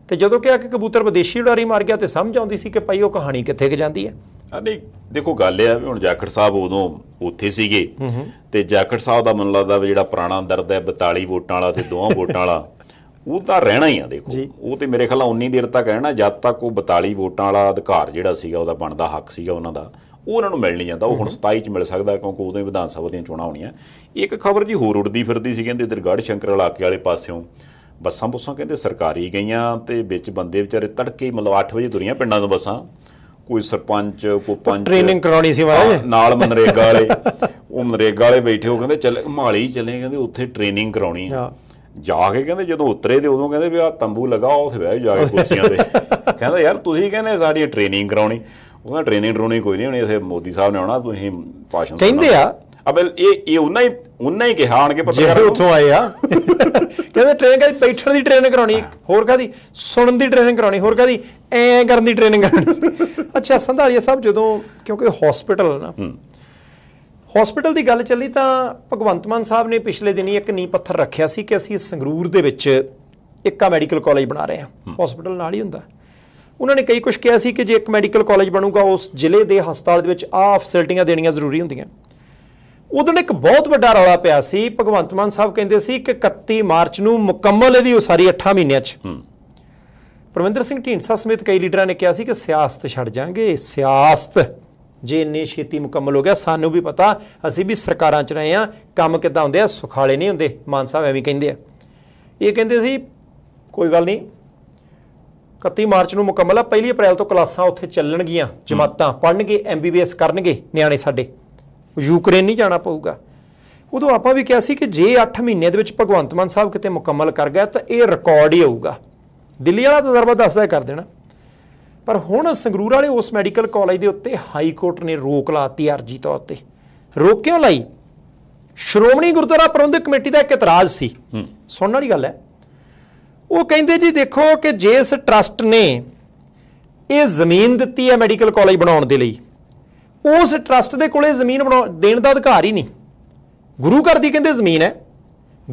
Speaker 2: ਤੇ ਜਦੋਂ ਕਿਹਾ ਕਿ ਕਬੂਤਰ ਵਿਦੇਸ਼ੀ ਉਡਾਰੀ ਮਾਰ ਗਿਆ ਤੇ ਸਮਝ ਆਉਂਦੀ ਸੀ ਕਿ ਭਾਈ ਉਹ ਕਹਾਣੀ ਕਿੱਥੇ ਕਿ ਜਾਂਦੀ ਹੈ
Speaker 1: ਨਹੀਂ ਦੇਖੋ ਗੱਲ ਇਹ ਆ ਵੀ ਹੁਣ ਜਾਖੜ ਸਾਹਿਬ ਉਦੋਂ ਉੱਥੇ ਸੀਗੇ ਤੇ ਜਾਖੜ ਸਾਹਿਬ ਦਾ ਮਨ ਲੱਗਦਾ ਜਿਹੜਾ ਪੁਰਾਣਾ ਦਰਦ ਹੈ 42 ਵੋਟਾਂ ਵਾਲਾ ਤੇ ਦੋਹਾਂ [laughs] ਵੋਟਾਂ ਵਾਲਾ ਉਹ ਤਾਂ ਰਹਿਣਾ ਹੀ ਆ ਦੇਖੋ ਉਹ ਤੇ ਮੇਰੇ ਖਿਆਲ 19 ਦੇਰ ਤੱਕ ਰਹਿਣਾ ਜਦ ਤੱਕ ਉਹ 42 ਵੋਟਾਂ ਵਾਲਾ ਅਧਿਕਾਰ ਜਿਹੜਾ ਸੀਗਾ ਉਹਦਾ ਬਣਦਾ ਹੱਕ ਸੀਗਾ ਉਹਨਾਂ ਦਾ ਉਹ ਉਹਨਾਂ ਨੂੰ ਮਿਲਣੀ ਜਾਂਦਾ ਉਹ ਹੁਣ 27 ਚ ਮਿਲ ਸਕਦਾ ਕਿਉਂਕਿ ਉਦੋਂ ਹੀ ਵਿਧਾਨ ਸਭਾ ਦੀਆਂ ਚੋਣਾਂ ਹੋਣੀਆਂ ਇੱਕ ਖਬਰ ਜੀ ਹੋਰ ਉੜਦੀ ਫਿਰਦੀ ਸੀ ਕਹਿੰਦੇ ਦਰਗੜ ਸ਼ੰਕਰ ਇਲਾਕੇ ਵਾਲੇ ਪਾਸਿਓਂ ਬੱਸਾਂ ਬੁੱਸਾਂ ਕਹਿੰਦੇ ਸਰਕਾਰੀ ਗਈਆਂ ਤੇ ਵਿੱਚ ਬੰਦੇ ਵਿਚਾਰੇ ਤੜਕੇ ਮਤਲਬ 8 ਵਜੇ ਦੁਰੀਆਂ ਪਿੰਡਾਂ ਤੋਂ ਬੱਸਾਂ ਕੋਈ ਸਰਪੰਚ ਕੋ ਪੰਚ ਟ੍ਰੇਨਿੰਗ ਕਰਾਉਣੀ ਸੀ ਵਾਲੇ ਨਾਲ ਮਨਰੇਗਾ ਵਾਲੇ ਉਹ ਮਨਰੇਗਾ ਵਾਲੇ ਬੈਠੇ ਹੋ ਕਹਿੰਦੇ ਚੱਲ ਮਾਲੀ ਚੱਲੇ ਕਹਿੰਦੇ ਉੱਥੇ ਟ੍ਰੇਨਿੰਗ ਕਰਾਉਣੀ ਆ ਜਾ ਕੇ ਕਹਿੰਦੇ ਜਦੋਂ ਉਤਰੇ ਤੇ ਉਦੋਂ ਕਹਿੰਦੇ ਵੀ ਆ ਤੰਬੂ ਲਗਾਓ ਉੱਥੇ ਬਹਿ ਜਾ ਕੇ ਕੁਰਸੀਆਂ ਤੇ [laughs] ਕਹਿੰਦਾ ਯਾਰ ਤੁਸੀਂ ਕਹਿੰਦੇ ਸਾਡੀ ਟ੍ਰੇਨਿੰਗ ਕਰਾਉਣੀ ਉਹਦਾ ਟ੍ਰੇਨਿੰਗ ਟ੍ਰੂਨਿੰਗ ਕੋਈ ਨਹੀਂ ਹੋਣੀ ਇਥੇ ਮੋਦੀ ਸਾਹਿਬ ਨੇ ਆਉਣਾ ਤੁਸੀਂ ਭਾਸ਼ਣ ਕਹਿੰਦੇ ਆ ਅਬਲ ਇਹ ਇਹ ਉਹਨਾਂ ਹੀ ਉਹਨਾਂ ਹੀ ਕਿਹਾ ਆਣ ਕੇ ਪੱਤਰਕਾਰ ਉੱਥੋਂ ਆਏ
Speaker 2: ਆ [laughs] ਕਹਿੰਦੇ ਟ੍ਰੇਨਿੰਗ ਕਰੀ ਬੈਠਣ ਦੀ ਟ੍ਰੇਨਿੰਗ ਕਰਾਉਣੀ ਹੋਰ ਕਾਦੀ ਸੁਣਨ ਦੀ ਟ੍ਰੇਨਿੰਗ ਕਰਾਉਣੀ ਹੋਰ ਕਾਦੀ ਐ ਕਰਨ ਦੀ ਟ੍ਰੇਨਿੰਗ ਕਰਾਉਣੀ ਅੱਛਾ ਸੰਧਾਲੀਆ ਸਾਹਿਬ ਜਦੋਂ ਕਿਉਂਕਿ ਹਸਪੀਟਲ ਨਾ ਹਸਪੀਟਲ ਦੀ ਗੱਲ ਚੱਲੀ ਤਾਂ ਭਗਵੰਤ ਮਾਨ ਸਾਹਿਬ ਨੇ ਪਿਛਲੇ ਦਿਨੀ ਇੱਕ ਨੀ ਪੱਥਰ ਰੱਖਿਆ ਸੀ ਕਿ ਅਸੀਂ ਸੰਗਰੂਰ ਦੇ ਵਿੱਚ ਇੱਕਾ ਮੈਡੀਕਲ ਕਾਲਜ ਬਣਾ ਰਹੇ ਹਾਂ ਹਸਪੀਟਲ ਨਾਲ ਹੀ ਹੁੰਦਾ ਉਹਨਾਂ ਨੇ ਕਈ ਕੁਝ ਕਿਹਾ ਸੀ ਕਿ ਜੇ ਇੱਕ ਮੈਡੀਕਲ ਕਾਲਜ ਬਣੂਗਾ ਉਸ ਜ਼ਿਲ੍ਹੇ ਦੇ ਹਸਪਤਾਲ ਦੇ ਵਿੱਚ ਆਹ ਫੈਸਿਲਿਟੀਆਂ ਦੇਣੀਆਂ ਜ਼ਰੂਰੀ ਹੁੰਦੀਆਂ ਉਦੋਂ ਇੱਕ ਬਹੁਤ ਵੱਡਾ ਰੌਲਾ ਪਿਆ ਸੀ ਭਗਵੰਤ ਮਾਨ ਸਾਹਿਬ ਕਹਿੰਦੇ ਸੀ ਕਿ 31 ਮਾਰਚ ਨੂੰ ਮੁਕੰਮਲ ਇਹਦੀ ਉਸਾਰੀ 8 ਮਹੀਨਿਆਂ 'ਚ ਪ੍ਰਵਿੰਦਰ ਸਿੰਘ ਢੀਂਡਸਾ ਸਮੇਤ ਕਈ ਲੀਡਰਾਂ ਨੇ ਕਿਹਾ ਸੀ ਕਿ ਸਿਆਸਤ ਛੱਡ ਜਾਾਂਗੇ ਸਿਆਸਤ ਜੇ ਇੰਨੀ ਛੇਤੀ ਮੁਕੰਮਲ ਹੋ ਗਿਆ ਸਾਨੂੰ ਵੀ ਪਤਾ ਅਸੀਂ ਵੀ ਸਰਕਾਰਾਂ 'ਚ ਰਹੇ ਆ ਕੰਮ ਕਿੱਦਾਂ ਹੁੰਦੇ ਆ ਸੁਖਾਲੇ ਨਹੀਂ ਹੁੰਦੇ ਮਾਨ ਸਾਹਿਬ ਐਵੇਂ ਕਹਿੰਦੇ ਆ ਇਹ ਕਹਿੰਦੇ ਸੀ ਕੋਈ ਗੱਲ ਨਹੀਂ 31 ਮਾਰਚ ਨੂੰ ਮੁਕੰਮਲ ਆ ਪਹਿਲੀ ਅਪ੍ਰੈਲ ਤੋਂ ਕਲਾਸਾਂ ਉੱਥੇ ਚੱਲਣਗੀਆਂ ਜਮਾਤਾਂ ਪੜਨਗੇ ਐਮਬੀਬੀਐਸ ਕਰਨਗੇ ਨਿਆਣੇ ਸਾਡੇ ਯੂਕਰੇਨ ਨਹੀਂ ਜਾਣਾ ਪਊਗਾ ਉਦੋਂ ਆਪਾਂ ਵੀ ਕਿਹਾ ਸੀ ਕਿ ਜੇ 8 ਮਹੀਨੇ ਦੇ ਵਿੱਚ ਭਗਵੰਤ ਮਾਨ ਸਾਹਿਬ ਕਿਤੇ ਮੁਕੰਮਲ ਕਰ ਗਿਆ ਤਾਂ ਇਹ ਰਿਕਾਰਡ ਹੀ ਆਊਗਾ ਦਿੱਲੀ ਵਾਲਾ ਤਜਰਬਾ ਦੱਸਦਾ ਕਰ ਦੇਣਾ ਪਰ ਹੁਣ ਸੰਗਰੂਰ ਵਾਲੇ ਉਸ ਮੈਡੀਕਲ ਕਾਲਜ ਦੇ ਉੱਤੇ ਹਾਈ ਕੋਰਟ ਨੇ ਰੋਕ ਲਾਤੀ ਅਰਜੀ ਤੌਰ ਤੇ ਰੋਕ ਕਿਉਂ ਲਾਈ ਸ਼੍ਰੋਮਣੀ ਗੁਰਦੁਆਰਾ ਪ੍ਰਬੰਧਕ ਕਮੇਟੀ ਦਾ ਇੱਕ ਇਤਰਾਜ਼ ਸੀ ਸੁਣਨ ਵਾਲੀ ਗੱਲ ਹੈ ਉਹ ਕਹਿੰਦੇ ਜੀ ਦੇਖੋ ਕਿ ਜੇ ਇਸ ਟਰਸਟ ਨੇ ਇਹ ਜ਼ਮੀਨ ਦਿੱਤੀ ਹੈ ਮੈਡੀਕਲ ਕਾਲਜ ਬਣਾਉਣ ਦੇ ਲਈ ਉਸ ਟਰਸਟ ਦੇ ਕੋਲੇ ਜ਼ਮੀਨ ਦੇਣ ਦਾ ਅਧਿਕਾਰ ਹੀ ਨਹੀਂ ਗੁਰੂ ਘਰ ਦੀ ਕਹਿੰਦੇ ਜ਼ਮੀਨ ਹੈ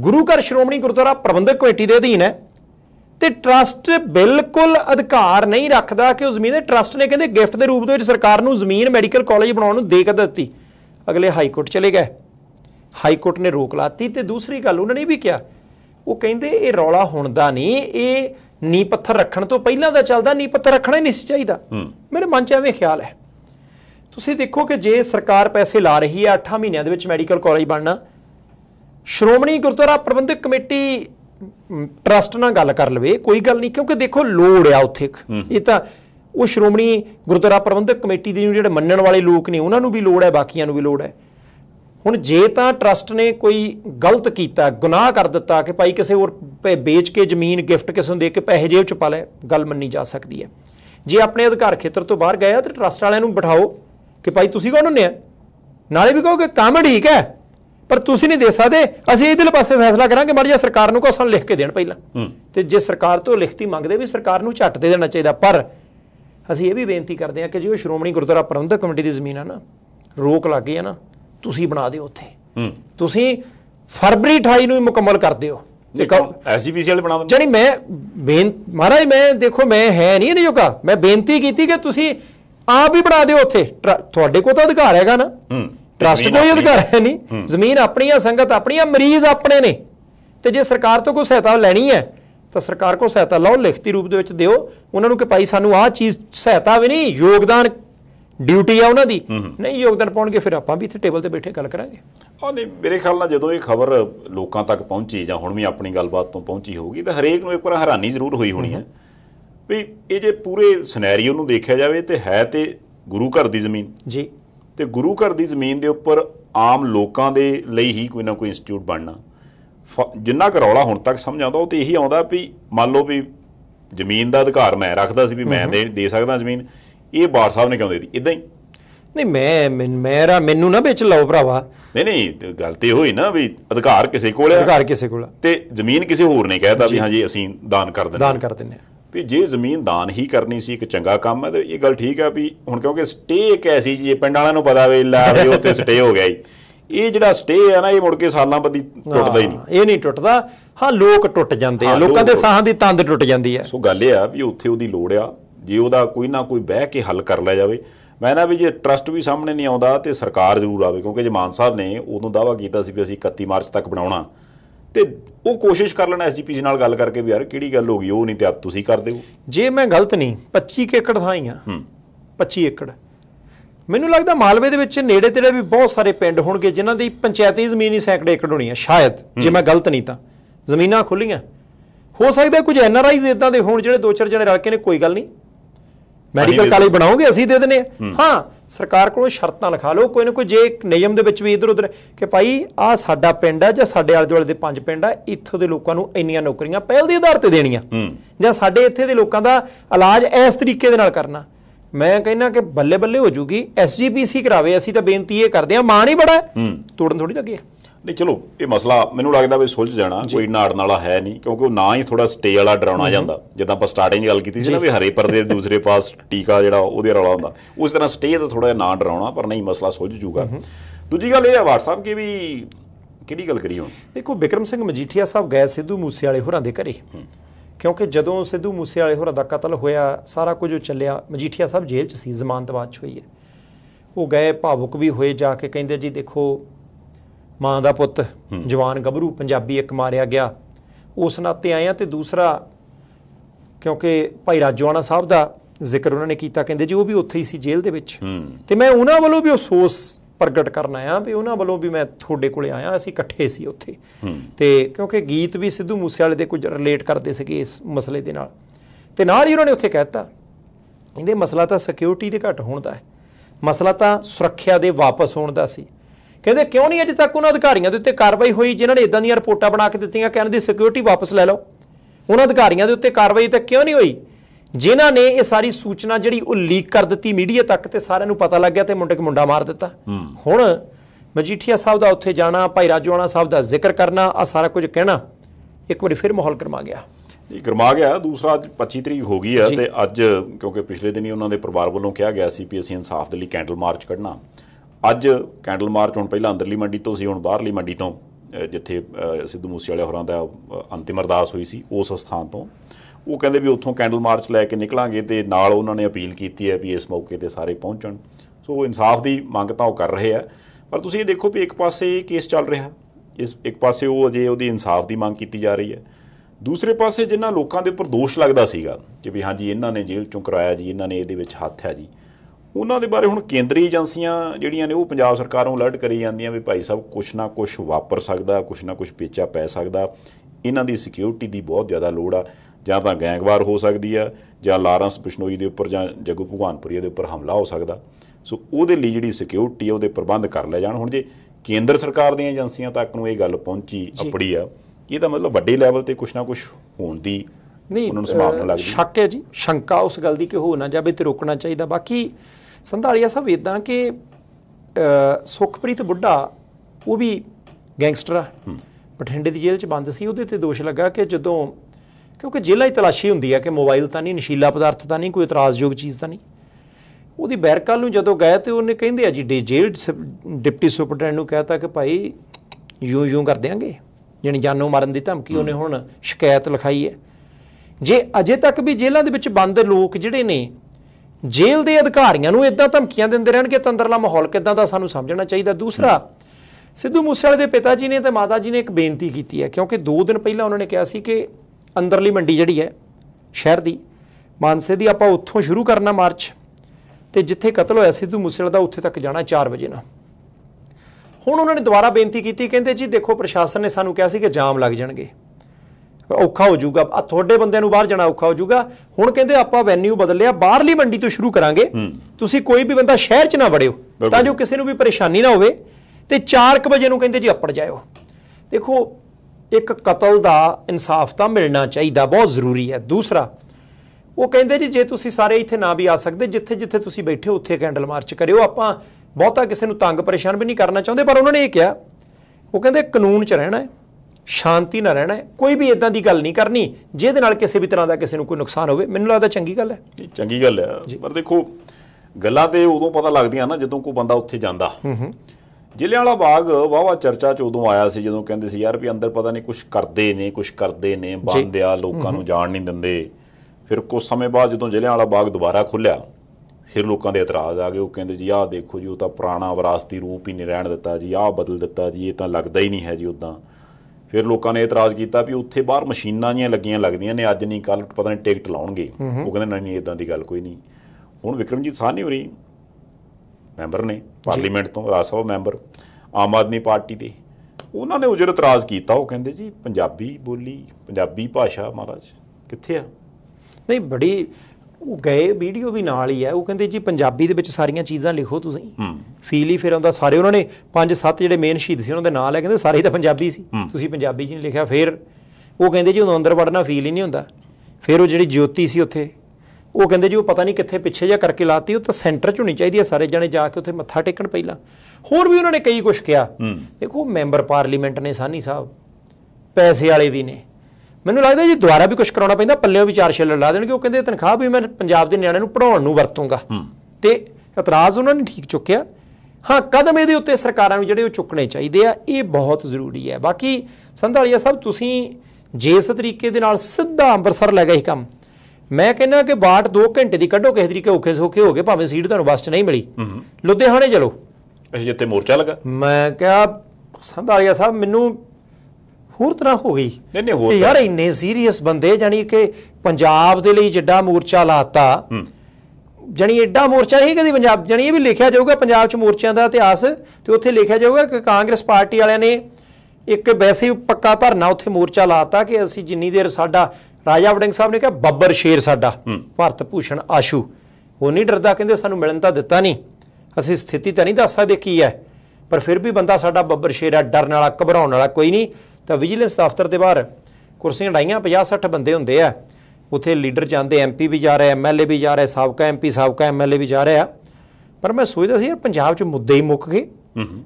Speaker 2: ਗੁਰੂ ਘਰ ਸ਼੍ਰੋਮਣੀ ਗੁਰਦੁਆਰਾ ਪ੍ਰਬੰਧਕ ਕਮੇਟੀ ਦੇ ਅਧੀਨ ਹੈ ਤੇ ਟਰਸਟ ਬਿਲਕੁਲ ਅਧਿਕਾਰ ਨਹੀਂ ਰੱਖਦਾ ਕਿ ਉਹ ਜ਼ਮੀਨ ਦੇ ਟਰਸਟ ਨੇ ਕਹਿੰਦੇ ਗਿਫਟ ਦੇ ਰੂਪ ਦੇ ਵਿੱਚ ਸਰਕਾਰ ਨੂੰ ਜ਼ਮੀਨ ਮੈਡੀਕਲ ਕਾਲਜ ਬਣਾਉਣ ਨੂੰ ਦੇ ਕੇ ਦਿੱਤੀ ਅਗਲੇ ਹਾਈ ਕੋਰਟ ਚਲੇ ਗਏ ਹਾਈ ਕੋਰਟ ਨੇ ਰੋਕ ਲਾਤੀ ਤੇ ਦੂਸਰੀ ਗੱਲ ਉਹਨਾਂ ਨੇ ਵੀ ਕਿਹਾ ਉਹ ਕਹਿੰਦੇ ਇਹ ਰੌਲਾ ਹੁੰਦਾ ਨਹੀਂ ਇਹ ਨੀ ਪੱਥਰ ਰੱਖਣ ਤੋਂ ਪਹਿਲਾਂ ਦਾ ਚੱਲਦਾ ਨੀ ਪੱਥਰ ਰੱਖਣਾ ਹੀ ਨਹੀਂ ਸੀ ਚਾਹੀਦਾ ਮੇਰੇ ਮਨ 'ਚ ਐਵੇਂ ਖਿਆਲ ਹੈ ਤੁਸੀਂ ਦੇਖੋ ਕਿ ਜੇ ਸਰਕਾਰ ਪੈਸੇ ਲਾ ਰਹੀ ਹੈ 8 ਮਹੀਨਿਆਂ ਦੇ ਵਿੱਚ ਮੈਡੀਕਲ ਕਾਲਜ ਬਣਨਾ ਸ਼੍ਰੋਮਣੀ ਗੁਰਦੁਆਰਾ ਪ੍ਰਬੰਧਕ ਕਮੇਟੀ ਟਰਸਟ ਨਾਲ ਗੱਲ ਕਰ ਲਵੇ ਕੋਈ ਗੱਲ ਨਹੀਂ ਕਿਉਂਕਿ ਦੇਖੋ ਲੋੜ ਆ ਉੱਥੇ ਇਹ ਤਾਂ ਉਹ ਸ਼੍ਰੋਮਣੀ ਗੁਰਦੁਆਰਾ ਪ੍ਰਬੰਧਕ ਕਮੇਟੀ ਦੀ ਜਿਹੜੇ ਮੰਨਣ ਵਾਲੇ ਲੋਕ ਨੇ ਉਹਨਾਂ ਨੂੰ ਵੀ ਲੋੜ ਹੈ ਬਾਕੀਆਂ ਨੂੰ ਵੀ ਲੋੜ ਹੈ ਹੁਣ ਜੇ ਤਾਂ ਟਰਸਟ ਨੇ ਕੋਈ ਗਲਤ ਕੀਤਾ ਗੁਨਾਹ ਕਰ ਦਿੱਤਾ ਕਿ ਭਾਈ ਕਿਸੇ ਹੋਰ ਵੇਚ ਕੇ ਜ਼ਮੀਨ ਗਿਫਟ ਕਿਸੇ ਨੂੰ ਦੇ ਕੇ ਪੈਸੇ ਜੇਬ ਚ ਪਾ ਲੈ ਗੱਲ ਮੰਨੀ ਜਾ ਸਕਦੀ ਹੈ ਜੇ ਆਪਣੇ ਅਧਿਕਾਰ ਖੇਤਰ ਤੋਂ ਬਾਹਰ ਗਏ ਆ ਤਾਂ ਟਰਸਟ ਵਾਲਿਆਂ ਨੂੰ ਬਿਠਾਓ ਕਿ ਭਾਈ ਤੁਸੀਂ ਕੌਣ ਹੁੰਨੇ ਆ ਨਾਲੇ ਵੀ ਕਹੋ ਕਿ ਕੰਮ ਠੀਕ ਹੈ ਪਰ ਤੁਸੀਂ ਨਹੀਂ ਦੇ ਸਕਦੇ ਅਸੀਂ ਇਹਦੇ ਪਾਸੇ ਫੈਸਲਾ ਕਰਾਂਗੇ ਮਰਜ਼ੀ ਸਰਕਾਰ ਨੂੰ ਕੋ ਲਿਖ ਕੇ ਦੇਣ ਪਹਿਲਾਂ ਤੇ ਜੇ ਸਰਕਾਰ ਤੋਂ ਲਿਖਤੀ ਮੰਗਦੇ ਵੀ ਸਰਕਾਰ ਨੂੰ ਝੱਟ ਦੇ ਦੇਣਾ ਚਾਹੀਦਾ ਪਰ ਅਸੀਂ ਇਹ ਵੀ ਬੇਨਤੀ ਕਰਦੇ ਹਾਂ ਕਿ ਜੇ ਉਹ ਸ਼੍ਰੋਮਣੀ ਗੁਰਦੁਆਰਾ ਪ੍ਰਬੰਧਕ ਕਮੇਟੀ ਦੀ ਜ਼ਮੀਨ ਆ ਨਾ ਰੋਕ ਲੱਗ ਗਈ ਆ ਨਾ ਤੁਸੀਂ ਬਣਾ ਦਿਓ ਉੱਥੇ ਤੁਸੀਂ ਫਰਵਰੀ 28 ਨੂੰ ਹੀ ਮੁਕੰਮਲ ਕਰ ਦਿਓ ਵਾਲੇ ਬਣਾ ਦਿੰਦੇ ਜਾਨੀ ਮੈਂ ਬੇਨ ਮਹਾਰਾਜ ਮੈਂ ਦੇਖੋ ਮੈਂ ਹੈ ਨਹੀਂ ਜੋਗਾ ਮੈਂ ਬੇਨਤੀ ਕੀਤੀ ਕਿ ਤੁਸੀਂ ਆਪ ਹੀ ਬਣਾ ਦਿਓ ਉੱਥੇ ਤੁਹਾਡੇ ਕੋਲ ਤਾਂ ਅਧਿਕਾਰ ਹੈਗਾ ਨਾ
Speaker 1: ਟਰਸਟ ਕੋਈ ਅਧਿਕਾਰ ਹੈ
Speaker 2: ਨਹੀਂ ਜ਼ਮੀਨ ਆਪਣੀ ਆ ਸੰਗਤ ਆਪਣੀ ਆ ਮਰੀਜ਼ ਆਪਣੇ ਨੇ ਤੇ ਜੇ ਸਰਕਾਰ ਤੋਂ ਕੋਈ ਸਹਾਇਤਾ ਲੈਣੀ ਹੈ ਤਾਂ ਸਰਕਾਰ ਕੋਲ ਸਹਾਇਤਾ ਲਓ ਲਿਖਤੀ ਰੂਪ ਦੇ ਵਿੱਚ ਦਿਓ ਉਹਨਾਂ ਨੂੰ ਕਿ ਭਾਈ ਸਾਨੂੰ ਆਹ ਚੀਜ਼ ਸਹਾਇਤਾ ਵੀ ਨਹੀਂ ਯੋਗਦਾਨ ਡਿਊਟੀ ਆ ਉਹਨਾਂ ਦੀ ਨਹੀਂ ਯੋਗਦਾਨ ਪਾਉਣਗੇ ਫਿਰ ਆਪਾਂ ਵੀ ਇੱਥੇ ਟੇਬਲ ਤੇ ਬੈਠੇ ਗੱਲ ਕਰਾਂਗੇ
Speaker 1: ਉਹ ਨਹੀਂ ਮੇਰੇ ਖਿਆਲ ਨਾਲ ਜਦੋਂ ਇਹ ਖਬਰ ਲੋਕਾਂ ਤੱਕ ਪਹੁੰਚੀ ਜਾਂ ਹੁਣ ਵੀ ਆਪਣੀ ਗੱਲਬਾਤ ਤੋਂ ਪਹੁੰਚੀ ਹੋਊਗੀ ਤਾਂ ਹਰੇਕ ਨੂੰ ਇੱਕ ਵਾਰ ਹੈਰਾਨੀ ਜ਼ਰੂਰ ਹੋਈ ਹੋਣੀ ਹੈ ਵੀ ਇਹ ਜੇ ਪੂਰੇ ਸਿਨੈਰੀਓ ਨੂੰ ਦੇਖਿਆ ਜਾਵੇ ਤੇ ਹੈ ਤੇ ਗੁਰੂ ਘਰ ਦੀ ਜ਼ਮੀਨ ਜੀ ਤੇ ਗੁਰੂ ਘਰ ਦੀ ਜ਼ਮੀਨ ਦੇ ਉੱਪਰ ਆਮ ਲੋਕਾਂ ਦੇ ਲਈ ਹੀ ਕੋਈ ਨਾ ਕੋਈ ਇੰਸਟੀਚਿਊਟ ਬਣਨਾ ਜਿੰਨਾ ਕਰੌਲਾ ਹੁਣ ਤੱਕ ਸਮਝ ਆਉਂਦਾ ਉਹ ਤੇ ਇਹੀ ਆਉਂਦਾ ਵੀ ਮੰਨ ਲਓ ਵੀ ਜ਼ਮੀਨ ਦਾ ਅਧਿਕਾਰ ਮੈਂ ਰੱਖਦਾ ਸੀ ਵੀ ਮੈਂ ਦੇ ਦੇ ਸਕਦਾ ਜ਼ਮੀਨ ਇਹ ਬਾਠ ਸਾਹਿਬ ਨੇ ਕਿਉਂ ਦੇ ਦਿੱਤੀ ਇਦਾਂ ਹੀ
Speaker 2: ਨਹੀਂ ਮੈਂ ਮੇਰਾ ਮੈਨੂੰ ਨਾ ਵਿੱਚ ਲਾਓ ਭਰਾਵਾ
Speaker 1: ਨਹੀਂ ਨਹੀਂ ਗੱਲ ਤੇ ਹੋਈ ਨਾ ਵੀ ਅਧਿਕਾਰ ਕਿਸੇ ਕੋਲ ਹੈ ਅਧਿਕਾਰ ਕਿਸੇ ਕੋਲ ਤੇ ਜ਼ਮੀਨ ਕਿਸੇ ਹੋਰ ਨੇ ਕਹਿਤਾ ਵੀ ਹਾਂਜੀ ਅਸੀਂ ਦਾਨ ਕਰ ਦਿੰਦੇ ਦਾਨ ਕਰ ਦਿੰਦੇ ਆ ਵੀ ਜੇ ਜ਼ਮੀਨ ਦਾਨ ਹੀ ਕਰਨੀ ਸੀ ਇੱਕ ਚੰਗਾ ਕੰਮ ਹੈ ਤੇ ਇਹ ਗੱਲ ਠੀਕ ਹੈ ਵੀ ਹੁਣ ਕਿਉਂਕਿ ਸਟੇ ਇੱਕ ਐਸੀ ਜੀ ਪਿੰਡ ਵਾਲਿਆਂ ਨੂੰ ਪਤਾ ਵੇ ਲਾ ਵੀ ਉੱਥੇ ਸਟੇ ਹੋ ਗਿਆ ਹੀ
Speaker 2: ਇਹ ਜਿਹੜਾ ਸਟੇ ਹੈ ਨਾ ਇਹ ਮੁੜ ਕੇ ਸਾਲਾਂ ਬੱਦੀ ਟੁੱਟਦਾ ਹੀ ਨਹੀਂ ਇਹ ਨਹੀਂ ਟੁੱਟਦਾ ਹਾਂ ਲੋਕ ਟੁੱਟ ਜਾਂਦੇ ਆ ਲੋਕਾਂ ਦੇ
Speaker 1: ਸਾਹਾਂ ਦੀ ਤੰਦ ਟੁੱਟ ਜਾਂਦੀ ਹੈ ਸੋ ਗੱਲ ਇਹ ਆ ਵੀ ਉੱਥੇ ਉਹਦੀ ਲੋੜ ਆ ਜੇ ਉਹਦਾ ਕੋਈ ਨਾ ਕੋਈ ਬਹਿ ਕੇ ਹੱਲ ਕਰ ਲਿਆ ਜਾਵੇ ਮੈਂ ਨਾ ਵੀ ਜੇ ਟਰਸਟ ਵੀ ਸਾਹਮਣੇ ਨਹੀਂ ਆਉਂਦਾ ਤੇ ਸਰਕਾਰ ਜ਼ਰੂਰ ਆਵੇ ਕਿਉਂਕਿ ਜੇ ਮਾਨ ਸਾਹਿਬ ਨੇ ਉਦੋਂ ਦਾਵਾ ਕੀਤਾ ਸੀ ਵੀ ਅਸੀਂ 31 ਮਾਰਚ ਤੱਕ ਬਣਾਉਣਾ ਤੇ ਉਹ ਕੋਸ਼ਿਸ਼ ਕਰ ਲੈਣਾ ਐਸਜੀਪੀਸੀ ਨਾਲ ਗੱਲ ਕਰਕੇ ਵੀ ਯਾਰ ਕਿਹੜੀ ਗੱਲ ਹੋ ਗਈ ਉਹ ਨਹੀਂ ਤੇ ਆਪ ਤੁਸੀਂ ਕਰ ਦਿਓ ਜੇ ਮੈਂ ਗਲਤ
Speaker 2: ਨਹੀਂ 25 ਏਕੜ ਥਾਂ ਹੀ ਆ ਹੂੰ 25 ਏਕੜ ਮੈਨੂੰ ਲੱਗਦਾ ਮਾਲਵੇ ਦੇ ਵਿੱਚ ਨੇੜੇ ਤੇੜੇ ਵੀ ਬਹੁਤ ਸਾਰੇ ਪਿੰਡ ਹੋਣਗੇ ਜਿਨ੍ਹਾਂ ਦੀ ਪੰਚਾਇਤੀ ਜ਼ਮੀਨ ਹੀ ਸੈਂਕੜੇ ਏਕੜ ਹੋਣੀ ਆ ਸ਼ਾਇਦ ਜੇ ਮੈਂ ਗਲਤ ਨਹੀਂ ਤਾਂ ਜ਼ਮੀਨਾਂ ਖੁੱਲੀਆਂ ਹੋ ਸਕਦਾ ਕੁਝ ਐਨਆਰਆਈਜ਼ ਇਦਾਂ ਦੇ ਹੋਣ ਜਿਹੜੇ ਦੋ ਚਾਰ ਜਣੇ ਰਲ ਕੇ ਨੇ ਕੋਈ ਗੱਲ ਨਹੀਂ ਮੈਡੀਕਲ ਕਾਲਜ ਬਣਾਉਂਗੇ ਅਸੀਂ ਦੇ ਦਨੇ ਹਾਂ ਸਰਕਾਰ ਕੋਲੋਂ ਸ਼ਰਤਾਂ ਲਿਖਾ ਲਓ ਕੋਈ ਨਾ ਕੋਈ ਜੇ ਇੱਕ ਨਿਯਮ ਦੇ ਵਿੱਚ ਵੀ ਇਧਰ ਉਧਰ ਕਿ ਭਾਈ ਆਹ ਸਾਡਾ ਪਿੰਡ ਆ ਜਾਂ ਸਾਡੇ ਆਲੇ ਦੁਆਲੇ ਦੇ ਪੰਜ ਪਿੰਡ ਆ ਇੱਥੋਂ ਦੇ ਲੋਕਾਂ ਨੂੰ ਇੰਨੀਆਂ ਨੌਕਰੀਆਂ ਪਹਿਲ ਦੇ ਆਧਾਰ ਤੇ ਦੇਣੀਆਂ ਜਾਂ ਸਾਡੇ ਇੱਥੇ ਦੇ ਲੋਕਾਂ ਦਾ ਇਲਾਜ ਇਸ ਤਰੀਕੇ ਦੇ ਨਾਲ ਕਰਨਾ ਮੈਂ ਕਹਿੰਨਾ ਕਿ ਬੱਲੇ ਬੱਲੇ ਹੋ ਜੂਗੀ ਐਸਜੀਪੀਸੀ ਕਰਾਵੇ ਅਸੀਂ ਤਾਂ ਬੇਨਤੀ ਇਹ ਕਰਦੇ ਆ ਮਾਣ ਹੀ ਬੜਾ ਤੋੜਨ ਥੋੜੀ ਲੱਗੇ ਆ ਨਹੀਂ ਚਲੋ
Speaker 1: ਇਹ ਮਸਲਾ ਮੈਨੂੰ ਲੱਗਦਾ ਵੀ ਸੁਲਝ ਜਾਣਾ ਕੋਈ ਨਾੜਨ ਵਾਲਾ ਹੈ ਨਹੀਂ ਕਿਉਂਕਿ ਉਹ ਨਾ ਹੀ ਥੋੜਾ ਸਟੇ ਵਾਲਾ ਡਰਾਉਣਾ ਜਾਂਦਾ ਜਿੱਦਾਂ ਆਪਾਂ ਸਟਾਰਟਿੰਗ ਗੱਲ ਕੀਤੀ ਸੀ ਨਾ ਵੀ ਹਰੇ ਪਰਦੇ ਦੇ ਦੂਸਰੇ ਪਾਸ ਟੀਕਾ ਜਿਹੜਾ ਉਹਦੇ ਰੌਲਾ ਹੁੰਦਾ ਉਸ ਤਰ੍ਹਾਂ ਸਟੇ ਦਾ ਥੋੜਾ ਨਾ ਡਰਾਉਣਾ ਪਰ ਨਹੀਂ ਮਸਲਾ ਸੁਲਝ ਜੂਗਾ ਦੂਜੀ ਗੱਲ ਇਹ ਹੈ WhatsApp ਕੀ ਵੀ ਕਿਹੜੀ ਗੱਲ ਕਰੀ ਹੁਣ
Speaker 2: ਦੇਖੋ ਵਿਕਰਮ ਸਿੰਘ ਮਜੀਠੀਆ ਸਾਹਿਬ ਗਏ ਸਿੱਧੂ ਮੂਸੇ ਵਾਲੇ ਹੋਰਾਂ ਦੇ ਘਰੇ ਕਿਉਂਕਿ ਜਦੋਂ ਸਿੱਧੂ ਮੂਸੇ ਵਾਲੇ ਹੋਰਾਂ ਦਾ ਕਤਲ ਹੋਇਆ ਸਾਰਾ ਕੁਝ ਚੱਲਿਆ ਮਜੀਠੀਆ ਸਾਹਿਬ ਜੇਲ੍ਹ 'ਚ ਸੀ ਜ਼ਮਾਨਤ ਬਾਅਦ 'ਚ ਹੋਈ ਹੈ ਉਹ ਗਏ ਭਾਵੁਕ ਵੀ ਹੋਏ ਜਾ ਕੇ ਕਹਿੰਦੇ ਜੀ ਦੇਖੋ ਮਾਂ ਦਾ ਪੁੱਤ ਜਵਾਨ ਗੱਭਰੂ ਪੰਜਾਬੀ ਇੱਕ ਮਾਰਿਆ ਗਿਆ ਉਸ ਨਾਤੇ ਆਏ ਆ ਤੇ ਦੂਸਰਾ ਕਿਉਂਕਿ ਭਾਈ ਰਾਜਵਾਨਾ ਸਾਹਿਬ ਦਾ ਜ਼ਿਕਰ ਉਹਨਾਂ ਨੇ ਕੀਤਾ ਕਹਿੰਦੇ ਜੀ ਉਹ ਵੀ ਉੱਥੇ ਹੀ ਸੀ ਜੇਲ੍ਹ ਦੇ ਵਿੱਚ ਤੇ ਮੈਂ ਉਹਨਾਂ ਵੱਲੋਂ ਵੀ ਅਫਸੋਸ ਪ੍ਰਗਟ ਕਰਨਾ ਆ ਵੀ ਉਹਨਾਂ ਵੱਲੋਂ ਵੀ ਮੈਂ ਤੁਹਾਡੇ ਕੋਲੇ ਆਇਆ ਅਸੀਂ ਇਕੱਠੇ ਸੀ ਉੱਥੇ ਤੇ ਕਿਉਂਕਿ ਗੀਤ ਵੀ ਸਿੱਧੂ ਮੂਸੇਵਾਲੇ ਦੇ ਕੁਝ ਰਿਲੇਟ ਕਰਦੇ ਸੀਗੇ ਇਸ ਮਸਲੇ ਦੇ ਨਾਲ ਤੇ ਨਾਲ ਹੀ ਉਹਨਾਂ ਨੇ ਉੱਥੇ ਕਹਿਤਾ ਇਹਦੇ ਮਸਲਾ ਤਾਂ ਸਿਕਿਉਰਿਟੀ ਦੇ ਘਟ ਹੋਣ ਦਾ ਹੈ ਮਸਲਾ ਤਾਂ ਸੁਰੱਖਿਆ ਦੇ ਵਾਪਸ ਹੋਣ ਦਾ ਸੀ ਕਹਿੰਦੇ ਕਿਉਂ ਨਹੀਂ ਅਜੇ ਤੱਕ ਉਹਨਾਂ ਅਧਿਕਾਰੀਆਂ ਦੇ ਉੱਤੇ ਕਾਰਵਾਈ ਹੋਈ ਜਿਨ੍ਹਾਂ ਨੇ ਇਦਾਂ ਦੀਆਂ ਰਿਪੋਰਟਾਂ ਬਣਾ ਕੇ ਦਿੱਤੀਆਂ ਕਿ ਇਹਨਾਂ ਦੀ ਸਿਕਿਉਰਿਟੀ ਵਾਪਸ ਲੈ ਲਓ ਉਹਨਾਂ ਅਧਿਕਾਰੀਆਂ ਦੇ ਉੱਤੇ ਕਾਰਵਾਈ ਤਾਂ ਕਿਉਂ ਨਹੀਂ ਹੋਈ ਜਿਨ੍ਹਾਂ ਨੇ ਇਹ ਸਾਰੀ ਸੂਚਨਾ ਜਿਹੜੀ ਉਹ ਲੀਕ ਕਰ ਦਿੱਤੀ ਮੀਡੀਆ ਤੱਕ ਤੇ ਸਾਰਿਆਂ ਨੂੰ ਪਤਾ ਲੱਗ ਗਿਆ ਤੇ ਮੁੰਡੇ ਕ ਮੁੰਡਾ ਮਾਰ ਦਿੱਤਾ ਹੁਣ ਮਜੀਠੀਆ ਸਾਹਿਬ ਦਾ ਉੱਥੇ ਜਾਣਾ ਭਾਈ ਰਾਜੂਆਣਾ ਸਾਹਿਬ ਦਾ ਜ਼ਿਕਰ ਕਰਨਾ ਆ ਸਾਰਾ ਕੁਝ ਕਹਿਣਾ ਇੱਕ ਵਾਰੀ ਫਿਰ ਮਾਹੌਲ ਕਰਮਾ ਗਿਆ
Speaker 1: ਇਹ ਕਰਮਾ ਗਿਆ ਦੂਸਰਾ ਅੱਜ 25 ਤਰੀਕ ਹੋ ਗਈ ਆ ਤੇ ਅੱਜ ਕਿਉਂਕਿ ਪਿਛਲੇ ਦਿਨ ਹੀ ਉਹਨਾਂ ਦੇ ਪਰਿਵਾਰ ਵੱਲੋਂ ਕਿਹਾ ਗਿਆ ਸੀ ਕਿ ਅਸੀਂ ਇਨਸਾਫ ਦੇ ਲਈ ਕੈਂਡਲ ਮਾਰਚ ਕੱਢਣਾ ਅੱਜ ਕੈਂਡਲ ਮਾਰਚ ਹੁਣ ਪਹਿਲਾਂ ਅੰਦਰਲੀ ਮੰਡੀ ਤੋਂ ਸੀ ਹੁਣ ਬਾਹਰਲੀ ਮੰਡੀ ਤੋਂ ਜਿੱਥੇ ਸਿੱਧੂ ਮੂਸੇ ਵਾਲੇ ਹੋਰਾਂ ਦਾ ਅੰਤਿਮ ਅਰਦਾਸ ਹੋਈ ਸੀ ਉਸ ਸਥਾਨ ਤੋਂ ਉਹ ਕਹਿੰਦੇ ਵੀ ਉੱਥੋਂ ਕੈਂਡਲ ਮਾਰਚ ਲੈ ਕੇ ਨਿਕਲਾਂਗੇ ਤੇ ਨਾਲ ਉਹਨਾਂ ਨੇ ਅਪੀਲ ਕੀਤੀ ਹੈ ਵੀ ਇਸ ਮੌਕੇ ਤੇ ਸਾਰੇ ਪਹੁੰਚਣ ਸੋ ਇਨਸਾਫ ਦੀ ਮੰਗ ਤਾਂ ਉਹ ਕਰ ਰਹੇ ਆ ਪਰ ਤੁਸੀਂ ਇਹ ਦੇਖੋ ਵੀ ਇੱਕ ਪਾਸੇ ਕੇਸ ਚੱਲ ਰਿਹਾ ਇਸ ਇੱਕ ਪਾਸੇ ਉਹ ਅਜੇ ਉਹਦੀ ਇਨਸਾਫ ਦੀ ਮੰਗ ਕੀਤੀ ਜਾ ਰਹੀ ਹੈ ਦੂਸਰੇ ਪਾਸੇ ਜਿਨ੍ਹਾਂ ਲੋਕਾਂ ਦੇ ਉੱਪਰ ਦੋਸ਼ ਲੱਗਦਾ ਸੀਗਾ ਕਿ ਵੀ ਹਾਂਜੀ ਇਹਨਾਂ ਨੇ ਜੇਲ੍ਹ ਚੋਂ ਕਰਾਇਆ ਜੀ ਇਹਨਾਂ ਨੇ ਇਹਦੇ ਵਿੱਚ ਹੱਥ ਹੈ ਜੀ ਉਹਨਾਂ ਦੇ ਬਾਰੇ ਹੁਣ ਕੇਂਦਰੀ ਏਜੰਸੀਆਂ ਜਿਹੜੀਆਂ ਨੇ ਉਹ ਪੰਜਾਬ ਸਰਕਾਰ ਨੂੰ ਅਲਰਟ ਕਰੀ ਜਾਂਦੀਆਂ ਵੀ ਭਾਈ ਸਾਹਿਬ ਕੁਛ ਨਾ ਕੁਛ ਵਾਪਰ ਸਕਦਾ ਕੁਛ ਨਾ ਕੁਛ ਪੇਚਾ ਪੈ ਸਕਦਾ ਇਹਨਾਂ ਦੀ ਸਿਕਿਉਰਿਟੀ ਦੀ ਬਹੁਤ ਜ਼ਿਆਦਾ ਲੋੜ ਆ ਜਾਂ ਤਾਂ ਗੈਂਗਵਾਰ ਹੋ ਸਕਦੀ ਆ ਜਾਂ ਲਾਰੈਂਸ ਬਿਸ਼ਨੋਈ ਦੇ ਉੱਪਰ ਜਾਂ ਜਗੂ ਭਗਵਾਨਪੁਰੀ ਦੇ ਉੱਪਰ ਹਮਲਾ ਹੋ ਸਕਦਾ ਸੋ ਉਹਦੇ ਲਈ ਜਿਹੜੀ ਸਿਕਿਉਰਿਟੀ ਆ ਉਹਦੇ ਪ੍ਰਬੰਧ ਕਰ ਲਿਆ ਜਾਣ ਹੁਣ ਜੇ ਕੇਂਦਰ ਸਰਕਾਰ ਦੀਆਂ ਏਜੰਸੀਆਂ ਤੱਕ ਨੂੰ ਇਹ ਗੱਲ ਪਹੁੰਚੀ ਅਪੜੀ ਆ ਇਹਦਾ
Speaker 2: ਮਤਲਬ ਵੱਡੇ ਲੈਵਲ ਤੇ ਕੁਛ ਨਾ ਕੁਛ ਹੋਣ ਦੀ ਨਹੀਂ ਉਹਨਾਂ ਨੂੰ ਸ਼ੱਕ ਹੈ ਜੀ ਸ਼ੰਕਾ ਉਸ ਗੱਲ ਦੀ ਕਿ ਹੋ ਨਾ ਜਾਵੇ ਤੇ ਰੋਕਣਾ ਚਾਹੀਦਾ ਬਾਕੀ ਸੰਧਾਲੀਆ ਸਾਹਿਬ ਇਦਾਂ ਕਿ ਸੁਖਪ੍ਰੀਤ ਬੁੱਢਾ ਉਹ ਵੀ ਗੈਂਗਸਟਰ ਆ ਬਠਿੰਡੇ ਦੀ ਜੇਲ੍ਹ 'ਚ ਬੰਦ ਸੀ ਉਹਦੇ ਤੇ ਦੋਸ਼ ਲੱਗਾ ਕਿ ਜਦੋਂ ਕਿਉਂਕਿ ਜੇਲ੍ਹਾਂ ਹੀ ਤਲਾਸ਼ੀ ਹੁੰਦੀ ਆ ਕਿ ਮੋਬਾਈਲ ਤਾਂ ਨਹੀਂ ਨਸ਼ੀਲਾ ਪਦਾਰਥ ਤਾਂ ਨਹੀਂ ਕੋਈ ਇਤਰਾਜ਼ਯੋਗ ਚੀਜ਼ ਤਾਂ ਨਹੀਂ ਉਹਦੀ ਬੈਰਕਾਲ ਨੂੰ ਜਦੋਂ ਗਏ ਤੇ ਉਹਨੇ ਕਹਿੰਦੇ ਆ ਜੀ ਜੇਲ੍ਹ ਡਿਪਟੀ ਸੁਪਰਡੈਂਟ ਨੂੰ ਕਹਤਾ ਕਿ ਭਾਈ ਯੂੰ ਯੂੰ ਕਰ ਦੇਾਂਗੇ ਯਾਨੀ ਜਾਨੋਂ ਮਾਰਨ ਦੀ ਧਮਕੀ ਉਹਨੇ ਹੁਣ ਸ਼ਿਕਾਇਤ ਲਿਖਾਈ ਹੈ ਜੇ ਅਜੇ ਤੱਕ ਵੀ ਜੇਲ੍ਹਾਂ ਦੇ ਵਿੱਚ ਬੰਦ ਲੋਕ ਜਿਹੜੇ ਨੇ ਜੇਲ੍ਹ ਦੇ ਅਧਿਕਾਰੀਆਂ ਨੂੰ ਇਦਾਂ ਧਮਕੀਆਂ ਦਿੰਦੇ ਰਹਿਣ ਕਿ ਤੰਦਰਲਾ ਮਾਹੌਲ ਕਿਦਾਂ ਦਾ ਸਾਨੂੰ ਸਮਝਣਾ ਚਾਹੀਦਾ ਦੂਸਰਾ ਸਿੱਧੂ ਮੂਸੇਵਾਲੇ ਦੇ ਪਿਤਾ ਜੀ ਨੇ ਤੇ ਮਾਤਾ ਜੀ ਨੇ ਇੱਕ ਬੇਨਤੀ ਕੀਤੀ ਹੈ ਕਿਉਂਕਿ 2 ਦਿਨ ਪਹਿਲਾਂ ਉਹਨਾਂ ਨੇ ਕਿਹਾ ਸੀ ਕਿ ਅੰਦਰਲੀ ਮੰਡੀ ਜਿਹੜੀ ਹੈ ਸ਼ਹਿਰ ਦੀ ਮਾਨਸੇ ਦੀ ਆਪਾਂ ਉੱਥੋਂ ਸ਼ੁਰੂ ਕਰਨਾ ਮਾਰਚ ਤੇ ਜਿੱਥੇ ਕਤਲ ਹੋਇਆ ਸਿੱਧੂ ਮੂਸੇਵਾਲੇ ਦਾ ਉੱਥੇ ਤੱਕ ਜਾਣਾ 4 ਵਜੇ ਨਾਲ ਹੁਣ ਉਹਨਾਂ ਨੇ ਦੁਬਾਰਾ ਬੇਨਤੀ ਕੀਤੀ ਕਹਿੰਦੇ ਜੀ ਦੇਖੋ ਪ੍ਰਸ਼ਾਸਨ ਨੇ ਸਾਨੂੰ ਕਿਹਾ ਸੀ ਕਿ ਜਾਮ ਲੱਗ ਜਾਣਗੇ ਔਖਾ ਹੋ ਜਾਊਗਾ ਆ ਤੁਹਾਡੇ ਬੰਦਿਆਂ ਨੂੰ ਬਾਹਰ ਜਾਣਾ ਔਖਾ ਹੋ ਜਾਊਗਾ ਹੁਣ ਕਹਿੰਦੇ ਆਪਾਂ ਵੈਨਿਊ ਬਦਲਿਆ ਬਾਹਰਲੀ ਮੰਡੀ ਤੋਂ ਸ਼ੁਰੂ ਕਰਾਂਗੇ ਤੁਸੀਂ ਕੋਈ ਵੀ ਬੰਦਾ ਸ਼ਹਿਰ 'ਚ ਨਾ ਵੜਿਓ ਤਾਂ ਜੋ ਕਿਸੇ ਨੂੰ ਵੀ ਪਰੇਸ਼ਾਨੀ ਨਾ ਹੋਵੇ ਤੇ 4:00 ਵਜੇ ਨੂੰ ਕਹਿੰਦੇ ਜੀ ਅੱਪੜ ਜਾਇਓ ਦੇਖੋ ਇੱਕ ਕਤਲ ਦਾ ਇਨਸਾਫ ਤਾਂ ਮਿਲਣਾ ਚਾਹੀਦਾ ਬਹੁਤ ਜ਼ਰੂਰੀ ਹੈ ਦੂਸਰਾ ਉਹ ਕਹਿੰਦੇ ਜੀ ਜੇ ਤੁਸੀਂ ਸਾਰੇ ਇੱਥੇ ਨਾ ਵੀ ਆ ਸਕਦੇ ਜਿੱਥੇ ਜਿੱਥੇ ਤੁਸੀਂ ਬੈਠੇ ਉੱਥੇ ਕੈਂਡਲ ਮਾਰਚ ਕਰਿਓ ਆਪਾਂ ਬਹੁਤਾ ਕਿਸੇ ਨੂੰ ਤੰਗ ਪਰੇਸ਼ਾਨ ਵੀ ਨਹੀਂ ਕਰਨਾ ਚਾਹੁੰਦੇ ਪਰ ਉਹਨਾਂ ਨੇ ਇਹ ਕਿਹਾ ਉਹ ਕਹਿੰਦੇ ਕਾਨੂੰਨ 'ਚ ਰਹਿਣਾ ਹੈ ਸ਼ਾਂਤੀ ਨਾਲ ਰਹਿਣਾ ਕੋਈ ਵੀ ਇਦਾਂ ਦੀ ਗੱਲ ਨਹੀਂ ਕਰਨੀ ਜਿਹਦੇ ਨਾਲ ਕਿਸੇ ਵੀ ਤਰ੍ਹਾਂ ਦਾ ਕਿਸੇ ਨੂੰ ਕੋਈ ਨੁਕਸਾਨ ਹੋਵੇ ਮੈਨੂੰ ਲੱਗਦਾ ਚੰਗੀ ਗੱਲ ਹੈ ਚੰਗੀ ਗੱਲ ਹੈ ਪਰ ਦੇਖੋ ਗੱਲਾਂ ਤੇ ਉਦੋਂ ਪਤਾ ਲੱਗਦੀਆਂ ਨਾ ਜਦੋਂ ਕੋਈ ਬੰਦਾ ਉੱਥੇ ਜਾਂਦਾ ਹੂੰ ਹੂੰ
Speaker 1: ਜ਼ਿਲ੍ਹੇ ਵਾਲਾ ਬਾਗ ਵਾਵਾ ਚਰਚਾ ਚ ਉਦੋਂ ਆਇਆ ਸੀ ਜਦੋਂ ਕਹਿੰਦੇ ਸੀ ਯਾਰ ਵੀ ਅੰਦਰ ਪਤਾ ਨਹੀਂ ਕੁਝ ਕਰਦੇ ਨੇ ਕੁਝ ਕਰਦੇ ਨੇ ਬੰਦਿਆ ਲੋਕਾਂ ਨੂੰ ਜਾਣ ਨਹੀਂ ਦਿੰਦੇ ਫਿਰ ਕੁਝ ਸਮੇਂ ਬਾਅਦ ਜਦੋਂ ਜ਼ਿਲ੍ਹੇ ਵਾਲਾ ਬਾਗ ਦੁਬਾਰਾ ਖੁੱਲਿਆ ਫਿਰ ਲੋਕਾਂ ਦੇ ਇਤਰਾਜ਼ ਆ ਗਏ ਉਹ ਕਹਿੰਦੇ ਜੀ ਆਹ ਦੇਖੋ ਜੀ ਉਹ ਤਾਂ ਪੁਰਾਣਾ ਵਿਰਾਸਤੀ ਰੂਪ ਹੀ ਨਹੀਂ ਰਹਿਣ ਦਿੱਤਾ ਜੀ ਆਹ ਬਦਲ ਦਿੱਤਾ ਜੀ ਇਹ ਤਾਂ ਲੱਗਦਾ ਹੀ ਨਹੀਂ ਹੈ ਜੀ ਉਦਾਂ ਫਿਰ ਲੋਕਾਂ ਨੇ ਇਤਰਾਜ਼ ਕੀਤਾ ਵੀ ਉੱਥੇ ਬਾਹਰ ਮਸ਼ੀਨਾਂ ਜੀਆਂ ਲੱਗੀਆਂ ਲੱਗਦੀਆਂ ਨੇ ਅੱਜ ਨਹੀਂ ਕੱਲ ਪਤਾ ਨਹੀਂ ਟਿਕਟ ਲਾਉਣਗੇ ਉਹ ਕਹਿੰਦੇ ਨਹੀਂ ਇਦਾਂ ਦੀ ਗੱਲ ਕੋਈ ਨਹੀਂ ਹੁਣ ਵਿਕਰਮਜੀਤ ਨਹੀਂ ਹੋਰੀ ਮੈਂਬਰ ਨੇ ਪਾਰਲੀਮੈਂਟ ਤੋਂ ਰਾਜ ਸਭਾ ਮੈਂਬਰ ਆਮ ਆਦਮੀ ਪਾਰਟੀ ਦੇ ਉਹਨਾਂ ਨੇ ਉਜਰ ਇਤਰਾਜ਼ ਕੀਤਾ ਉਹ ਕਹਿੰਦੇ ਜੀ ਪੰਜਾਬੀ ਬੋਲੀ ਪੰਜਾਬੀ ਭਾਸ਼ਾ ਮਹਾਰਾਜ
Speaker 2: ਕਿੱਥੇ ਆ ਨਹੀਂ ਬੜੀ ਉਹ ਗਏ ਵੀਡੀਓ ਵੀ ਨਾਲ ਹੀ ਹੈ ਉਹ ਕਹਿੰਦੇ ਜੀ ਪੰਜਾਬੀ ਦੇ ਵਿੱਚ ਸਾਰੀਆਂ ਚੀਜ਼ਾਂ ਲਿਖੋ ਤੁਸੀਂ ਫੀਲ ਹੀ ਫਿਰ ਆਉਂਦਾ ਸਾਰੇ ਉਹਨਾਂ ਨੇ ਪੰਜ ਸੱਤ ਜਿਹੜੇ ਮੇਨ ਸ਼ਹੀਦ ਸੀ ਉਹਨਾਂ ਦੇ ਨਾਂ ਲੈ ਕਹਿੰਦੇ ਸਾਰੇ ਤਾਂ ਪੰਜਾਬੀ ਸੀ ਤੁਸੀਂ ਪੰਜਾਬੀ ਜੀ ਨਹੀਂ ਲਿਖਿਆ ਫਿਰ ਉਹ ਕਹਿੰਦੇ ਜੀ ਉਹਨਾਂ ਅੰਦਰ ਵੜਨਾ ਫੀਲ ਹੀ ਨਹੀਂ ਹੁੰਦਾ ਫਿਰ ਉਹ ਜਿਹੜੀ ਜੋਤੀ ਸੀ ਉੱਥੇ ਉਹ ਕਹਿੰਦੇ ਜੀ ਉਹ ਪਤਾ ਨਹੀਂ ਕਿੱਥੇ ਪਿੱਛੇ ਜਾ ਕਰਕੇ ਲਾਤੀ ਉਹ ਤਾਂ ਸੈਂਟਰ 'ਚ ਹੋਣੀ ਚਾਹੀਦੀ ਹੈ ਸਾਰੇ ਜਣੇ ਜਾ ਕੇ ਉੱਥੇ ਮੱਥਾ ਟੇਕਣ ਪਹਿਲਾਂ ਹੋਰ ਵੀ ਉਹਨਾਂ ਨੇ ਕਈ ਕੁਝ ਕਿਹਾ ਦੇਖੋ ਮੈਂਬਰ ਪਾਰਲੀਮੈਂਟ ਨੇ ਸਾਨੀ ਸਾਹਿਬ ਪੈਸੇ ਵਾਲੇ ਵੀ ਨੇ ਮੈਨੂੰ ਲੱਗਦਾ ਜੀ ਦੁਬਾਰਾ ਵੀ ਕੁਝ ਕਰਾਉਣਾ ਪੈਂਦਾ ਪੱਲਿਓ ਵੀ ਚਾਰ ਲਾ ਦੇਣਗੇ ਉਹ ਕਹਿੰਦੇ ਤਨਖਾਹ ਵੀ ਮੈਂ ਪੰਜਾਬ ਦੇ ਨਿਆਣਿਆਂ ਨੂੰ ਪੜਾਉਣ ਨੂੰ ਵਰਤੂੰਗਾ ਤੇ ਇਤਰਾਜ਼ ਉਹਨਾਂ ਨੇ ਠੀਕ ਚੁੱਕਿਆ ਹਾਂ ਕਦਮ ਇਹਦੇ ਉੱਤੇ ਸਰਕਾਰਾਂ ਨੂੰ ਜਿਹੜੇ ਉਹ ਚੁੱਕਣੇ ਚਾਹੀਦੇ ਆ ਇਹ ਬਹੁਤ ਜ਼ਰੂਰੀ ਹੈ ਬਾਕੀ ਸੰਧਾਲੀਆ ਸਾਹਿਬ ਤੁਸੀਂ ਜੇਸ ਤਰੀਕੇ ਦੇ ਨਾਲ ਸਿੱਧਾ ਅੰਮ੍ਰਿਤਸਰ ਲੈ ਗਏ ਇਹ ਕੰਮ ਮੈਂ ਕਹਿੰਦਾ ਕਿ ਬਾਟ 2 ਘੰਟੇ ਦੀ ਕੱਢੋ ਕਿਸੇ ਤਰੀਕੇ ਔਖੇ ਸੋਖੇ ਹੋ ਗਏ ਭਾਵੇਂ ਸੀਟ ਤੁਹਾਨੂੰ ਬੱਸ 'ਚ ਨਹੀਂ ਮਿਲੀ ਲੁਧਿਆਣੇ ਚਲੋ ਅਸੀਂ ਜਿੱਤੇ ਮੋਰਚਾ ਲਗਾ ਮੈਂ ਕਿਹਾ ਸੰਧਾਲੀਆ ਸਾਹਿਬ ਮੈਨੂੰ ਹੋਰ ਤਰ੍ਹਾਂ ਗਈ ਨਹੀਂ ਨਹੀਂ ਹੋਰ ਯਾਰ ਇੰਨੇ ਸੀਰੀਅਸ ਬੰਦੇ ਜਾਨੀ ਕਿ ਪੰਜਾਬ ਦੇ ਲਈ ਜਿੱਡਾ ਮੋਰਚਾ ਲਾਤਾ ਜਾਨੀ ਐਡਾ ਮੋਰਚਾ ਨਹੀਂ ਕਦੀ ਪੰਜਾਬ ਜਾਨੀ ਇਹ ਵੀ ਲਿਖਿਆ ਜਾਊਗਾ ਪੰਜਾਬ 'ਚ ਮੋਰਚਿਆਂ ਦਾ ਇਤਿਹਾਸ ਤੇ ਉੱਥੇ ਲਿਖਿਆ ਜਾਊਗਾ ਕਿ ਕਾਂਗਰਸ ਪਾਰਟੀ ਵਾਲਿਆਂ ਨੇ ਇੱਕ ਵੈਸੇ ਪੱਕਾ ਧਰਨਾ ਉੱਥੇ ਮੋਰਚਾ ਲਾਤਾ ਕਿ ਅਸੀਂ ਜਿੰਨੀ ਦੇਰ ਸਾਡਾ ਰਾਜਾ ਵੜਿੰਗ ਸਾਹਿਬ ਨੇ ਕਿਹਾ ਬੱਬਰ ਸ਼ੇਰ ਸਾਡਾ ਭਾਰਤ ਭੂਸ਼ਣ ਆਸ਼ੂ ਉਹ ਨਹੀਂ ਡਰਦਾ ਕਹਿੰਦੇ ਸਾਨੂੰ ਮਿਲਣ ਤਾਂ ਦਿੱਤਾ ਨਹੀਂ ਅਸੀਂ ਸਥਿਤੀ ਤਾਂ ਨਹੀਂ ਦੱਸ ਸਕਦੇ ਕੀ ਹੈ ਪਰ ਫਿਰ ਵੀ ਬੰਦਾ ਸਾਡਾ ਬੱਬਰ ਸ਼ੇਰ ਆ ਡਰਨ ਵਾਲਾ ਘਬਰਾਉਣ ਵਾਲਾ ਕੋਈ ਨਹੀਂ ਤਾਂ ਵਿਜੀਲੈਂਸ ਦਫ਼ਤਰ ਦੇ ਬਾਹਰ ਕੁਰਸੀਆਂ ਡਾਈਆਂ 50 60 ਬੰਦੇ ਹੁੰਦੇ ਆ ਉੱਥੇ ਲੀਡਰ ਜਾਂਦੇ ਐਮਪੀ ਵੀ ਜਾ ਰਿਹਾ ਐਮਐਲਏ ਵੀ ਜਾ ਰਿਹਾ ਸਾਬਕਾ ਐਮਪੀ ਸਾਬਕਾ ਐਮਐਲਏ ਵੀ ਜਾ ਰਿਹਾ ਪਰ ਮੈਂ ਸੋਚਦਾ ਸੀ ਯਾਰ ਪੰਜਾਬ 'ਚ ਮੁੱਦੇ ਹੀ ਮੁੱਕ ਗਏ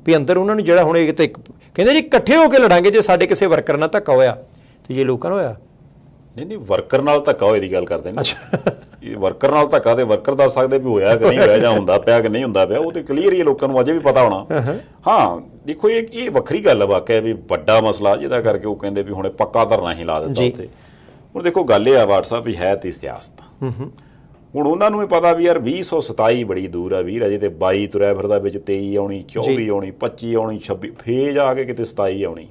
Speaker 2: ਵੀ ਅੰਦਰ ਉਹਨਾਂ ਨੂੰ ਜਿਹੜਾ ਹੁਣ ਇੱਕ ਤੇ ਕਹਿੰਦੇ ਜੀ ਇਕੱਠੇ ਹੋ ਕੇ ਲੜਾਂਗੇ ਜੇ ਸਾਡੇ ਕਿਸੇ ਵਰਕਰ ਨਾਲ ਧੱਕਾ ਹੋਇਆ ਤੇ ਜੇ ਲੋਕਾਂ ਹੋਇਆ ਨਹੀਂ ਨਹੀਂ
Speaker 1: ਵਰਕਰ ਨਾਲ ਧੱਕਾ ਹੋਏ ਦੀ ਗੱਲ ਕਰਦੇ ਨੇ ਅੱਛਾ ਇਹ ਵਰਕਰ ਨਾਲ ਧੱਕਾ ਤੇ ਵਰਕਰ ਦੱਸ ਸਕਦੇ ਵੀ ਹੋਇਆ ਕਿ ਨਹੀਂ ਹੋਇਆ ਜਾਂ ਹੁੰਦਾ ਪਿਆ ਕਿ ਨਹੀਂ ਹੁੰਦਾ ਪਿਆ ਉਹ ਤੇ ਕਲੀਅਰ ਹੀ ਲੋਕਾਂ ਨੂੰ ਅਜੇ ਵੀ ਪਤਾ ਹੋਣਾ ਹਾਂ ਦੇਖੋ ਇਹ ਇਹ ਵੱਖਰੀ ਗੱਲ ਹੈ ਵਾਕਿਆ ਵੀ ਵੱਡਾ ਮਸਲਾ ਜਿਹਦਾ ਕਰਕੇ ਉਹ ਕਹਿੰਦੇ ਵੀ ਹੁਣੇ ਪੱਕਾ ਧਰਨਾ ਹੀ ਲਾ ਦਿੱਤਾ ਉੱਥੇ ਹੁਣ ਦੇਖੋ ਗੱਲ ਇਹ ਆ WhatsApp ਵੀ ਹੈ ਤੇ ਸਿਆਸਤ ਹੂੰ ਹੂੰ ਹੁਣ ਉਹਨਾਂ ਨੂੰ ਵੀ ਪਤਾ ਵੀ ਯਾਰ 2027 ਬੜੀ ਦੂਰ ਆ ਵੀਰ ਅਜੇ ਤੇ 22 ਤੁਰਿਆ ਫਿਰਦਾ ਵਿੱਚ 23 ਆਉਣੀ 24 ਆਉਣੀ 25 ਆਉਣੀ 26 ਫੇਜ ਆ ਕੇ ਕਿਤੇ 27 ਆਉਣੀ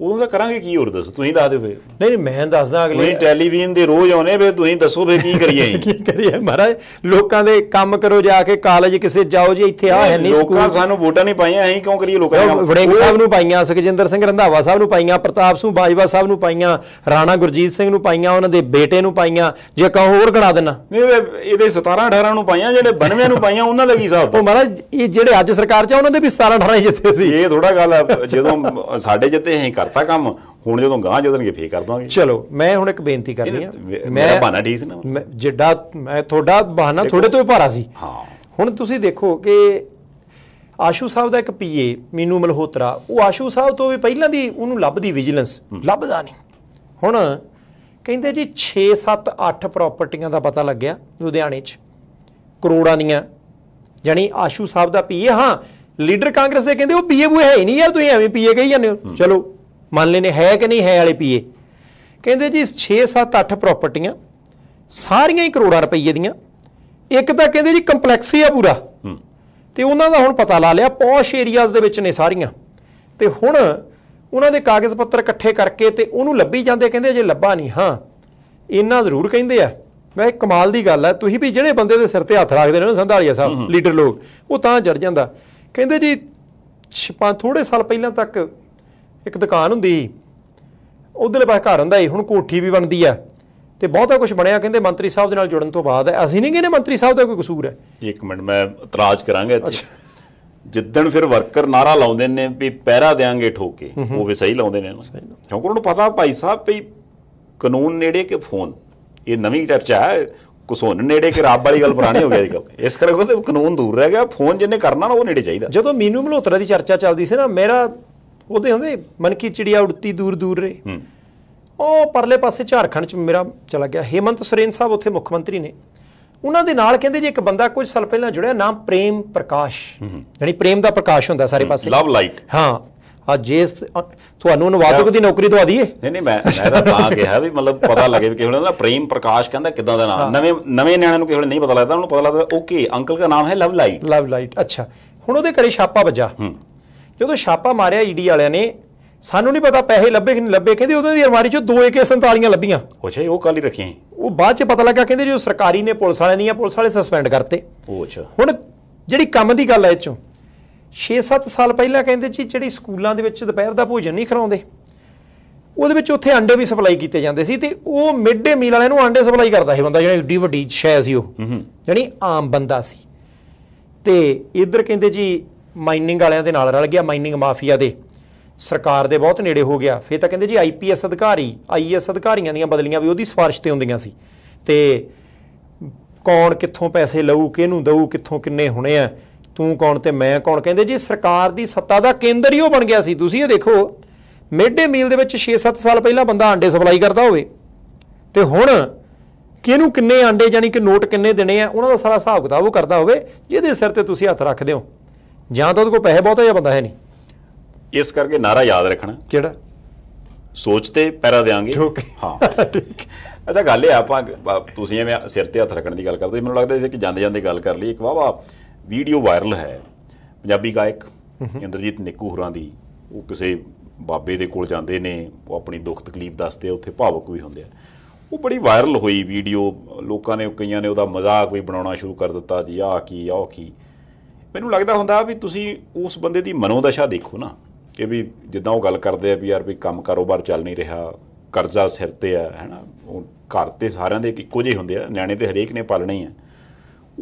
Speaker 1: ਉਹਨਾਂ ਦਾ ਕਰਾਂਗੇ ਕੀ ਹੋਰ ਦੱਸ ਤੁਸੀਂ
Speaker 2: ਦੱਸ ਦਿਓ ਫੇਰ ਨਹੀਂ ਨਹੀਂ ਮੈਂ ਦੱਸਦਾ ਅਗਲੇ ਤੁਸੀਂ ਟੈਲੀਵਿਜ਼ਨ ਦੇ ਰੋਜ਼ ਆਉਨੇ ਫੇਰ ਤੁਸੀਂ ਦੱਸੋ ਫੇਰ ਕੀ ਕਰੀਏ [laughs] ਕੀ ਕਰੀਏ ਮਹਾਰਾਜ ਲੋਕਾਂ ਦੇ ਕੰਮ ਕਰੋ ਜਾ ਕੇ ਕਾਲਜ ਕਿਸੇ ਜਾਓ ਜੀ ਇੱਥੇ ਆ ਹੈ ਨਹੀਂ ਸਕੂਲ ਲੋਕਾਂ ਸਾਨੂੰ ਵੋਟਾਂ ਨਹੀਂ ਪਾਈਆਂ ਅਸੀਂ ਕਿਉਂ ਕਰੀਏ ਲੋਕਾਂ ਨੂੰ ਵੜੇਕ ਸਾਹਿਬ ਨੂੰ ਪਾਈਆਂ ਸੁਖਜਿੰਦਰ ਸਿੰਘ ਰੰਧਾਵਾ ਸਾਹਿਬ ਨੂੰ ਪਾਈਆਂ ਪ੍ਰਤਾਪ ਸਿੰਘ ਬਾਜਵਾ ਸਾਹਿਬ ਨੂੰ ਪਾਈਆਂ ਰਾਣਾ ਗੁਰਜੀਤ ਸਿੰਘ ਨੂੰ ਪਾਈਆਂ ਉਹਨਾਂ ਦੇ ਬੇਟੇ ਨੂੰ ਪਾਈਆਂ ਜੇ ਕਹੋ ਹੋਰ ਘੜਾ ਦੇਣਾ ਨਹੀਂ ਇਹਦੇ 17 18 ਨੂੰ ਪਾਈਆਂ ਜਿਹੜੇ 92 ਨੂੰ ਪਾਈਆਂ ਉਹਨਾਂ ਦਾ ਕੀ ਹਿਸਾਬ ਉਹ ਮਹਾਰਾਜ ਇਹ ਜਿਹੜੇ ਅੱਜ ਸਰਕਾਰ 'ਚ ਉਹਨਾਂ ਦੇ
Speaker 1: ਵੀ 17 18 ਜਿੱਤੇ ਸੀ ਇਹ ਥੋੜਾ ਗੱਲ ਜਦੋਂ ਸਾਡੇ ਜਿੱਤੇ ਅਸੀਂ ਕਰ ਕਰਤਾ ਕੰਮ ਹੁਣ ਜਦੋਂ ਗਾਂ
Speaker 2: ਜਦਣਗੇ ਫੇਰ ਕਰ ਦਵਾਂਗੇ ਚਲੋ ਮੈਂ ਹੁਣ ਇੱਕ ਬੇਨਤੀ ਕਰਨੀ ਆ ਮੈਂ ਬਹਾਨਾ ਠੀਕ ਸੀ ਨਾ ਜਿੱਡਾ ਮੈਂ ਤੁਹਾਡਾ ਬਹਾਨਾ ਥੋੜੇ ਤੋਂ ਹੀ ਭਾਰਾ ਸੀ ਹਾਂ ਹੁਣ ਤੁਸੀਂ ਦੇਖੋ ਕਿ ਆਸ਼ੂ ਸਾਹਿਬ ਦਾ ਇੱਕ ਪੀਏ ਮੀਨੂ ਮਲਹੋਤਰਾ ਉਹ ਆਸ਼ੂ ਸਾਹਿਬ ਤੋਂ ਵੀ ਪਹਿਲਾਂ ਦੀ ਉਹਨੂੰ ਲੱਭਦੀ ਵਿਜੀਲੈਂਸ ਲੱਭਦਾ ਨਹੀਂ ਹੁਣ ਕਹਿੰਦੇ ਜੀ 6 7 8 ਪ੍ਰਾਪਰਟੀਆਂ ਦਾ ਪਤਾ ਲੱਗਿਆ ਲੁਧਿਆਣੇ 'ਚ ਕਰੋੜਾਂ ਦੀਆਂ ਜਾਨੀ ਆਸ਼ੂ ਸਾਹਿਬ ਦਾ ਪੀਏ ਹਾਂ ਲੀਡਰ ਕਾਂਗਰਸ ਦੇ ਕਹਿੰਦੇ ਉਹ ਪੀਏ ਬੂਏ ਹੈ ਹੀ ਨਹੀਂ ਯਾਰ ਤੁਸੀਂ ਐਵੇਂ ਪੀਏ ਕਹੀ ਜਾਂਦੇ ਹੋ ਚਲੋ ਮੰਨ ਲੈਨੇ ਹੈ ਕਿ ਨਹੀਂ ਹੈ ਵਾਲੇ ਪੀਏ ਕਹਿੰਦੇ ਜੀ 6 7 8 ਪ੍ਰਾਪਰਟੀਆਂ ਸਾਰੀਆਂ ਹੀ ਕਰੋੜਾਂ ਰੁਪਏ ਦੀਆਂ ਇੱਕ ਤਾਂ ਕਹਿੰਦੇ ਜੀ ਕੰਪਲੈਕਸ ਹੀ ਆ ਪੂਰਾ ਤੇ ਉਹਨਾਂ ਦਾ ਹੁਣ ਪਤਾ ਲਾ ਲਿਆ ਪੌਸ਼ ਏਰੀਆਜ਼ ਦੇ ਵਿੱਚ ਨੇ ਸਾਰੀਆਂ ਤੇ ਹੁਣ ਉਹਨਾਂ ਦੇ ਕਾਗਜ਼ ਪੱਤਰ ਇਕੱਠੇ ਕਰਕੇ ਤੇ ਉਹਨੂੰ ਲੱਭੀ ਜਾਂਦੇ ਕਹਿੰਦੇ ਜੇ ਲੱਭਾ ਨਹੀਂ ਹਾਂ ਇੰਨਾ ਜ਼ਰੂਰ ਕਹਿੰਦੇ ਆ ਮੈਂ ਕਮਾਲ ਦੀ ਗੱਲ ਹੈ ਤੁਸੀਂ ਵੀ ਜਿਹੜੇ ਬੰਦੇ ਦੇ ਸਿਰ ਤੇ ਹੱਥ ਰੱਖਦੇ ਨੇ ਨਾ ਸੰਧਾਲੀਆ ਸਾਹਿਬ ਲੀਡਰ ਲੋਕ ਉਹ ਤਾਂ ਜੜ ਜਾਂਦਾ ਕਹਿੰਦੇ ਜੀ ਛਪਾਂ ਥੋੜੇ ਸਾਲ ਪਹਿਲਾਂ ਤੱਕ ਇੱਕ ਦੁਕਾਨ ਹੁੰਦੀ ਉਧਰਲੇ ਪਾਸੇ ਘਰ ਹੁੰਦਾ ਏ ਹੁਣ ਕੋਠੀ ਵੀ ਬਣਦੀ ਆ ਤੇ ਬਹੁਤਾ ਕੁਝ ਬਣਿਆ ਕਹਿੰਦੇ ਮੰਤਰੀ ਸਾਹਿਬ ਦੇ ਨਾਲ ਜੁੜਨ ਤੋਂ ਬਾਅਦ ਅਸੀਂ ਨਹੀਂ ਕਹਿੰਦੇ ਮੰਤਰੀ ਸਾਹਿਬ ਦਾ ਕੋਈ ਕਸੂਰ ਹੈ
Speaker 1: ਇੱਕ ਮਿੰਟ ਮੈਂ ਇਤਰਾਜ਼ ਕਰਾਂਗਾ ਇੱਥੇ ਜਿੱਦਣ ਫਿਰ ਵਰਕਰ ਨਾਰਾ ਲਾਉਂਦੇ ਨੇ ਵੀ ਪੈਰਾ ਦੇਾਂਗੇ ਠੋਕੇ ਉਹ ਵੀ ਸਹੀ ਲਾਉਂਦੇ ਨੇ ਕਿਉਂਕਿ ਉਹਨੂੰ ਪਤਾ ਭਾਈ ਸਾਹਿਬ ਵੀ ਕਾਨੂੰਨ ਨੇੜੇ ਕਿ ਫੋਨ ਇਹ ਨਵੀਂ ਚਰਚਾ ਹੈ ਕੁਸੋਨ ਨੇੜੇ ਕਿ ਰੱਬ ਵਾਲੀ ਗੱਲ ਪੁਰਾਣੀ ਹੋ ਗਈ ਅੱਜ ਕੱਲ ਇਸ ਕਰਕੇ ਉਹ ਕਾਨੂੰਨ ਦੂਰ ਰਹਿ ਗਿਆ ਫੋਨ ਜਿੰਨੇ ਕਰਨਾ ਨਾ ਉਹ ਨੇੜੇ ਚਾਹੀਦਾ
Speaker 2: ਜਦੋਂ ਮੀਨੂ ਮਲੋਤਰਾ ਦੀ ਚਰਚਾ ਚੱਲਦੀ ਸੀ ਨਾ ਮੇਰਾ ਉਹਦੇ ਹੁੰਦੇ ਮਨ ਕੀ ਚਿੜੀਆ ਉੜਤੀ ਦੂਰ ਦੂਰ ਰੇ ਉਹ ਪਰਲੇ ਪਾਸੇ ਝਾਰਖੰਡ ਚ ਮੇਰਾ ਚਲਾ ਗਿਆ ਹੇਮੰਤ ਸੁਰੇਨ ਸਾਹਿਬ ਉੱਥੇ ਮੁੱਖ ਮੰਤਰੀ ਨੇ ਉਹਨਾਂ ਦੇ ਨਾਲ ਕਹਿੰਦੇ ਜੀ ਇੱਕ ਬੰਦਾ ਕੁਝ ਸਾਲ ਪਹਿਲਾਂ ਜੁੜਿਆ ਨਾਮ ਪ੍ਰੇਮ ਪ੍ਰਕਾਸ਼ ਯਾਨੀ ਪ੍ਰੇਮ ਦਾ ਪ੍ਰਕਾਸ਼ ਹੁੰਦਾ ਸਾਰੇ ਪਾਸੇ ਲਵ ਲਾਈਟ ਹਾਂ ਆ ਜੇ ਤੁਹਾਨੂੰ ਅਨੁਵਾਦਕ ਦੀ ਨੌਕਰੀ ਦਵਾ ਦਈਏ ਨਹੀਂ ਨਹੀਂ
Speaker 1: ਮੈਂ ਮੈਂ ਤਾਂ ਤਾਂ ਕਿਹਾ ਵੀ ਮਤਲਬ ਪਤਾ ਲੱਗੇ ਵੀ ਕਿਹੋ ਜਿਹਾ ਪ੍ਰੇਮ ਪ੍ਰਕਾਸ਼ ਕਹਿੰਦਾ ਕਿਦਾਂ ਦਾ ਨਾਮ ਨਵੇਂ ਨਵੇਂ ਨਿਆਣਿਆਂ ਨੂੰ
Speaker 2: ਕਿਹੋ ਨਹੀਂ ਪਤਾ ਲੱਗਦਾ ਉਹਨੂੰ ਪਤਾ ਲੱਗਦਾ ਓਕੇ ਅੰਕਲ ਦਾ ਨਾਮ ਹੈ ਲਵ ਲਾਈਟ ਲਵ ਲਾਈਟ ਅੱਛਾ ਹੁਣ ਉਹਦੇ ਘਰੇ ਛਾਪਾ ਵੱਜਾ ਜਦੋਂ ਛਾਪਾ ਮਾਰਿਆ ਈਡੀ ਵਾਲਿਆਂ ਨੇ ਸਾਨੂੰ ਨਹੀਂ ਪਤਾ ਪੈਸੇ ਲੱਭੇ ਕਿ ਨਹੀਂ ਲੱਭੇ ਕਹਿੰਦੇ ਉਹਨਾਂ ਦੀ ਅਰਮਾਰੀ ਚੋਂ ਦੋ 47 ਲੱਭੀਆਂ ਅੱਛਾ ਉਹ ਕੱਲ ਹੀ ਰੱਖੀਆਂ ਉਹ ਬਾਅਦ ਚ ਪਤਾ ਲੱਗਾ ਕਹਿੰਦੇ ਉਹ ਸਰਕਾਰੀ ਨੇ ਪੁਲਿਸ ਵਾਲਿਆਂ ਦੀਆਂ ਪੁਲਿਸ ਵਾਲੇ ਸਸਪੈਂਡ ਕਰਤੇ ਉਹ ਅੱਛਾ ਹੁਣ ਜਿਹੜੀ ਕੰਮ ਦੀ ਗੱਲ ਹੈ ਇਹ ਚੋਂ 6-7 ਸਾਲ ਪਹਿਲਾਂ ਕਹਿੰਦੇ ਜੀ ਜਿਹੜੀ ਸਕੂਲਾਂ ਦੇ ਵਿੱਚ ਦੁਪਹਿਰ ਦਾ ਭੋਜਨ ਨਹੀਂ ਖਰਾਉਂਦੇ ਉਹਦੇ ਵਿੱਚ ਉੱਥੇ ਅੰਡੇ ਵੀ ਸਪਲਾਈ ਕੀਤੇ ਜਾਂਦੇ ਸੀ ਤੇ ਉਹ ਮਿਡ ਡੇ ਮੀਲ ਵਾਲਿਆਂ ਨੂੰ ਅੰਡੇ ਸਪਲਾਈ ਕਰਦਾ ਸੀ ਬੰਦਾ ਜਿਹੜਾ ਏਡੀ ਵੱਡੀ ਸ਼ੈ ਸੀ ਉਹ ਜਾਨੀ ਆਮ ਬੰਦਾ ਸੀ ਤੇ ਇਧਰ ਕਹਿੰਦੇ ਜੀ ਮਾਈਨਿੰਗ ਵਾਲਿਆਂ ਦੇ ਨਾਲ ਰਲ ਗਿਆ ਮਾਈਨਿੰਗ ਮਾਫੀਆ ਦੇ ਸਰਕਾਰ ਦੇ ਬਹੁਤ ਨੇੜੇ ਹੋ ਗਿਆ ਫੇਰ ਤਾਂ ਕਹਿੰਦੇ ਜੀ ਆਈਪੀਐਸ ਅਧਿਕਾਰੀ ਆਈਐਸ ਅਧਿਕਾਰੀਆਂ ਦੀਆਂ ਬਦਲੀਆਂ ਵੀ ਉਹਦੀ ਸਿਫਾਰਿਸ਼ ਤੇ ਹੁੰਦੀਆਂ ਸੀ ਤੇ ਕੌਣ ਕਿੱਥੋਂ ਪੈਸੇ ਲਊ ਕਿਹਨੂੰ ਦਊ ਕਿੱਥੋਂ ਕਿੰਨੇ ਹੋਣੇ ਆ ਤੂੰ ਕੌਣ ਤੇ ਮੈਂ ਕੌਣ ਕਹਿੰਦੇ ਜੀ ਸਰਕਾਰ ਦੀ ਸੱਤਾ ਦਾ ਕੇਂਦਰ ਹੀ ਉਹ ਬਣ ਗਿਆ ਸੀ ਤੁਸੀਂ ਇਹ ਦੇਖੋ ਮਿਡ ਮੀਲ ਦੇ ਵਿੱਚ 6-7 ਸਾਲ ਪਹਿਲਾਂ ਬੰਦਾ ਆਂਡੇ ਸਪਲਾਈ ਕਰਦਾ ਹੋਵੇ ਤੇ ਹੁਣ ਕਿਹਨੂੰ ਕਿੰਨੇ ਆਂਡੇ ਯਾਨੀ ਕਿ ਨੋਟ ਕਿੰਨੇ ਦੇਣੇ ਆ ਉਹਨਾਂ ਦਾ ਸਾਰਾ ਹਿਸਾਬ ਕਿਤਾਬ ਉਹ ਕਰਦਾ ਹੋਵੇ ਜਿਹਦੇ ਸਿਰ ਤੇ ਤੁਸੀਂ ਹੱਥ ਰੱਖਦੇ ਹੋ ਜਾਂ ਤਾਂ ਉਹਦੇ ਕੋਲ ਪੈਸੇ ਬਹੁਤ ਹੈ ਜਾਂ ਬੰਦਾ ਹੈ ਨਹੀਂ
Speaker 1: ਇਸ ਕਰਕੇ ਨਾਰਾ ਯਾਦ ਰੱਖਣਾ ਕਿਹੜਾ ਸੋਚਤੇ ਪੈਰਾ ਦੇਾਂਗੇ ਹਾਂ [laughs] ਅੱਛਾ ਗੱਲ ਇਹ ਆਪਾਂ ਤੁਸੀਂ ਐਵੇਂ ਸਿਰ ਤੇ ਹੱਥ ਰੱਖਣ ਦੀ ਗੱਲ ਕਰਦੇ ਮੈਨੂੰ ਲੱਗਦਾ ਜੇ ਕਿ ਜਾਂਦੇ ਜਾਂਦੇ ਗੱਲ ਕਰ ਲਈ ਇੱਕ ਵਾਵਾ ਵੀਡੀਓ ਵਾਇਰਲ ਹੈ ਪੰਜਾਬੀ ਗਾਇਕ ਇੰਦਰਜੀਤ ਨਿੱਕੂ ਹੁਰਾਂ ਦੀ ਉਹ ਕਿਸੇ ਬਾਬੇ ਦੇ ਕੋਲ ਜਾਂਦੇ ਨੇ ਉਹ ਆਪਣੀ ਦੁੱਖ ਤਕਲੀਫ ਦੱਸਦੇ ਆ ਉੱਥੇ ਭਾਵਕ ਵੀ ਹੁੰਦੇ ਆ ਉਹ ਬੜੀ ਵਾਇਰਲ ਹੋਈ ਵੀਡੀਓ ਲੋਕਾਂ ਨੇ ਕਈਆਂ ਨੇ ਉਹਦਾ ਮਜ਼ਾਕ ਵੀ ਬਣਾਉਣਾ ਸ਼ੁਰੂ ਕਰ ਦਿੱਤਾ ਜੀ ਆ ਕੀ ਆ ਕੀ ਮੈਨੂੰ ਲੱਗਦਾ ਹੁੰਦਾ ਵੀ ਤੁਸੀਂ ਉਸ ਬੰਦੇ ਦੀ ਮਨੋਦਸ਼ਾ ਦੇਖੋ ਨਾ ਕਿ ਵੀ ਜਿੱਦਾਂ ਉਹ ਗੱਲ ਕਰਦੇ ਆ ਵੀ ਯਾਰ ਵੀ ਕੰਮ ਕਾਰੋਬਾਰ ਚੱਲ ਨਹੀਂ ਰਿਹਾ ਕਰਜ਼ਾ ਸਿਰ ਤੇ ਆ ਹੈਨਾ ਉਹ ਘਰ ਤੇ ਸਾਰਿਆਂ ਦੇ ਇੱਕੋ ਜਿਹੇ ਹੁੰਦੇ ਆ ਨਿਆਣੇ ਤੇ ਹਰੇਕ ਨੇ ਪਾਲਣੇ ਹੀ ਆ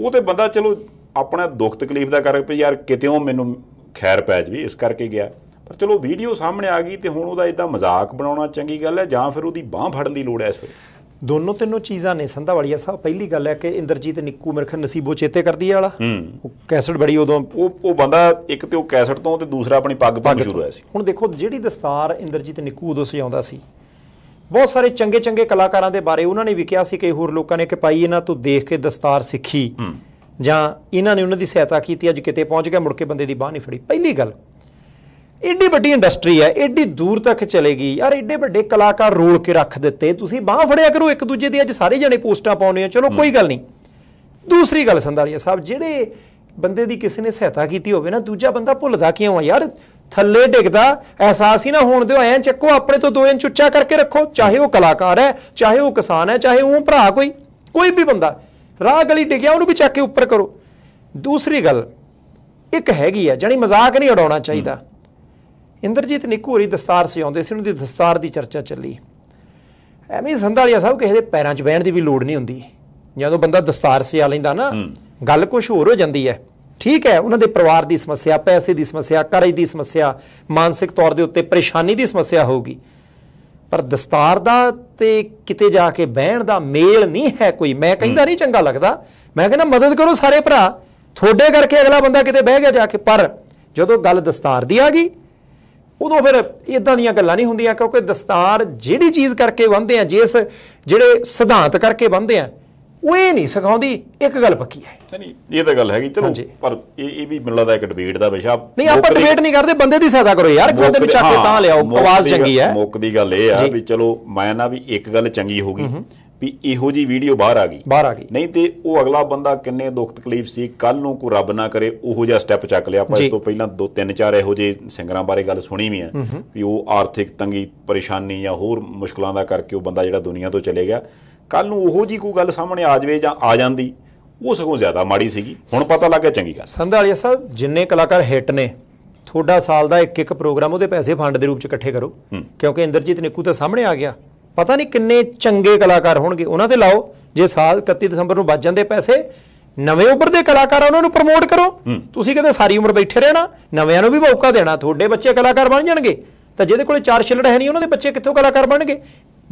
Speaker 1: ਉਹ ਤੇ ਬੰਦਾ ਚਲੋ ਆਪਣਾ ਦੁੱਖ ਤਕਲੀਫ ਦਾ ਕਰਕੇ ਯਾਰ ਕਿਤੇੋਂ ਮੈਨੂੰ ਖੈਰ ਪੈ ਜੀ ਇਸ ਕਰਕੇ ਗਿਆ ਪਰ ਚਲੋ ਵੀਡੀਓ ਸਾਹਮਣੇ ਆ ਗਈ ਤੇ ਹੁਣ ਉਹਦਾ ਇਦਾਂ ਮਜ਼ਾਕ ਬਣਾਉਣਾ ਚੰਗੀ ਗੱਲ ਹੈ
Speaker 2: ਜਾਂ ਫਿਰ ਉਹਦੀ ਬਾਹ ਫੜਨ ਦੀ ਲੋੜ ਐ ਇਸ ਵੇਲੇ ਦੋਨੋਂ ਤਿੰਨੋਂ ਚੀਜ਼ਾਂ ਨੇ ਵਾਲੀਆ ਸਾਹਿਬ ਪਹਿਲੀ ਗੱਲ ਹੈ ਕਿ ਇੰਦਰਜੀਤ ਨਿੱਕੂ ਮੇਰੇ ਖਿਆਲ ਨਸੀਬੋ ਚੇਤੇ ਕਰਦੀ ਵਾਲਾ ਉਹ ਕੈਸਟ ਬੜੀ ਉਦੋਂ ਉਹ ਉਹ ਬੰਦਾ ਇੱਕ ਤੇ ਉਹ ਕੈਸਟ
Speaker 1: ਤੋਂ ਤੇ ਦੂਸਰਾ ਆਪਣੀ ਪੱਗ ਤੋਂ ਸ਼ੁਰੂ ਹੋਇਆ ਸੀ
Speaker 2: ਹੁਣ ਦੇਖੋ ਜਿਹੜੀ ਦਸਤਾਰ ਇੰਦਰਜੀਤ ਨਿੱਕੂ ਉਦੋਂ ਸਜਾਉਂਦਾ ਸੀ ਬਹੁਤ ਸਾਰੇ ਚੰਗੇ ਚੰਗੇ ਕਲਾਕਾਰਾਂ ਦੇ ਬਾਰੇ ਉਹਨਾਂ ਨੇ ਵੀ ਕਿਹਾ ਸੀ ਕਿ ਹੋਰ ਲੋਕਾਂ ਨੇ ਕਿ ਪਾਈ ਇਹਨਾਂ ਤੋਂ ਦੇਖ ਕੇ ਦਸਤਾਰ ਸਿੱਖੀ ਜਾਂ ਇਹਨਾਂ ਨੇ ਉਹਨਾਂ ਦੀ ਸਹਾਇਤਾ ਕੀਤੀ ਅੱਜ ਕਿਤੇ ਪਹੁੰਚ ਗਿਆ ਮੁੜ ਕੇ ਬੰਦੇ ਦੀ ਬਾਹ ਨਹੀਂ ਫੜੀ ਪਹਿਲੀ ਗੱਲ ਏਡੀ ਵੱਡੀ ਇੰਡਸਟਰੀ ਹੈ ਏਡੀ ਦੂਰ ਤੱਕ ਚਲੇਗੀ ਯਾਰ ਏਡੇ ਵੱਡੇ ਕਲਾਕਾਰ ਰੋਲ ਕੇ ਰੱਖ ਦਿੱਤੇ ਤੁਸੀਂ ਬਾਹ ਫੜਿਆ ਕਰੋ ਇੱਕ ਦੂਜੇ ਦੀ ਅੱਜ ਸਾਰੇ ਜਣੇ ਪੋਸਟਾਂ ਪਾਉਂਦੇ ਆ ਚਲੋ ਕੋਈ ਗੱਲ ਨਹੀਂ ਦੂਸਰੀ ਗੱਲ ਸੰਧਾਲੀਆ ਸਾਹਿਬ ਜਿਹੜੇ ਬੰਦੇ ਦੀ ਕਿਸੇ ਨੇ ਸਹਾਇਤਾ ਕੀਤੀ ਹੋਵੇ ਨਾ ਦੂਜਾ ਬੰਦਾ ਭੁੱਲਦਾ ਕਿਉਂ ਆ ਯਾਰ ਥੱਲੇ ਡਿੱਗਦਾ ਅਹਿਸਾਸ ਹੀ ਨਾ ਹੋਣ ਦਿਓ ਐਂ ਚੱਕੋ ਆਪਣੇ ਤੋਂ 2 ਇੰਚ ਉੱਚਾ ਕਰਕੇ ਰੱਖੋ ਚਾਹੇ ਉਹ ਕਲਾਕਾਰ ਹੈ ਚਾਹੇ ਉਹ ਕਿਸਾਨ ਹੈ ਚਾਹੇ ਉਹ ਭਰਾ ਕੋਈ ਕੋਈ ਵੀ ਬੰਦਾ ਰਾਹ ਗਲੀ ਡਿੱਗਿਆ ਉਹਨੂੰ ਵੀ ਚੱਕ ਕੇ ਉੱਪਰ ਕਰੋ ਦੂਸਰੀ ਗੱਲ ਇੱਕ ਹੈਗੀ ਆ ਜਾਨੀ ਮਜ਼ਾਕ ਨਹੀਂ ਉਡਾਉਣਾ ਚਾਹੀਦਾ ਇੰਦਰਜੀਤ ਨਿੱਕੂ ਹੋਰੀ ਦਸਤਾਰ ਸਿਉਂਦੇ ਸੀ ਉਹਨਾਂ ਦੀ ਦਸਤਾਰ ਦੀ ਚਰਚਾ ਚੱਲੀ ਐਵੇਂ ਸੰਧਾਲੀਆ ਸਾਹਿਬ ਕਿਸੇ ਦੇ ਪੈਰਾਂ 'ਚ ਬਹਿਣ ਦੀ ਵੀ ਲੋੜ ਨਹੀਂ ਹੁੰਦੀ ਜਦੋਂ ਬੰਦਾ ਦਸਤਾਰ ਸਿਆ ਲੈਂਦਾ ਨਾ ਗੱਲ ਕੁਝ ਹੋਰ ਹੋ ਜਾਂਦੀ ਹੈ ਠੀਕ ਹੈ ਉਹਨਾਂ ਦੇ ਪਰਿਵਾਰ ਦੀ ਸਮੱਸਿਆ ਪੈਸੇ ਦੀ ਸਮੱਸਿਆ ਕਰਜ਼ ਦੀ ਸਮੱਸਿਆ ਮਾਨਸਿਕ ਤੌਰ ਦੇ ਉੱਤੇ ਪਰੇਸ਼ਾਨੀ ਦੀ ਸਮੱਸਿਆ ਹੋਊਗੀ ਪਰ ਦਸਤਾਰ ਦਾ ਤੇ ਕਿਤੇ ਜਾ ਕੇ ਬਹਿਣ ਦਾ ਮੇਲ ਨਹੀਂ ਹੈ ਕੋਈ ਮੈਂ ਕਹਿੰਦਾ ਨਹੀਂ ਚੰਗਾ ਲੱਗਦਾ ਮੈਂ ਕਹਿੰਦਾ ਮਦਦ ਕਰੋ ਸਾਰੇ ਭਰਾ ਥੋੜੇ ਕਰਕੇ ਅਗਲਾ ਬੰਦਾ ਕਿਤੇ ਬਹਿ ਗਿਆ ਜਾ ਕੇ ਪਰ ਜਦੋਂ ਗੱਲ ਦਸਤਾਰ ਦੀ ਆ ਗਈ ਉਦੋਂ ਫਿਰ ਇਦਾਂ ਦੀਆਂ ਗੱਲਾਂ ਨਹੀਂ ਹੁੰਦੀਆਂ ਕਿਉਂਕਿ ਦਸਤਾਰ ਜਿਹੜੀ ਚੀਜ਼ ਕਰਕੇ ਬੰਨਦੇ ਆ ਜਿਸ ਜਿਹੜੇ ਸਿਧਾਂਤ ਕਰਕੇ ਬੰਨਦੇ ਆ ਉਹ ਇਹ ਨਹੀਂ ਸਿਖਾਉਂਦੀ ਇੱਕ ਗੱਲ ਪੱਕੀ ਹੈ
Speaker 1: ਨਹੀਂ ਇਹ ਤਾਂ ਗੱਲ ਹੈਗੀ ਚਲੋ ਪਰ ਇਹ ਇਹ ਵੀ ਮਿਲਦਾ ਇੱਕ ਡਿਬੇਟ ਦਾ ਵਿਸ਼ਾ ਨਹੀਂ ਆਪਾਂ ਡਿਬੇਟ
Speaker 2: ਨਹੀਂ ਕਰਦੇ ਬੰਦੇ ਦੀ ਸਹਾਇਤਾ ਕਰੋ ਯਾਰ ਦੇ ਵਿੱਚ ਆ ਕੇ ਤਾਂ ਲਿਆਓ ਆਵਾਜ਼ ਚੰਗੀ ਹੈ
Speaker 1: ਮੁੱਕ ਦੀ ਗੱਲ ਇਹ ਆ ਵੀ ਚਲੋ ਮੈਂ ਨਾ ਵੀ ਇੱਕ ਗੱਲ ਚੰਗੀ ਹੋ ਗਈ ਵੀ ਇਹੋ ਜੀ ਵੀਡੀਓ ਬਾਹਰ ਆ ਗਈ ਬਾਹਰ ਆ ਗਈ ਨਹੀਂ ਤੇ ਉਹ ਅਗਲਾ ਬੰਦਾ ਕਿੰਨੇ ਦੁੱਖ ਤਕਲੀਫ ਸੀ ਕੱਲ ਨੂੰ ਕੋ ਰੱਬ ਨਾ ਕਰੇ ਉਹੋ ਜਿਹਾ ਸਟੈਪ ਚੱਕ ਲਿਆ ਪਰ ਇਸ ਤੋਂ ਪਹਿਲਾਂ ਦੋ ਤਿੰਨ ਚਾਰ ਇਹੋ ਜੇ ਸਿੰਗਰਾਂ ਬਾਰੇ ਗੱਲ ਸੁਣੀ ਵੀ ਹੈ ਵੀ ਉਹ ਆਰਥਿਕ ਤੰਗੀ ਪਰੇਸ਼ਾਨੀ ਜਾਂ ਹੋਰ ਮੁਸ਼ਕਲਾਂ ਦਾ ਕਰਕੇ ਉਹ ਬੰਦਾ ਜਿਹੜਾ ਦੁਨੀਆ ਤੋਂ ਚਲੇ ਗਿਆ ਕੱਲ ਨੂੰ ਉਹੋ ਜੀ ਕੋਈ ਗੱਲ ਸਾਹਮਣੇ ਆ ਜਾਵੇ ਜਾਂ ਆ ਜਾਂਦੀ ਉਹ ਸਗੋਂ ਜ਼ਿਆਦਾ ਮਾੜੀ ਸੀਗੀ ਹੁਣ ਪਤਾ ਲੱਗਿਆ ਚੰਗੀ ਗੱਲ
Speaker 2: ਸੰਧਾਲੀਆ ਸਾਹਿਬ ਜਿੰਨੇ ਕਲਾਕਾਰ ਹਿੱਟ ਨੇ ਥੋੜਾ ਸਾਲ ਦਾ ਇੱਕ ਇੱਕ ਪ੍ਰੋਗਰਾਮ ਉਹਦੇ ਪੈਸੇ ਫੰਡ ਦੇ ਰੂਪ ਚ ਇਕੱਠੇ ਕਰੋ ਕਿਉਂਕਿ ਇੰਦਰਜੀਤ ਨਿੱਕੂ ਤਾਂ ਸਾਹਮਣੇ ਆ ਗਿਆ ਪਤਾ ਨਹੀਂ ਕਿੰਨੇ ਚੰਗੇ ਕਲਾਕਾਰ ਹੋਣਗੇ ਉਹਨਾਂ ਤੇ ਲਾਓ ਜੇ ਸਾਲ 31 ਦਸੰਬਰ ਨੂੰ ਵੱਜ ਜਾਂਦੇ ਪੈਸੇ ਨਵੇਂ ਉੱਭਰਦੇ ਕਲਾਕਾਰ ਉਹਨਾਂ ਨੂੰ ਪ੍ਰਮੋਟ ਕਰੋ ਤੁਸੀਂ ਕਹਿੰਦੇ ਸਾਰੀ ਉਮਰ ਬੈਠੇ ਰਹਿਣਾ ਨਵਿਆਂ ਨੂੰ ਵੀ ਮੌਕਾ ਦੇਣਾ ਤੁਹਾਡੇ ਬੱਚੇ ਕਲਾਕਾਰ ਬਣ ਜਾਣਗੇ ਤਾਂ ਜਿਹਦੇ ਕੋਲੇ ਚਾਰ ਛਿਲੜ ਹੈ ਨਹੀਂ ਉਹਨਾਂ ਦੇ ਬੱਚੇ ਕਿੱਥੋਂ ਕਲਾਕਾਰ ਬਣਨਗੇ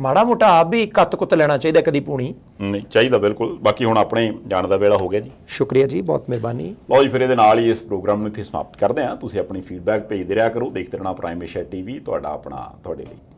Speaker 2: ਮਾੜਾ ਮੋਟਾ ਆਪ ਵੀ ਕੱਤ ਕੁੱਤ ਲੈਣਾ ਚਾਹੀਦਾ ਕਦੀ ਪੂਣੀ ਨਹੀਂ ਚਾਹੀਦਾ ਬਿਲਕੁਲ ਬਾਕੀ ਹੁਣ ਆਪਣੇ
Speaker 1: ਜਾਣ ਦਾ ਵੇਲਾ ਹੋ ਗਿਆ ਜੀ
Speaker 2: ਸ਼ੁਕਰੀਆ ਜੀ ਬਹੁਤ ਮਿਹਰਬਾਨੀ
Speaker 1: ਲਓ ਜੀ ਫਿਰ ਇਹਦੇ ਨਾਲ ਹੀ ਇਸ ਪ੍ਰੋਗਰਾਮ ਨੂੰ ਇੱਥੇ ਸਮਾਪਤ ਕਰਦੇ ਹਾਂ ਤੁਸੀਂ ਆਪਣੀ ਫੀਡਬੈਕ ਭੇਜਦੇ ਰਿਹਾ ਕਰੋ ਦੇਖਦੇ ਰਹਿਣਾ ਪ੍ਰਾਈਮ ਏਸ਼ੀਆ ਟੀਵੀ ਤੁਹਾਡਾ ਆਪਣਾ ਤੁਹਾਡੇ ਲਈ